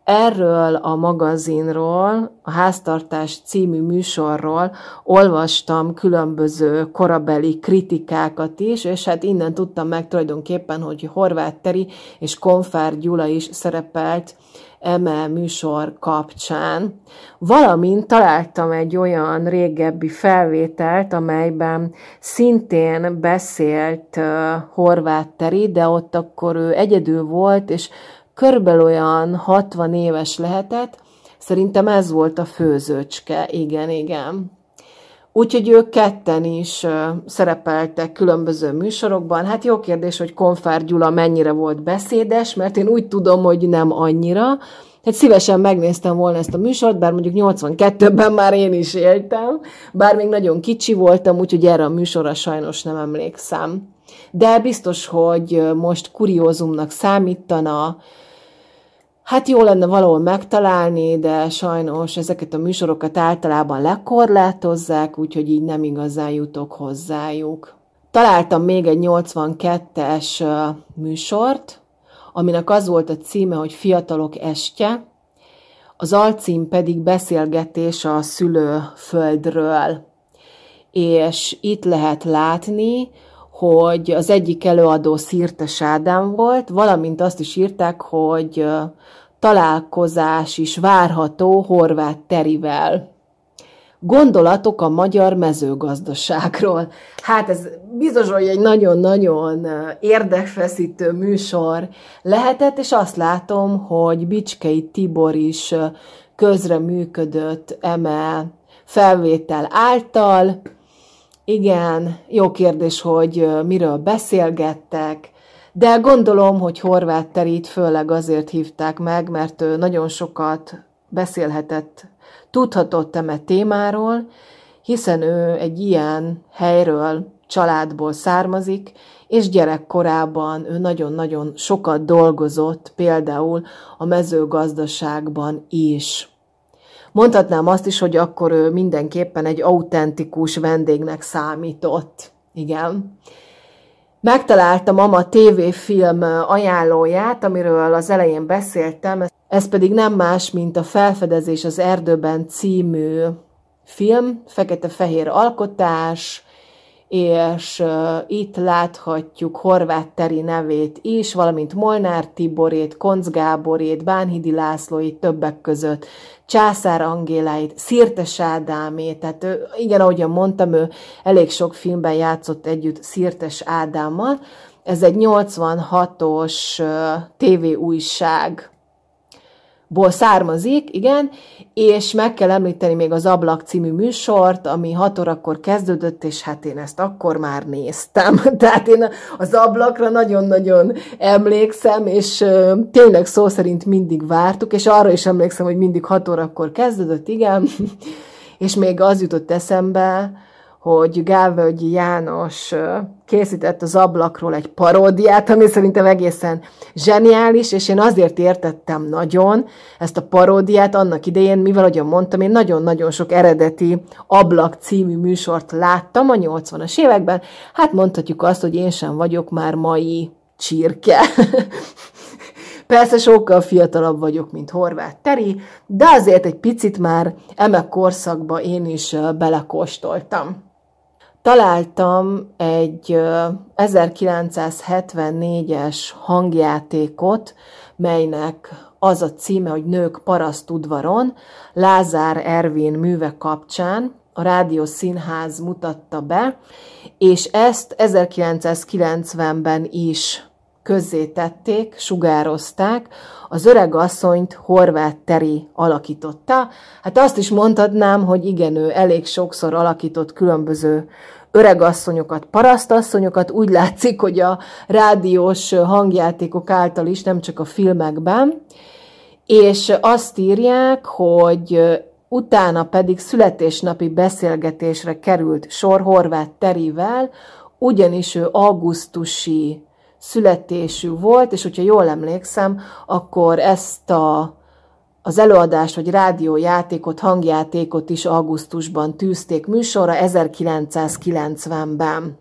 Erről a magazinról, a háztartás című műsorról olvastam különböző korabeli kritikákat is, és hát innen tudtam meg tulajdonképpen, hogy Horváth Teri és Konfár Gyula is szerepelt eme műsor kapcsán, valamint találtam egy olyan régebbi felvételt, amelyben szintén beszélt Horváth Teri, de ott akkor ő egyedül volt, és körülbelül olyan 60 éves lehetett, szerintem ez volt a főzőcske, igen, igen. Úgyhogy ők ketten is szerepeltek különböző műsorokban. Hát jó kérdés, hogy Konfár Gyula mennyire volt beszédes, mert én úgy tudom, hogy nem annyira. Hát szívesen megnéztem volna ezt a műsort, bár mondjuk 82-ben már én is éltem, bár még nagyon kicsi voltam, úgyhogy erre a műsorra sajnos nem emlékszem. De biztos, hogy most kuriózumnak számítana, Hát jó lenne valahol megtalálni, de sajnos ezeket a műsorokat általában lekorlátozzák, úgyhogy így nem igazán jutok hozzájuk. Találtam még egy 82-es műsort, aminek az volt a címe, hogy Fiatalok estje, az alcím pedig beszélgetés a szülőföldről. És itt lehet látni, hogy az egyik előadó Szirtes Ádám volt, valamint azt is írták, hogy találkozás is várható Horváth Terivel. Gondolatok a magyar mezőgazdaságról. Hát ez biztos, hogy egy nagyon-nagyon érdekfeszítő műsor lehetett, és azt látom, hogy Bicskei Tibor is közreműködött eme felvétel által, igen, jó kérdés, hogy miről beszélgettek, de gondolom, hogy Horváth Terit főleg azért hívták meg, mert ő nagyon sokat beszélhetett, tudhatott eme témáról, hiszen ő egy ilyen helyről, családból származik, és gyerekkorában ő nagyon-nagyon sokat dolgozott, például a mezőgazdaságban is. Mondhatnám azt is, hogy akkor ő mindenképpen egy autentikus vendégnek számított. Igen. Megtaláltam ama tévéfilm ajánlóját, amiről az elején beszéltem, ez pedig nem más, mint a Felfedezés az erdőben című film, fekete-fehér alkotás, és itt láthatjuk Horváth Teri nevét is, valamint Molnár Tiborét, Koncz Gáborét, Bánhidi Lászlóit többek között, Császár Angéláit, Szirtes Ádámét, tehát ő, igen, ahogyan mondtam, ő elég sok filmben játszott együtt Szirtes Ádámmal, ez egy 86-os tévéújság ból származik, igen, és meg kell említeni még az Ablak című műsort, ami 6 órakor kezdődött, és hát én ezt akkor már néztem. Tehát én az ablakra nagyon-nagyon emlékszem, és tényleg szó szerint mindig vártuk, és arra is emlékszem, hogy mindig 6 órakor kezdődött, igen, és még az jutott eszembe, hogy Gálvölgyi János készített az ablakról egy paródiát, ami szerintem egészen zseniális, és én azért értettem nagyon ezt a paródiát annak idején, mivel, ahogy mondtam, én nagyon-nagyon sok eredeti ablak című műsort láttam a 80-as években, hát mondhatjuk azt, hogy én sem vagyok már mai csirke. Persze sokkal fiatalabb vagyok, mint Horváth Teri, de azért egy picit már eme korszakba én is belekóstoltam. Találtam egy 1974-es hangjátékot, melynek az a címe, hogy Nők paraszt udvaron, Lázár Ervin műve kapcsán, a Rádió Színház mutatta be, és ezt 1990-ben is közzétették, sugározták az öreg asszonyt Horváth Teri alakította. Hát azt is mondhatnám, hogy igen, ő elég sokszor alakított különböző öregasszonyokat, parasztasszonyokat, úgy látszik, hogy a rádiós hangjátékok által is, nem csak a filmekben, és azt írják, hogy utána pedig születésnapi beszélgetésre került sor Horváth Terivel, ugyanis ő augusztusi születésű volt, és hogyha jól emlékszem, akkor ezt a, az előadást, vagy rádiójátékot, hangjátékot is augusztusban tűzték műsorra 1990-ben.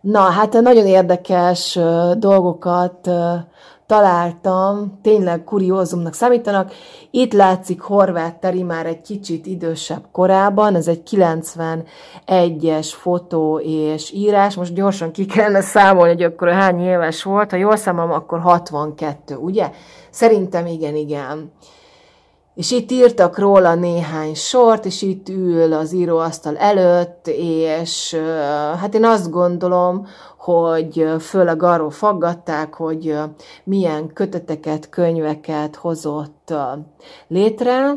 Na, hát nagyon érdekes dolgokat találtam, tényleg kuriózumnak számítanak. Itt látszik Horváth Teri már egy kicsit idősebb korában, ez egy 91-es fotó és írás, most gyorsan ki kellene számolni, hogy akkor hány éves volt, ha jól számolom, akkor 62, ugye? Szerintem igen, igen. És itt írtak róla néhány sort, és itt ül az íróasztal előtt, és hát én azt gondolom, hogy főleg arról faggatták, hogy milyen köteteket, könyveket hozott létre,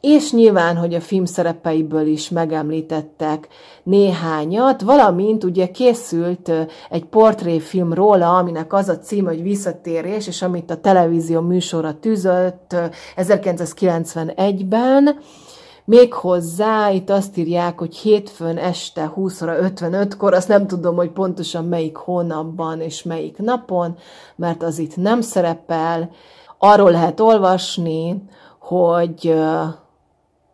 és nyilván, hogy a film szerepeiből is megemlítettek néhányat, valamint ugye készült egy portréfilm róla, aminek az a cím, hogy Visszatérés, és amit a televízió műsorra tűzött 1991-ben, Méghozzá itt azt írják, hogy hétfőn este 20 óra 55-kor, azt nem tudom, hogy pontosan melyik hónapban és melyik napon, mert az itt nem szerepel. Arról lehet olvasni, hogy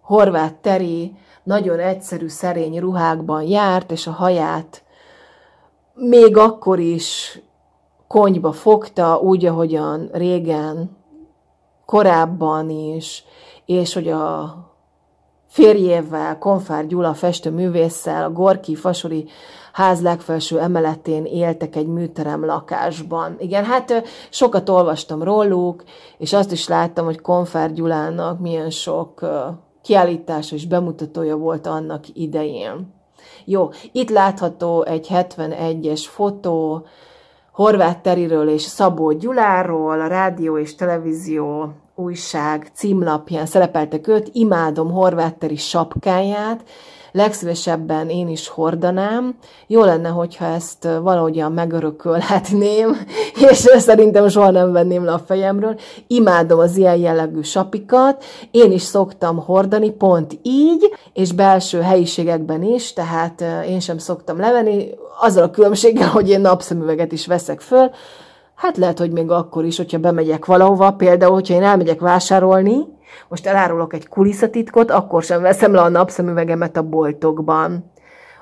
Horváth Teri nagyon egyszerű szerény ruhákban járt, és a haját még akkor is konyba fogta, úgy, ahogyan régen, korábban is, és hogy a férjével, Konfár Gyula festőművésszel a Gorki Fasori ház legfelső emeletén éltek egy műterem lakásban. Igen, hát sokat olvastam róluk, és azt is láttam, hogy Konfár Gyulának milyen sok kiállítása és bemutatója volt annak idején. Jó, itt látható egy 71-es fotó Horváth Teriről és Szabó Gyuláról, a rádió és televízió újság címlapján szerepeltek őt, imádom horvátteri sapkáját, legszívesebben én is hordanám. Jó lenne, hogyha ezt valahogyan megörökölhetném, és szerintem soha nem venném le a fejemről. Imádom az ilyen jellegű sapikat, én is szoktam hordani, pont így, és belső helyiségekben is, tehát én sem szoktam levenni, azzal a különbséggel, hogy én napszemüveget is veszek föl, Hát lehet, hogy még akkor is, hogyha bemegyek valahova, például, hogyha én elmegyek vásárolni, most elárulok egy kulisszatitkot, akkor sem veszem le a napszemüvegemet a boltokban.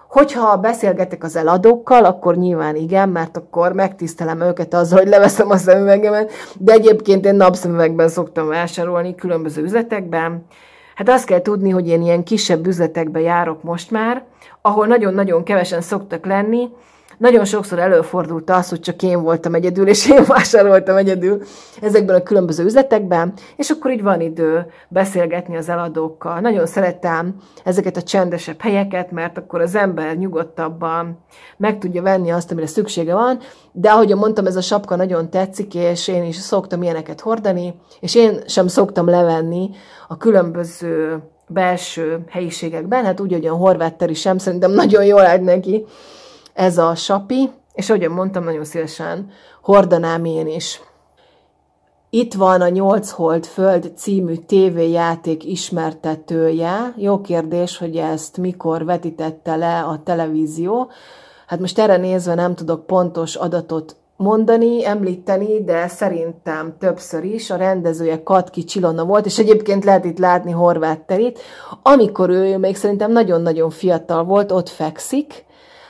Hogyha beszélgetek az eladókkal, akkor nyilván igen, mert akkor megtisztelem őket azzal, hogy leveszem a szemüvegemet, de egyébként én napszemüvegben szoktam vásárolni különböző üzletekben. Hát azt kell tudni, hogy én ilyen kisebb üzletekbe járok most már, ahol nagyon-nagyon kevesen szoktak lenni, nagyon sokszor előfordult az, hogy csak én voltam egyedül, és én vásároltam egyedül ezekben a különböző üzletekben, és akkor így van idő beszélgetni az eladókkal. Nagyon szeretem ezeket a csendesebb helyeket, mert akkor az ember nyugodtabban meg tudja venni azt, amire szüksége van, de ahogy mondtam, ez a sapka nagyon tetszik, és én is szoktam ilyeneket hordani, és én sem szoktam levenni a különböző belső helyiségekben, hát úgy, hogy a horvátteri sem, szerintem nagyon jól áll neki, ez a sapi, és ahogy mondtam, nagyon szívesen hordanám én is. Itt van a Nyolc Hold Föld című tévéjáték ismertetője. Jó kérdés, hogy ezt mikor vetítette le a televízió. Hát most erre nézve nem tudok pontos adatot mondani, említeni, de szerintem többször is a rendezője Katki Csilona volt, és egyébként lehet itt látni Horváth Terit, amikor ő még szerintem nagyon-nagyon fiatal volt, ott fekszik,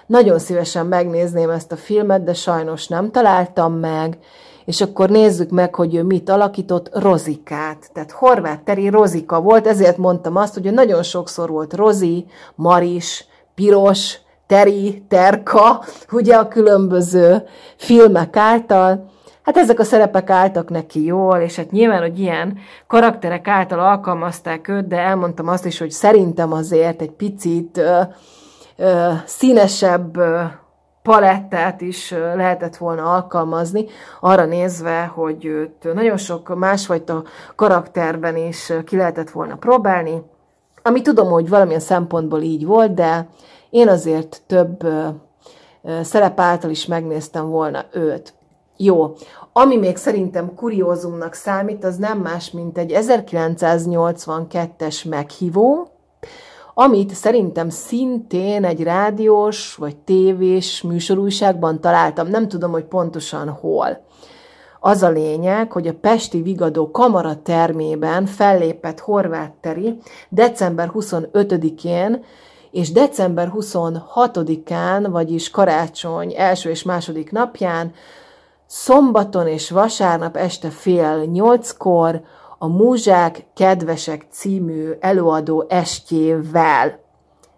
nagyon szívesen megnézném ezt a filmet, de sajnos nem találtam meg, és akkor nézzük meg, hogy ő mit alakított, Rozikát. Tehát horvát Teri Rozika volt, ezért mondtam azt, hogy ő nagyon sokszor volt Rozi, Maris, Piros, Teri, Terka, ugye a különböző filmek által, Hát ezek a szerepek álltak neki jól, és hát nyilván, hogy ilyen karakterek által alkalmazták őt, de elmondtam azt is, hogy szerintem azért egy picit színesebb palettát is lehetett volna alkalmazni, arra nézve, hogy őt nagyon sok másfajta karakterben is ki lehetett volna próbálni, ami tudom, hogy valamilyen szempontból így volt, de én azért több szerep által is megnéztem volna őt. Jó. Ami még szerintem kuriózumnak számít, az nem más, mint egy 1982-es meghívó, amit szerintem szintén egy rádiós vagy tévés műsorújságban találtam, nem tudom, hogy pontosan hol. Az a lényeg, hogy a Pesti Vigadó kamara termében fellépett Horváth Teri december 25-én és december 26-án, vagyis karácsony első és második napján, szombaton és vasárnap este fél nyolckor a Múzsák Kedvesek című előadó estjével.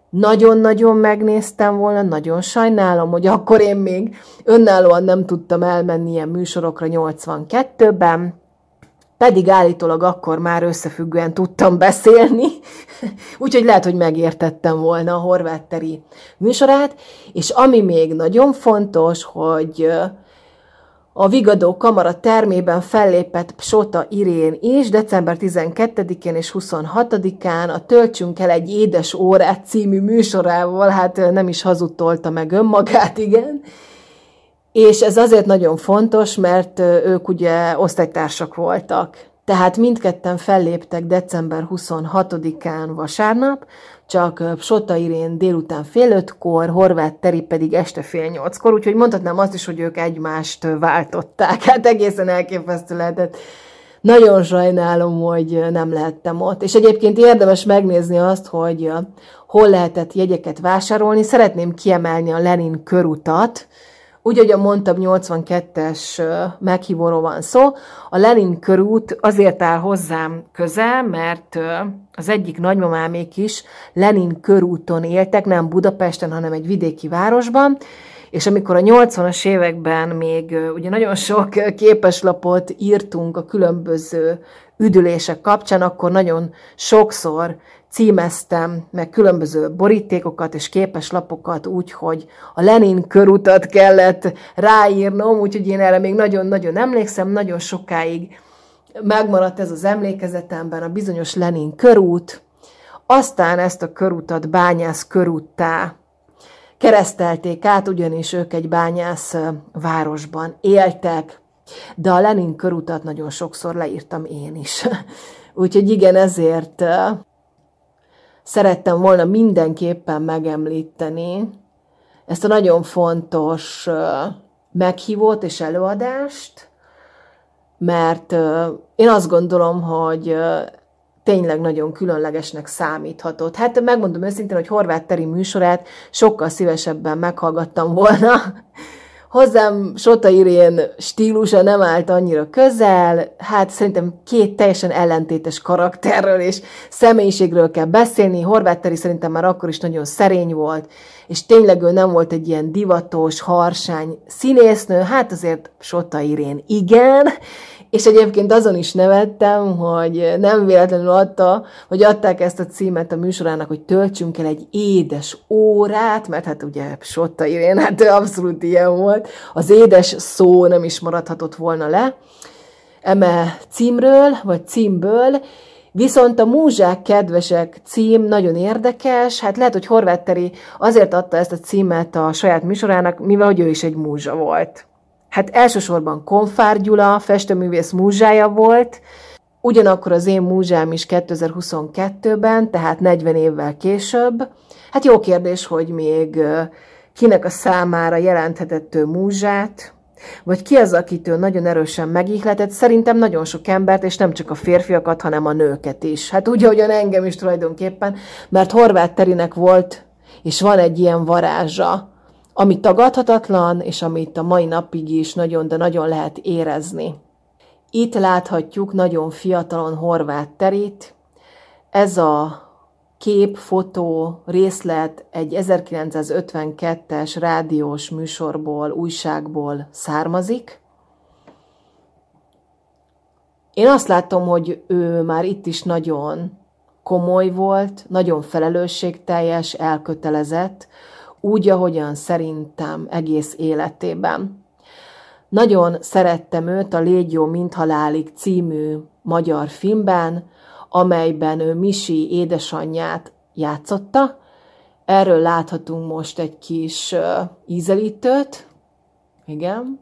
Nagyon-nagyon megnéztem volna, nagyon sajnálom, hogy akkor én még önállóan nem tudtam elmenni ilyen műsorokra 82-ben, pedig állítólag akkor már összefüggően tudtam beszélni, úgyhogy lehet, hogy megértettem volna a horvátteri műsorát, és ami még nagyon fontos, hogy a Vigadó Kamara termében fellépett Psota Irén is december 12-én és 26-án a Töltsünk el egy édes órát című műsorával, hát nem is hazudtolta meg önmagát, igen. És ez azért nagyon fontos, mert ők ugye osztálytársak voltak. Tehát mindketten felléptek december 26-án vasárnap, csak Sota Irén délután fél ötkor, Horváth Teri pedig este fél nyolckor, úgyhogy mondhatnám azt is, hogy ők egymást váltották. Hát egészen elképesztő lehetett. Nagyon sajnálom, hogy nem lehettem ott. És egyébként érdemes megnézni azt, hogy hol lehetett jegyeket vásárolni. Szeretném kiemelni a Lenin körutat, úgy, ahogy a mondtam, 82-es meghívóról van szó. A Lenin körút azért áll hozzám közel, mert az egyik nagymamámék is Lenin körúton éltek, nem Budapesten, hanem egy vidéki városban, és amikor a 80-as években még ugye nagyon sok képeslapot írtunk a különböző üdülések kapcsán, akkor nagyon sokszor címeztem meg különböző borítékokat és képes lapokat úgy, hogy a Lenin körutat kellett ráírnom, úgyhogy én erre még nagyon-nagyon emlékszem, nagyon sokáig megmaradt ez az emlékezetemben a bizonyos Lenin körút, aztán ezt a körutat bányász körúttá keresztelték át, ugyanis ők egy bányász városban éltek, de a Lenin körutat nagyon sokszor leírtam én is. Úgyhogy igen, ezért szerettem volna mindenképpen megemlíteni ezt a nagyon fontos meghívót és előadást, mert én azt gondolom, hogy tényleg nagyon különlegesnek számíthatott. Hát megmondom őszintén, hogy Horváth Teri műsorát sokkal szívesebben meghallgattam volna, hozzám Sota Irén stílusa nem állt annyira közel, hát szerintem két teljesen ellentétes karakterről és személyiségről kell beszélni. Horváth Teri szerintem már akkor is nagyon szerény volt, és tényleg ő nem volt egy ilyen divatos, harsány színésznő, hát azért Sota Irén igen, és egyébként azon is nevettem, hogy nem véletlenül adta, hogy adták ezt a címet a műsorának, hogy töltsünk el egy édes órát, mert hát ugye Sotta Irén, hát ő abszolút ilyen volt. Az édes szó nem is maradhatott volna le eme címről, vagy címből, Viszont a Múzsák kedvesek cím nagyon érdekes, hát lehet, hogy Horváth Teri azért adta ezt a címet a saját műsorának, mivel hogy ő is egy múzsa volt hát elsősorban Konfár Gyula, festőművész múzsája volt, ugyanakkor az én múzsám is 2022-ben, tehát 40 évvel később. Hát jó kérdés, hogy még kinek a számára jelenthetett ő múzsát, vagy ki az, akitől nagyon erősen megihletett, szerintem nagyon sok embert, és nem csak a férfiakat, hanem a nőket is. Hát úgy, ahogyan engem is tulajdonképpen, mert Horváth Terinek volt, és van egy ilyen varázsa, ami tagadhatatlan, és amit a mai napig is nagyon, de nagyon lehet érezni. Itt láthatjuk nagyon fiatalon horvát terét. Ez a kép, fotó, részlet egy 1952-es rádiós műsorból, újságból származik. Én azt látom, hogy ő már itt is nagyon komoly volt, nagyon felelősségteljes, elkötelezett, úgy, ahogyan szerintem egész életében. Nagyon szerettem őt a Légy jó, mint halálig című magyar filmben, amelyben ő Misi édesanyját játszotta. Erről láthatunk most egy kis ízelítőt. Igen.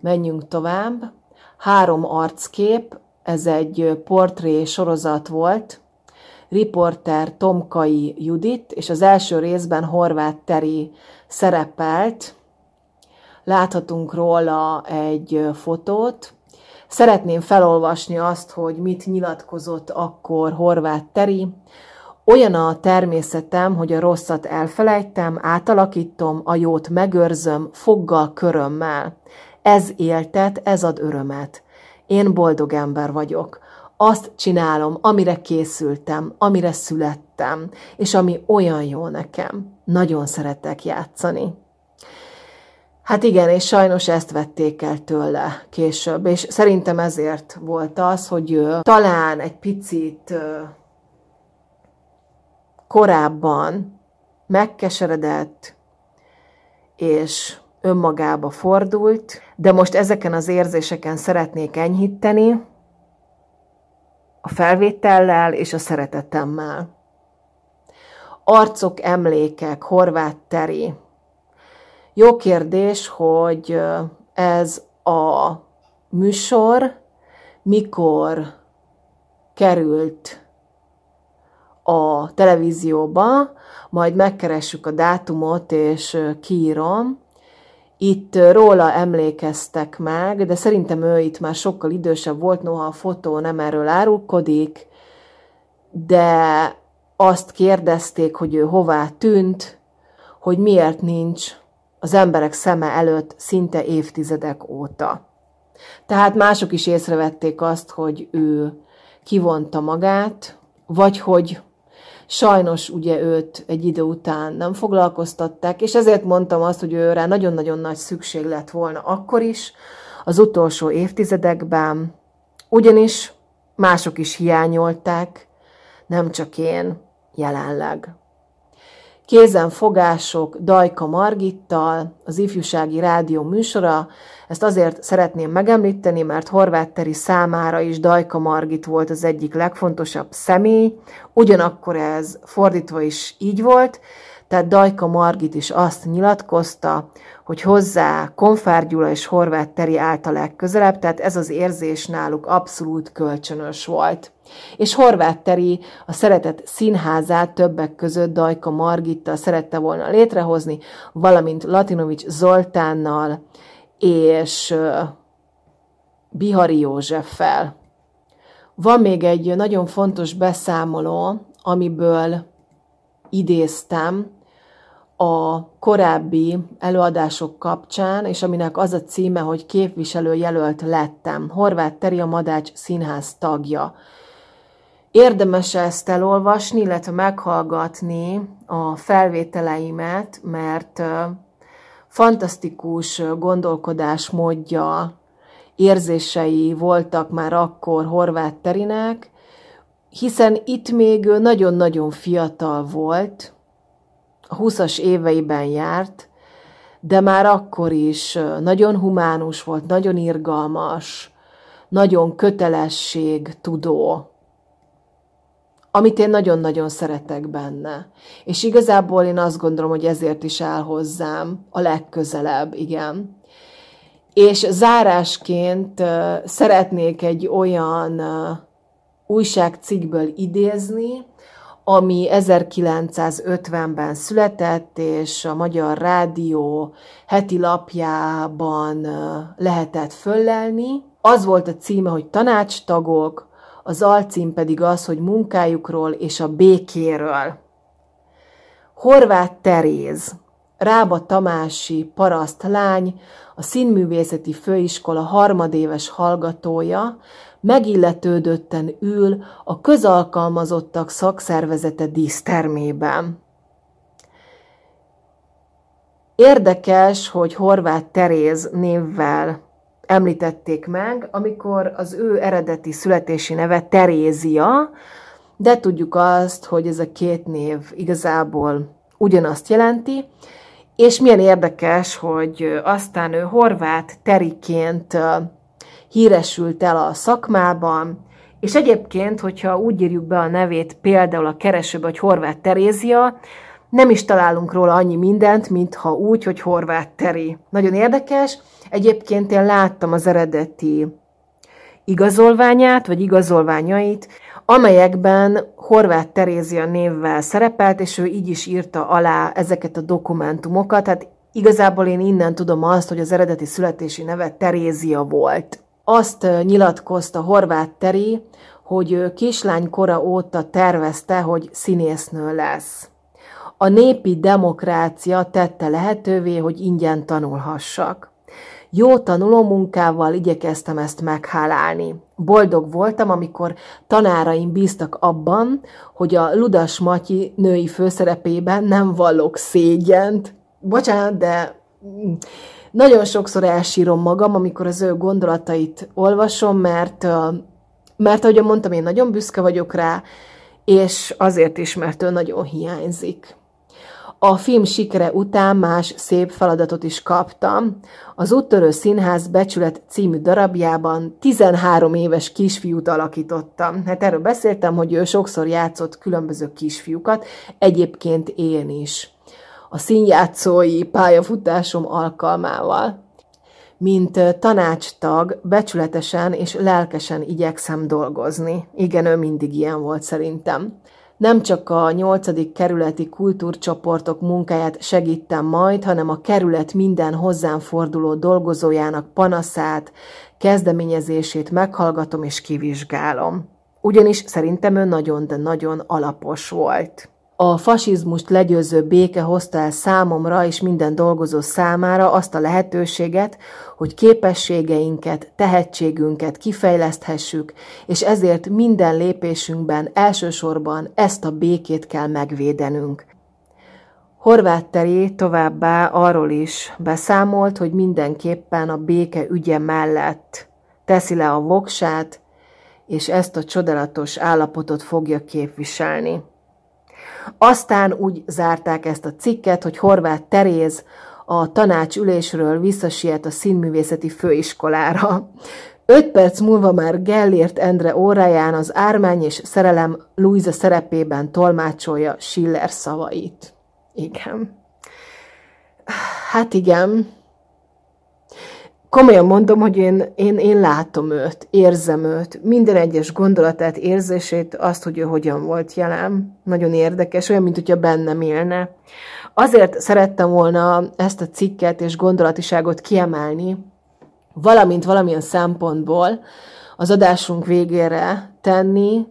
Menjünk tovább. Három arckép, ez egy portré sorozat volt, riporter Tomkai Judit, és az első részben Horváth Teri szerepelt. Láthatunk róla egy fotót. Szeretném felolvasni azt, hogy mit nyilatkozott akkor Horváth Teri. Olyan a természetem, hogy a rosszat elfelejtem, átalakítom, a jót megőrzöm, foggal körömmel. Ez éltet, ez ad örömet. Én boldog ember vagyok azt csinálom, amire készültem, amire születtem, és ami olyan jó nekem. Nagyon szeretek játszani. Hát igen, és sajnos ezt vették el tőle később, és szerintem ezért volt az, hogy ő talán egy picit korábban megkeseredett, és önmagába fordult, de most ezeken az érzéseken szeretnék enyhíteni, a felvétellel és a szeretetemmel. Arcok, emlékek, horvát teri. Jó kérdés, hogy ez a műsor mikor került a televízióba, majd megkeressük a dátumot, és kiírom. Itt róla emlékeztek meg, de szerintem ő itt már sokkal idősebb volt, noha a fotó nem erről árulkodik, de azt kérdezték, hogy ő hová tűnt, hogy miért nincs az emberek szeme előtt szinte évtizedek óta. Tehát mások is észrevették azt, hogy ő kivonta magát, vagy hogy Sajnos ugye őt egy idő után nem foglalkoztatták, és ezért mondtam azt, hogy őre nagyon-nagyon nagy szükség lett volna akkor is, az utolsó évtizedekben, ugyanis mások is hiányolták, nem csak én jelenleg kézenfogások Dajka Margittal, az ifjúsági rádió műsora. Ezt azért szeretném megemlíteni, mert Horváth Teri számára is Dajka Margit volt az egyik legfontosabb személy, ugyanakkor ez fordítva is így volt, tehát Dajka Margit is azt nyilatkozta, hogy hozzá Konfár Gyula és Horváth Teri állt a legközelebb, tehát ez az érzés náluk abszolút kölcsönös volt. És Horváth Teri a szeretet színházát többek között Dajka Margitta szerette volna létrehozni, valamint Latinovics Zoltánnal és Bihari Józseffel. Van még egy nagyon fontos beszámoló, amiből idéztem, a korábbi előadások kapcsán, és aminek az a címe, hogy képviselő jelölt lettem. Horváth Teri a Madács Színház tagja. Érdemes ezt elolvasni, illetve meghallgatni a felvételeimet, mert fantasztikus módja, érzései voltak már akkor Horváth Terinek, hiszen itt még nagyon-nagyon fiatal volt, 20-as éveiben járt, de már akkor is nagyon humánus volt, nagyon irgalmas, nagyon kötelesség tudó, amit én nagyon-nagyon szeretek benne. És igazából én azt gondolom, hogy ezért is áll hozzám a legközelebb, igen. És zárásként szeretnék egy olyan újságcikkből idézni, ami 1950-ben született, és a Magyar Rádió heti lapjában lehetett föllelni. Az volt a címe, hogy tanácstagok, az alcím pedig az, hogy munkájukról és a békéről. Horváth Teréz, Rába Tamási paraszt lány, a színművészeti főiskola harmadéves hallgatója, megilletődötten ül a közalkalmazottak szakszervezete dísztermében. Érdekes, hogy Horváth Teréz névvel említették meg, amikor az ő eredeti születési neve Terézia, de tudjuk azt, hogy ez a két név igazából ugyanazt jelenti, és milyen érdekes, hogy aztán ő horvát teriként híresült el a szakmában, és egyébként, hogyha úgy írjuk be a nevét például a keresőbe, hogy Horváth Terézia, nem is találunk róla annyi mindent, mint ha úgy, hogy Horváth Teri. Nagyon érdekes. Egyébként én láttam az eredeti igazolványát, vagy igazolványait, amelyekben Horváth Terézia névvel szerepelt, és ő így is írta alá ezeket a dokumentumokat, tehát igazából én innen tudom azt, hogy az eredeti születési neve Terézia volt azt nyilatkozta Horváth Teri, hogy kislánykora óta tervezte, hogy színésznő lesz. A népi demokrácia tette lehetővé, hogy ingyen tanulhassak. Jó tanuló munkával igyekeztem ezt meghálálni. Boldog voltam, amikor tanáraim bíztak abban, hogy a Ludas Matyi női főszerepében nem vallok szégyent. Bocsánat, de mm, nagyon sokszor elsírom magam, amikor az ő gondolatait olvasom, mert, mert ahogy mondtam, én nagyon büszke vagyok rá, és azért is, mert ő nagyon hiányzik. A film sikere után más szép feladatot is kaptam. Az Úttörő Színház Becsület című darabjában 13 éves kisfiút alakítottam. Hát erről beszéltem, hogy ő sokszor játszott különböző kisfiúkat, egyébként én is a színjátszói pályafutásom alkalmával. Mint tanácstag becsületesen és lelkesen igyekszem dolgozni. Igen, ő mindig ilyen volt szerintem. Nem csak a 8. kerületi kultúrcsoportok munkáját segítem majd, hanem a kerület minden hozzám forduló dolgozójának panaszát, kezdeményezését meghallgatom és kivizsgálom. Ugyanis szerintem ő nagyon, de nagyon alapos volt. A fasizmust legyőző béke hozta el számomra és minden dolgozó számára azt a lehetőséget, hogy képességeinket, tehetségünket kifejleszthessük, és ezért minden lépésünkben elsősorban ezt a békét kell megvédenünk. Horváth Teré továbbá arról is beszámolt, hogy mindenképpen a béke ügye mellett teszi le a voksát, és ezt a csodálatos állapotot fogja képviselni. Aztán úgy zárták ezt a cikket, hogy Horváth Teréz a tanácsülésről visszasiet a színművészeti főiskolára. Öt perc múlva már Gellért Endre óráján az Ármány és Szerelem Luisa szerepében tolmácsolja Schiller szavait. Igen. Hát igen komolyan mondom, hogy én, én, én látom őt, érzem őt, minden egyes gondolatát, érzését, azt, hogy ő hogyan volt jelen. Nagyon érdekes, olyan, mint hogyha bennem élne. Azért szerettem volna ezt a cikket és gondolatiságot kiemelni, valamint valamilyen szempontból az adásunk végére tenni,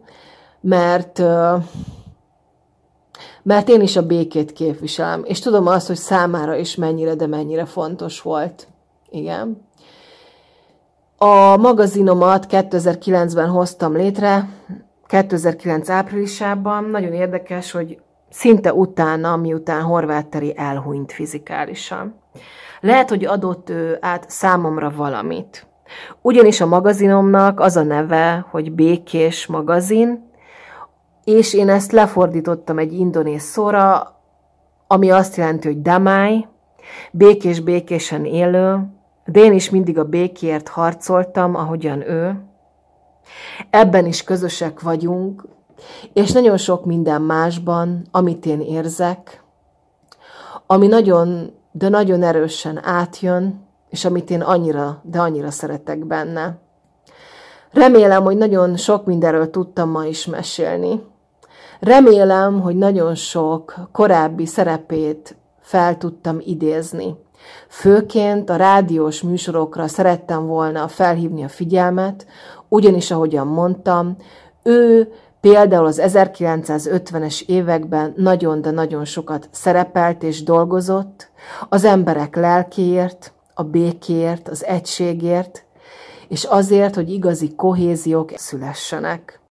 mert mert én is a békét képviselem, és tudom azt, hogy számára is mennyire, de mennyire fontos volt. Igen. A magazinomat 2009-ben hoztam létre, 2009 áprilisában. Nagyon érdekes, hogy szinte utána, miután Horváth Teri elhunyt fizikálisan. Lehet, hogy adott ő át számomra valamit. Ugyanis a magazinomnak az a neve, hogy Békés magazin, és én ezt lefordítottam egy indonész szóra, ami azt jelenti, hogy damály, békés-békésen élő, de én is mindig a békért harcoltam, ahogyan ő. Ebben is közösek vagyunk, és nagyon sok minden másban, amit én érzek, ami nagyon, de nagyon erősen átjön, és amit én annyira, de annyira szeretek benne. Remélem, hogy nagyon sok mindenről tudtam ma is mesélni. Remélem, hogy nagyon sok korábbi szerepét fel tudtam idézni. Főként a rádiós műsorokra szerettem volna felhívni a figyelmet, ugyanis, ahogyan mondtam, ő például az 1950-es években nagyon, de nagyon sokat szerepelt és dolgozott az emberek lelkéért, a békért, az egységért, és azért, hogy igazi kohéziók szülessenek.